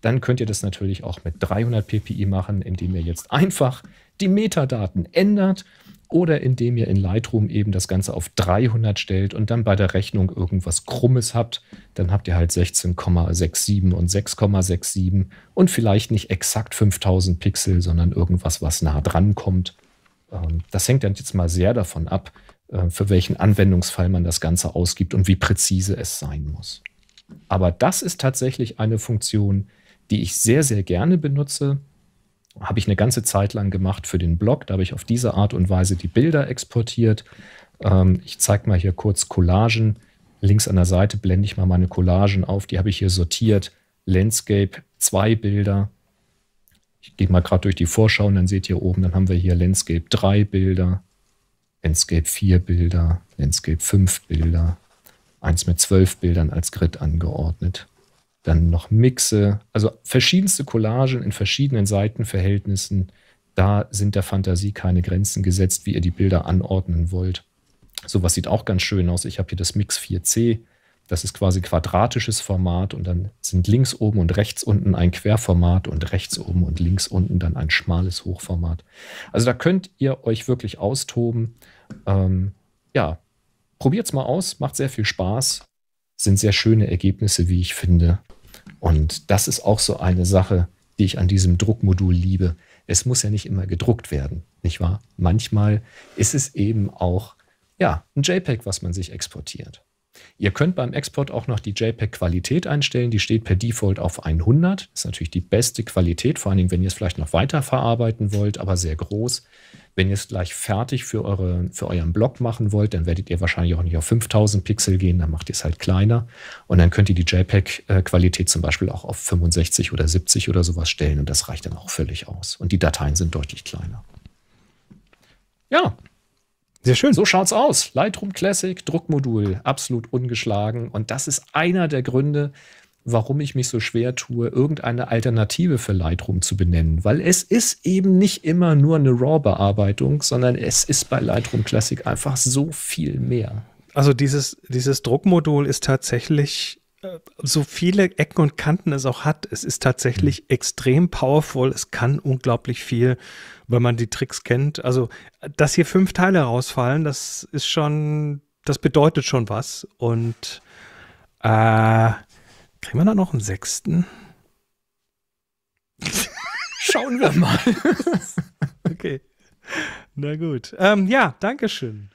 S2: dann könnt ihr das natürlich auch mit 300 ppi machen, indem ihr jetzt einfach die Metadaten ändert oder indem ihr in Lightroom eben das Ganze auf 300 stellt und dann bei der Rechnung irgendwas Krummes habt, dann habt ihr halt 16,67 und 6,67 und vielleicht nicht exakt 5000 Pixel, sondern irgendwas, was nah dran kommt. Ähm, das hängt dann jetzt mal sehr davon ab, äh, für welchen Anwendungsfall man das Ganze ausgibt und wie präzise es sein muss. Aber das ist tatsächlich eine Funktion, die ich sehr, sehr gerne benutze. Habe ich eine ganze Zeit lang gemacht für den Blog. Da habe ich auf diese Art und Weise die Bilder exportiert. Ähm, ich zeige mal hier kurz Collagen. Links an der Seite blende ich mal meine Collagen auf. Die habe ich hier sortiert. Landscape, zwei Bilder. Ich gehe mal gerade durch die Vorschau und dann seht ihr oben, dann haben wir hier Landscape drei Bilder. Landscape 4 Bilder, Landscape 5 Bilder, eins mit zwölf Bildern als Grid angeordnet. Dann noch Mixe, also verschiedenste Collagen in verschiedenen Seitenverhältnissen. Da sind der Fantasie keine Grenzen gesetzt, wie ihr die Bilder anordnen wollt. Sowas sieht auch ganz schön aus. Ich habe hier das Mix 4C. Das ist quasi quadratisches Format und dann sind links oben und rechts unten ein Querformat und rechts oben und links unten dann ein schmales Hochformat. Also da könnt ihr euch wirklich austoben. Ähm, ja, probiert's mal aus, macht sehr viel Spaß, sind sehr schöne Ergebnisse, wie ich finde. Und das ist auch so eine Sache, die ich an diesem Druckmodul liebe. Es muss ja nicht immer gedruckt werden, nicht wahr? Manchmal ist es eben auch ja, ein JPEG, was man sich exportiert. Ihr könnt beim Export auch noch die JPEG-Qualität einstellen. Die steht per Default auf 100. Ist natürlich die beste Qualität, vor allen Dingen, wenn ihr es vielleicht noch weiter verarbeiten wollt, aber sehr groß. Wenn ihr es gleich fertig für, eure, für euren Blog machen wollt, dann werdet ihr wahrscheinlich auch nicht auf 5000 Pixel gehen, dann macht ihr es halt kleiner. Und dann könnt ihr die JPEG-Qualität zum Beispiel auch auf 65 oder 70 oder sowas stellen und das reicht dann auch völlig aus. Und die Dateien sind deutlich kleiner. Ja, sehr schön. So schaut's aus. Lightroom Classic, Druckmodul, absolut ungeschlagen. Und das ist einer der Gründe, warum ich mich so schwer tue, irgendeine Alternative für Lightroom zu benennen. Weil es ist eben nicht immer nur eine RAW-Bearbeitung, sondern es ist bei Lightroom Classic einfach so viel mehr.
S1: Also dieses, dieses Druckmodul ist tatsächlich so viele Ecken und Kanten es auch hat, es ist tatsächlich mhm. extrem powerful. Es kann unglaublich viel, wenn man die Tricks kennt. Also, dass hier fünf Teile rausfallen, das ist schon, das bedeutet schon was. Und äh, kriegen wir da noch einen sechsten?
S2: Schauen wir mal.
S1: okay. Na gut. Ähm, ja, Dankeschön.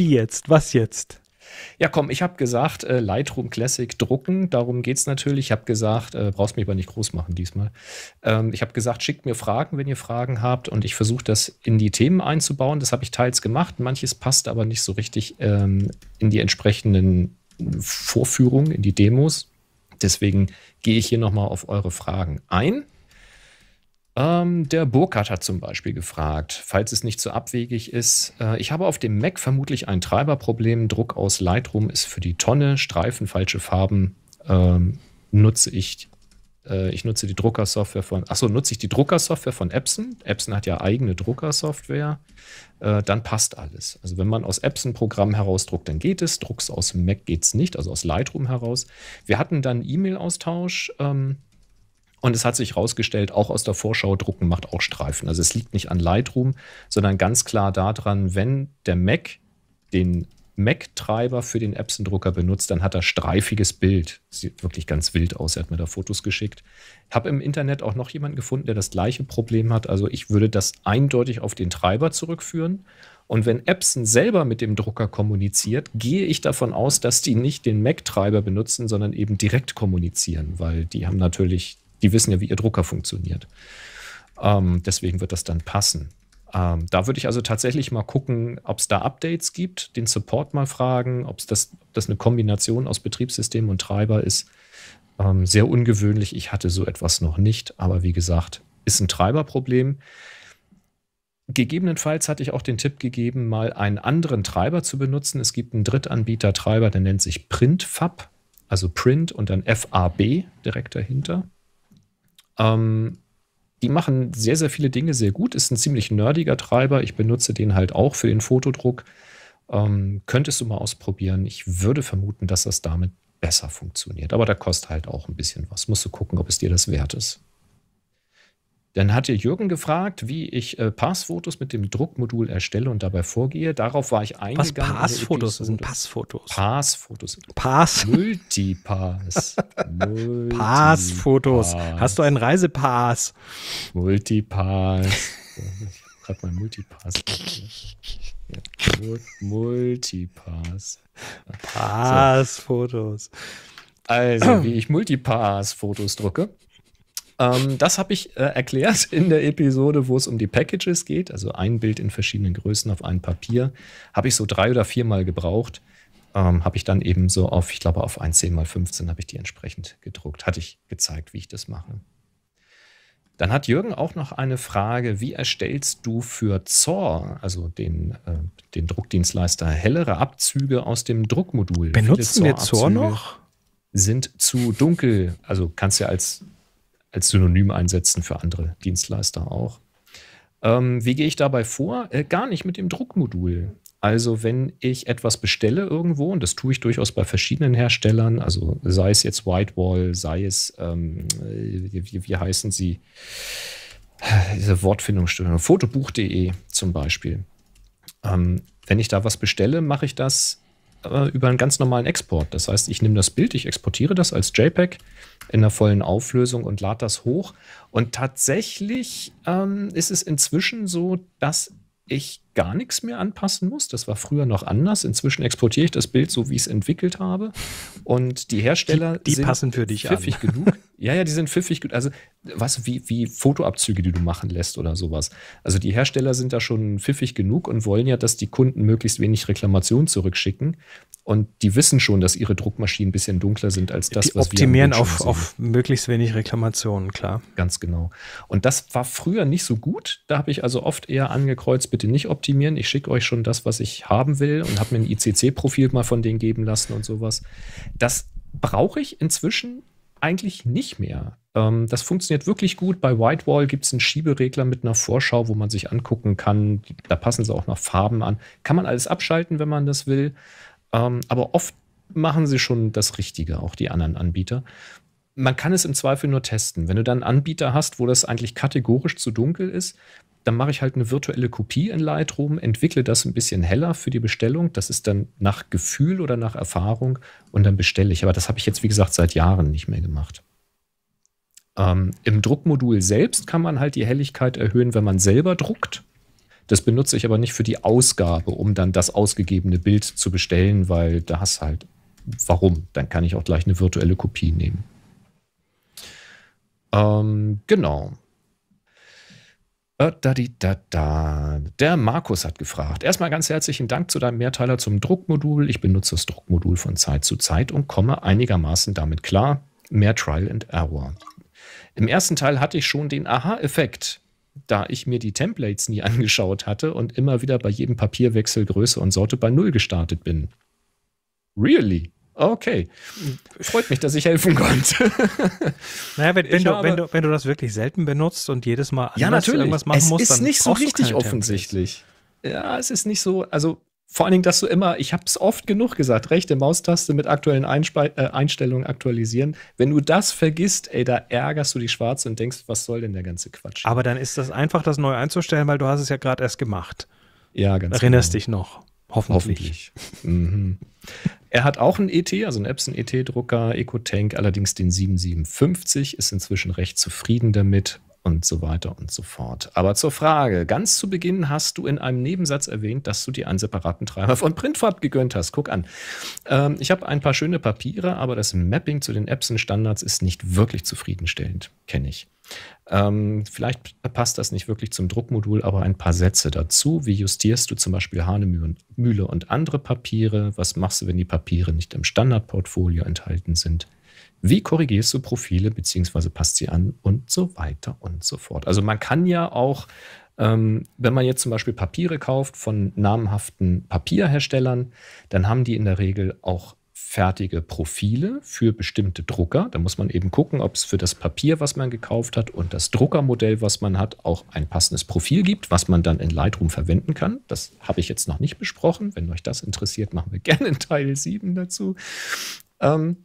S2: Wie jetzt? Was jetzt? Ja, komm, ich habe gesagt, äh, Lightroom Classic drucken, darum geht es natürlich. Ich habe gesagt, äh, brauchst mich aber nicht groß machen diesmal. Ähm, ich habe gesagt, schickt mir Fragen, wenn ihr Fragen habt und ich versuche das in die Themen einzubauen. Das habe ich teils gemacht, manches passt aber nicht so richtig ähm, in die entsprechenden Vorführungen, in die Demos. Deswegen gehe ich hier nochmal auf eure Fragen ein. Ähm, der Burkhardt hat zum Beispiel gefragt, falls es nicht so abwegig ist. Äh, ich habe auf dem Mac vermutlich ein Treiberproblem. Druck aus Lightroom ist für die Tonne. Streifen, falsche Farben ähm, nutze ich. Äh, ich nutze die Druckersoftware von. Achso, nutze ich die Druckersoftware von Epson. Epson hat ja eigene Druckersoftware. Äh, dann passt alles. Also, wenn man aus Epson-Programm herausdruckt, dann geht es. Drucks aus Mac geht es nicht, also aus Lightroom heraus. Wir hatten dann E-Mail-Austausch. Ähm, und es hat sich herausgestellt, auch aus der Vorschau drucken macht auch Streifen. Also es liegt nicht an Lightroom, sondern ganz klar daran, wenn der Mac den Mac-Treiber für den Epson-Drucker benutzt, dann hat er streifiges Bild. Sieht wirklich ganz wild aus. Er hat mir da Fotos geschickt. Ich Habe im Internet auch noch jemanden gefunden, der das gleiche Problem hat. Also ich würde das eindeutig auf den Treiber zurückführen. Und wenn Epson selber mit dem Drucker kommuniziert, gehe ich davon aus, dass die nicht den Mac-Treiber benutzen, sondern eben direkt kommunizieren, weil die haben natürlich die wissen ja, wie ihr Drucker funktioniert. Ähm, deswegen wird das dann passen. Ähm, da würde ich also tatsächlich mal gucken, ob es da Updates gibt, den Support mal fragen, ob das, das eine Kombination aus Betriebssystem und Treiber ist. Ähm, sehr ungewöhnlich. Ich hatte so etwas noch nicht, aber wie gesagt, ist ein Treiberproblem. Gegebenenfalls hatte ich auch den Tipp gegeben, mal einen anderen Treiber zu benutzen. Es gibt einen Drittanbieter-Treiber, der nennt sich PrintFab, also Print und dann FAB direkt dahinter. Ähm, die machen sehr, sehr viele Dinge sehr gut. Ist ein ziemlich nerdiger Treiber. Ich benutze den halt auch für den Fotodruck. Ähm, könntest du mal ausprobieren. Ich würde vermuten, dass das damit besser funktioniert. Aber da kostet halt auch ein bisschen was. Musst du gucken, ob es dir das wert ist. Dann hatte Jürgen gefragt, wie ich äh, Passfotos mit dem Druckmodul erstelle und dabei vorgehe. Darauf war ich eingegangen. Was Passfotos? sind Passfotos. Passfotos. Pass. Multipass. Passfotos. Hast
S1: du einen Reisepass? Multipass.
S2: Ich habe gerade Multipass. Ja. Multipass. Passfotos. Also, wie ich Multipass-Fotos drucke. Ähm, das habe ich äh, erklärt in der Episode, wo es um die Packages geht, also ein Bild in verschiedenen Größen auf ein Papier. Habe ich so drei oder viermal gebraucht. Ähm, habe ich dann eben so auf, ich glaube, auf 1,10 mal 15 habe ich die entsprechend gedruckt. Hatte ich gezeigt, wie ich das mache. Dann hat Jürgen auch noch eine Frage, wie erstellst du für Zor, also den, äh, den Druckdienstleister, hellere Abzüge aus dem Druckmodul? Benutzen Zor wir Zor noch? Sind zu dunkel, also kannst du ja als als Synonym einsetzen für andere Dienstleister auch. Ähm, wie gehe ich dabei vor? Äh, gar nicht mit dem Druckmodul. Also wenn ich etwas bestelle irgendwo, und das tue ich durchaus bei verschiedenen Herstellern, also sei es jetzt Whitewall, sei es, ähm, äh, wie, wie, heißen sie, diese Wortfindungsstörung, fotobuch.de zum Beispiel. Ähm, wenn ich da was bestelle, mache ich das äh, über einen ganz normalen Export. Das heißt, ich nehme das Bild, ich exportiere das als JPEG, in der vollen Auflösung und lade das hoch. Und tatsächlich ähm, ist es inzwischen so, dass ich gar nichts mehr anpassen muss. Das war früher noch anders. Inzwischen exportiere ich das Bild so, wie ich es entwickelt habe. Und die Hersteller die, die sind passen für dich pfiffig an. genug. Ja, ja, die sind pfiffig genug. Also was wie, wie Fotoabzüge, die du machen lässt oder sowas. Also die Hersteller sind da schon pfiffig genug und wollen ja, dass die Kunden möglichst wenig Reklamationen zurückschicken. Und die wissen schon, dass ihre Druckmaschinen ein bisschen dunkler sind als das, die was wir optimieren auf, auf möglichst wenig Reklamationen, klar. Ganz genau. Und das war früher nicht so gut. Da habe ich also oft eher angekreuzt, bitte nicht optimieren optimieren. Ich schicke euch schon das, was ich haben will und habe mir ein ICC-Profil mal von denen geben lassen und sowas. Das brauche ich inzwischen eigentlich nicht mehr. Ähm, das funktioniert wirklich gut. Bei Whitewall gibt es einen Schieberegler mit einer Vorschau, wo man sich angucken kann. Da passen sie auch noch Farben an. Kann man alles abschalten, wenn man das will. Ähm, aber oft machen sie schon das Richtige, auch die anderen Anbieter. Man kann es im Zweifel nur testen. Wenn du dann einen Anbieter hast, wo das eigentlich kategorisch zu dunkel ist, dann mache ich halt eine virtuelle Kopie in Lightroom, entwickle das ein bisschen heller für die Bestellung. Das ist dann nach Gefühl oder nach Erfahrung und dann bestelle ich. Aber das habe ich jetzt, wie gesagt, seit Jahren nicht mehr gemacht. Ähm, Im Druckmodul selbst kann man halt die Helligkeit erhöhen, wenn man selber druckt. Das benutze ich aber nicht für die Ausgabe, um dann das ausgegebene Bild zu bestellen, weil das halt, warum? Dann kann ich auch gleich eine virtuelle Kopie nehmen. Ähm, genau. Äh, Der Markus hat gefragt. Erstmal ganz herzlichen Dank zu deinem Mehrteiler zum Druckmodul. Ich benutze das Druckmodul von Zeit zu Zeit und komme einigermaßen damit klar. Mehr Trial and Error. Im ersten Teil hatte ich schon den Aha-Effekt, da ich mir die Templates nie angeschaut hatte und immer wieder bei jedem Papierwechsel Größe und Sorte bei Null gestartet bin. Really? Okay. Freut mich, dass ich helfen
S1: konnte. Naja, wenn, wenn, du, wenn, du, wenn du das wirklich selten benutzt und jedes Mal ja, natürlich. irgendwas machen musst, dann ist dann nicht so richtig offensichtlich.
S2: Templates. Ja, es ist nicht so, also vor allen Dingen, dass du immer, ich habe es oft genug gesagt, rechte Maustaste mit aktuellen Einspe äh, Einstellungen aktualisieren. Wenn du das vergisst, ey, da ärgerst du die Schwarze und denkst, was soll denn der ganze Quatsch? Aber dann ist das einfach,
S1: das neu einzustellen, weil du hast es ja gerade erst gemacht.
S2: Ja, ganz Erinnerst genau. dich noch. Hoffentlich. Hoffentlich. mhm. Er hat auch einen ET, also einen Epson ET-Drucker, EcoTank, allerdings den 7750, ist inzwischen recht zufrieden damit und so weiter und so fort. Aber zur Frage, ganz zu Beginn hast du in einem Nebensatz erwähnt, dass du dir einen separaten Treiber von Printfab gegönnt hast. Guck an. Ähm, ich habe ein paar schöne Papiere, aber das Mapping zu den Epson-Standards ist nicht wirklich zufriedenstellend, kenne ich. Ähm, vielleicht passt das nicht wirklich zum Druckmodul, aber ein paar Sätze dazu. Wie justierst du zum Beispiel Hahnemühle und andere Papiere? Was machst du, wenn die Papiere nicht im Standardportfolio enthalten sind? Wie korrigierst du Profile beziehungsweise passt sie an und so weiter und so fort. Also man kann ja auch, ähm, wenn man jetzt zum Beispiel Papiere kauft von namhaften Papierherstellern, dann haben die in der Regel auch fertige Profile für bestimmte Drucker. Da muss man eben gucken, ob es für das Papier, was man gekauft hat und das Druckermodell, was man hat, auch ein passendes Profil gibt, was man dann in Lightroom verwenden kann. Das habe ich jetzt noch nicht besprochen. Wenn euch das interessiert, machen wir gerne Teil 7 dazu. Ähm,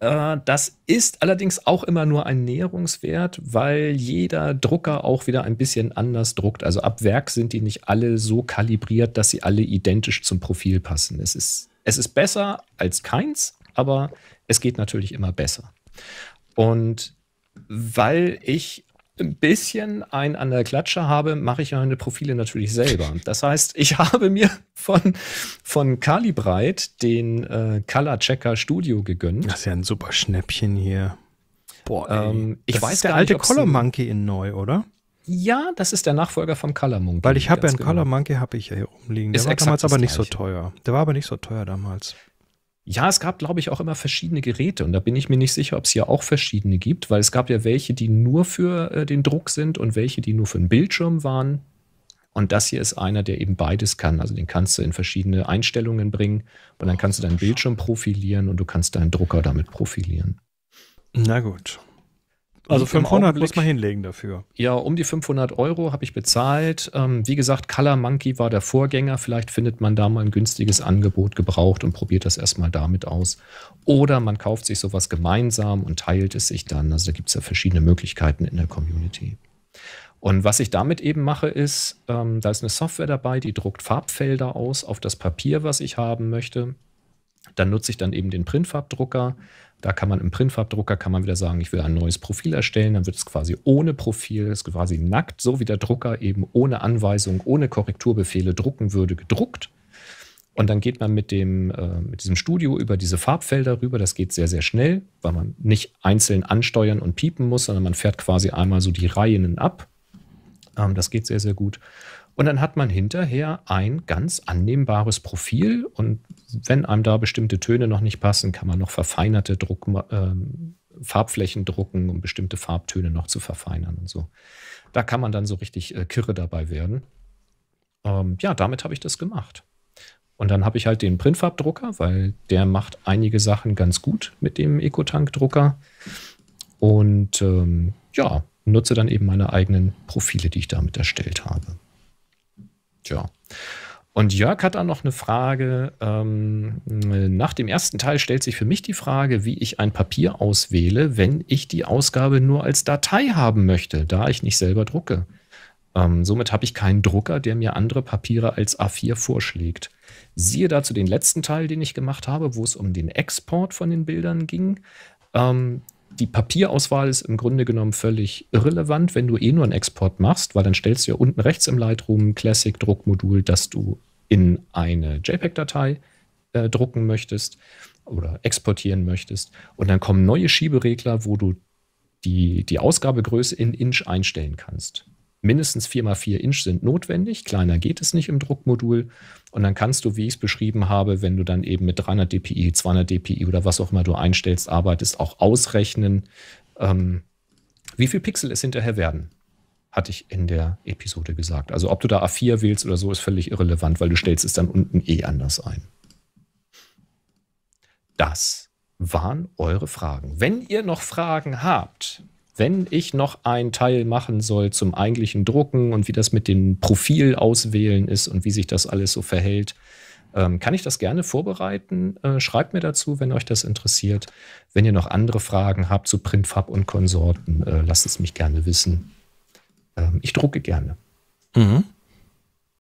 S2: äh, das ist allerdings auch immer nur ein Näherungswert, weil jeder Drucker auch wieder ein bisschen anders druckt. Also ab Werk sind die nicht alle so kalibriert, dass sie alle identisch zum Profil passen. Es ist, es ist besser als keins, aber es geht natürlich immer besser. Und weil ich ein bisschen ein an der Klatsche habe, mache ich meine Profile natürlich selber. Das heißt, ich habe mir von, von Calibrite den äh, Color Checker Studio gegönnt. Das ist ja ein super Schnäppchen hier. Boah, ey. Ähm, ich das weiß ist der alte nicht, Color Monkey in neu, oder? Ja, das ist der Nachfolger vom Color Monkey. Weil ich habe ja einen genau. Color
S1: Monkey, habe ich ja hier rumliegen. Der ist war damals aber nicht so
S2: teuer. Der war aber nicht so teuer damals. Ja, es gab, glaube ich, auch immer verschiedene Geräte und da bin ich mir nicht sicher, ob es hier auch verschiedene gibt, weil es gab ja welche, die nur für äh, den Druck sind und welche, die nur für den Bildschirm waren. Und das hier ist einer, der eben beides kann. Also den kannst du in verschiedene Einstellungen bringen und dann kannst du deinen Bildschirm profilieren und du kannst deinen Drucker damit profilieren. Na gut. Also 500 muss
S1: man hinlegen dafür.
S2: Ja, um die 500 Euro habe ich bezahlt. Ähm, wie gesagt, Color Monkey war der Vorgänger. Vielleicht findet man da mal ein günstiges Angebot gebraucht und probiert das erstmal damit aus. Oder man kauft sich sowas gemeinsam und teilt es sich dann. Also da gibt es ja verschiedene Möglichkeiten in der Community. Und was ich damit eben mache, ist, ähm, da ist eine Software dabei, die druckt Farbfelder aus auf das Papier, was ich haben möchte. Dann nutze ich dann eben den Printfarbdrucker da kann man im Printfarbdrucker kann man wieder sagen, ich will ein neues Profil erstellen, dann wird es quasi ohne Profil, ist quasi nackt, so wie der Drucker eben ohne Anweisung, ohne Korrekturbefehle drucken würde, gedruckt. Und dann geht man mit, dem, äh, mit diesem Studio über diese Farbfelder rüber. Das geht sehr, sehr schnell, weil man nicht einzeln ansteuern und piepen muss, sondern man fährt quasi einmal so die Reihen ab. Ähm, das geht sehr, sehr gut. Und dann hat man hinterher ein ganz annehmbares Profil. Und wenn einem da bestimmte Töne noch nicht passen, kann man noch verfeinerte Druck, äh, Farbflächen drucken, um bestimmte Farbtöne noch zu verfeinern und so. Da kann man dann so richtig äh, kirre dabei werden. Ähm, ja, damit habe ich das gemacht. Und dann habe ich halt den Printfarbdrucker, weil der macht einige Sachen ganz gut mit dem Ecotank-Drucker. Und ähm, ja, nutze dann eben meine eigenen Profile, die ich damit erstellt habe. Tja. Und Jörg hat dann noch eine Frage. Ähm, nach dem ersten Teil stellt sich für mich die Frage, wie ich ein Papier auswähle, wenn ich die Ausgabe nur als Datei haben möchte, da ich nicht selber drucke. Ähm, somit habe ich keinen Drucker, der mir andere Papiere als A4 vorschlägt. Siehe dazu den letzten Teil, den ich gemacht habe, wo es um den Export von den Bildern ging. Ähm, die Papierauswahl ist im Grunde genommen völlig irrelevant, wenn du eh nur einen Export machst, weil dann stellst du ja unten rechts im Lightroom ein Classic Druckmodul, das du in eine JPEG-Datei äh, drucken möchtest oder exportieren möchtest. Und dann kommen neue Schieberegler, wo du die, die Ausgabegröße in Inch einstellen kannst mindestens 4x4 Inch sind notwendig. Kleiner geht es nicht im Druckmodul. Und dann kannst du, wie ich es beschrieben habe, wenn du dann eben mit 300 dpi, 200 dpi oder was auch immer du einstellst, arbeitest, auch ausrechnen, ähm, wie viel Pixel es hinterher werden. Hatte ich in der Episode gesagt. Also ob du da A4 wählst oder so, ist völlig irrelevant, weil du stellst es dann unten eh anders ein. Das waren eure Fragen. Wenn ihr noch Fragen habt, wenn ich noch einen Teil machen soll zum eigentlichen Drucken und wie das mit dem Profil auswählen ist und wie sich das alles so verhält, ähm, kann ich das gerne vorbereiten. Äh, schreibt mir dazu, wenn euch das interessiert. Wenn ihr noch andere Fragen habt zu Printfab und Konsorten, äh, lasst es mich gerne wissen. Ähm, ich drucke gerne.
S1: Mhm.